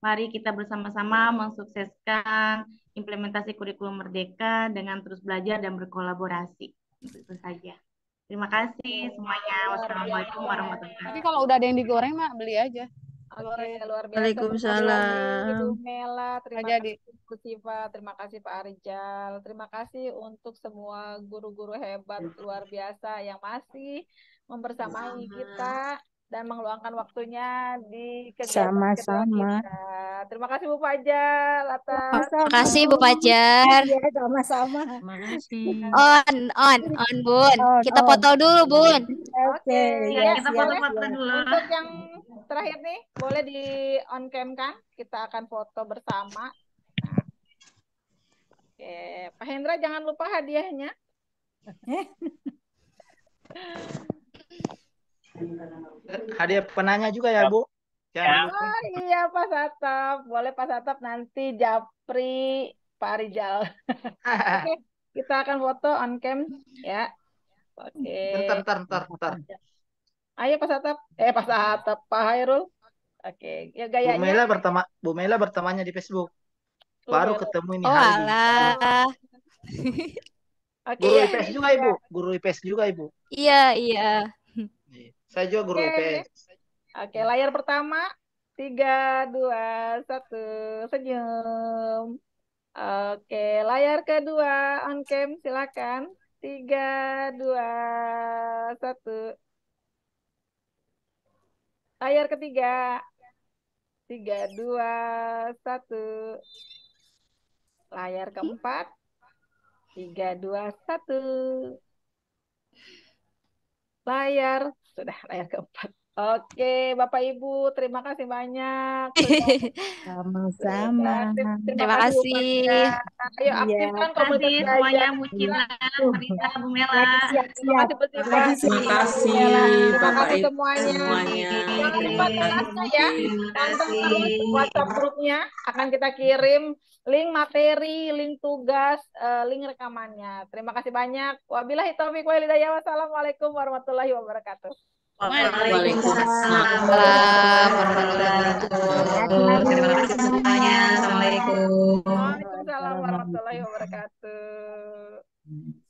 Mari kita bersama-sama mensukseskan implementasi kurikulum merdeka dengan terus belajar dan berkolaborasi. Itu saja. Terima kasih semuanya. Iya, iya, Wassalamualaikum warahmatullahi wabarakatuh. Tapi kalau udah ada yang digoreng mak beli aja. Oke, luar biasa. Waalaikumsalam. Ibu Mela, terima kasih Bu Siva, terima kasih Pak Arjal. Terima kasih untuk semua guru-guru hebat luar biasa yang masih mempersamai kita dan mengeluangkan waktunya di kegiatan sama-sama. Terima kasih Bu Fajar, Lata. Terima kasih Bu Fajar. Iya, sama-sama. On, on, on Bun. On, kita on. foto dulu Bun. Oke. Okay. Ya, yes, iya, kita foto-foto yes, dulu. Untuk yang terakhir nih, boleh di on cam kan? Kita akan foto bersama. Oke, Oke, Pak Hendra jangan lupa hadiahnya. Eh. Hadiah penanya juga ya, Bu? Ya. Oh iya Pak Satap, boleh Pak Satap nanti Japri Pak Rizal. okay, kita akan foto on cam ya. Oke. Okay. Ntar, ntar, ntar, Ayo Pak Satap, eh Pak Satap, Pak Hairul. Oke, okay. ya gayanya. Bu Mela bertama, Bu Mela bertamanya di Facebook. Oh, Baru oh, ketemu ini. Oh alah. Oke. Okay, Guru IPS iya. juga ibu, guru IPS juga ibu. Iya iya. Saya juga guru okay. Oke, okay, layar pertama. Tiga, dua, satu. Senyum. Oke, okay, layar kedua. On cam, silakan. Tiga, dua, satu. Layar ketiga. Tiga, dua, satu. Layar keempat. Tiga, dua, satu. Layar saddex ayaa ka Oke, Bapak Ibu, terima kasih banyak. Sama-sama. Terima, terima kasih. Ayo iya, aktifkan ya. komunitas semuanya Mucila, Marita, Bu Mela. Terima kasih. Terima kasih Bapak Ibu semuanya. semuanya. Terima kasih. ya. Tonton terus WhatsApp grupnya akan kita kirim link materi, link tugas, eh, link rekamannya. Terima kasih banyak. Wabillahi taufiq walhidayah. Wassalamualaikum warahmatullahi wabarakatuh. Waalaikumsalam warahmatullahi wabarakatuh. terima kasih semuanya. Assalamualaikum. Waalaikumsalam warahmatullahi wabarakatuh.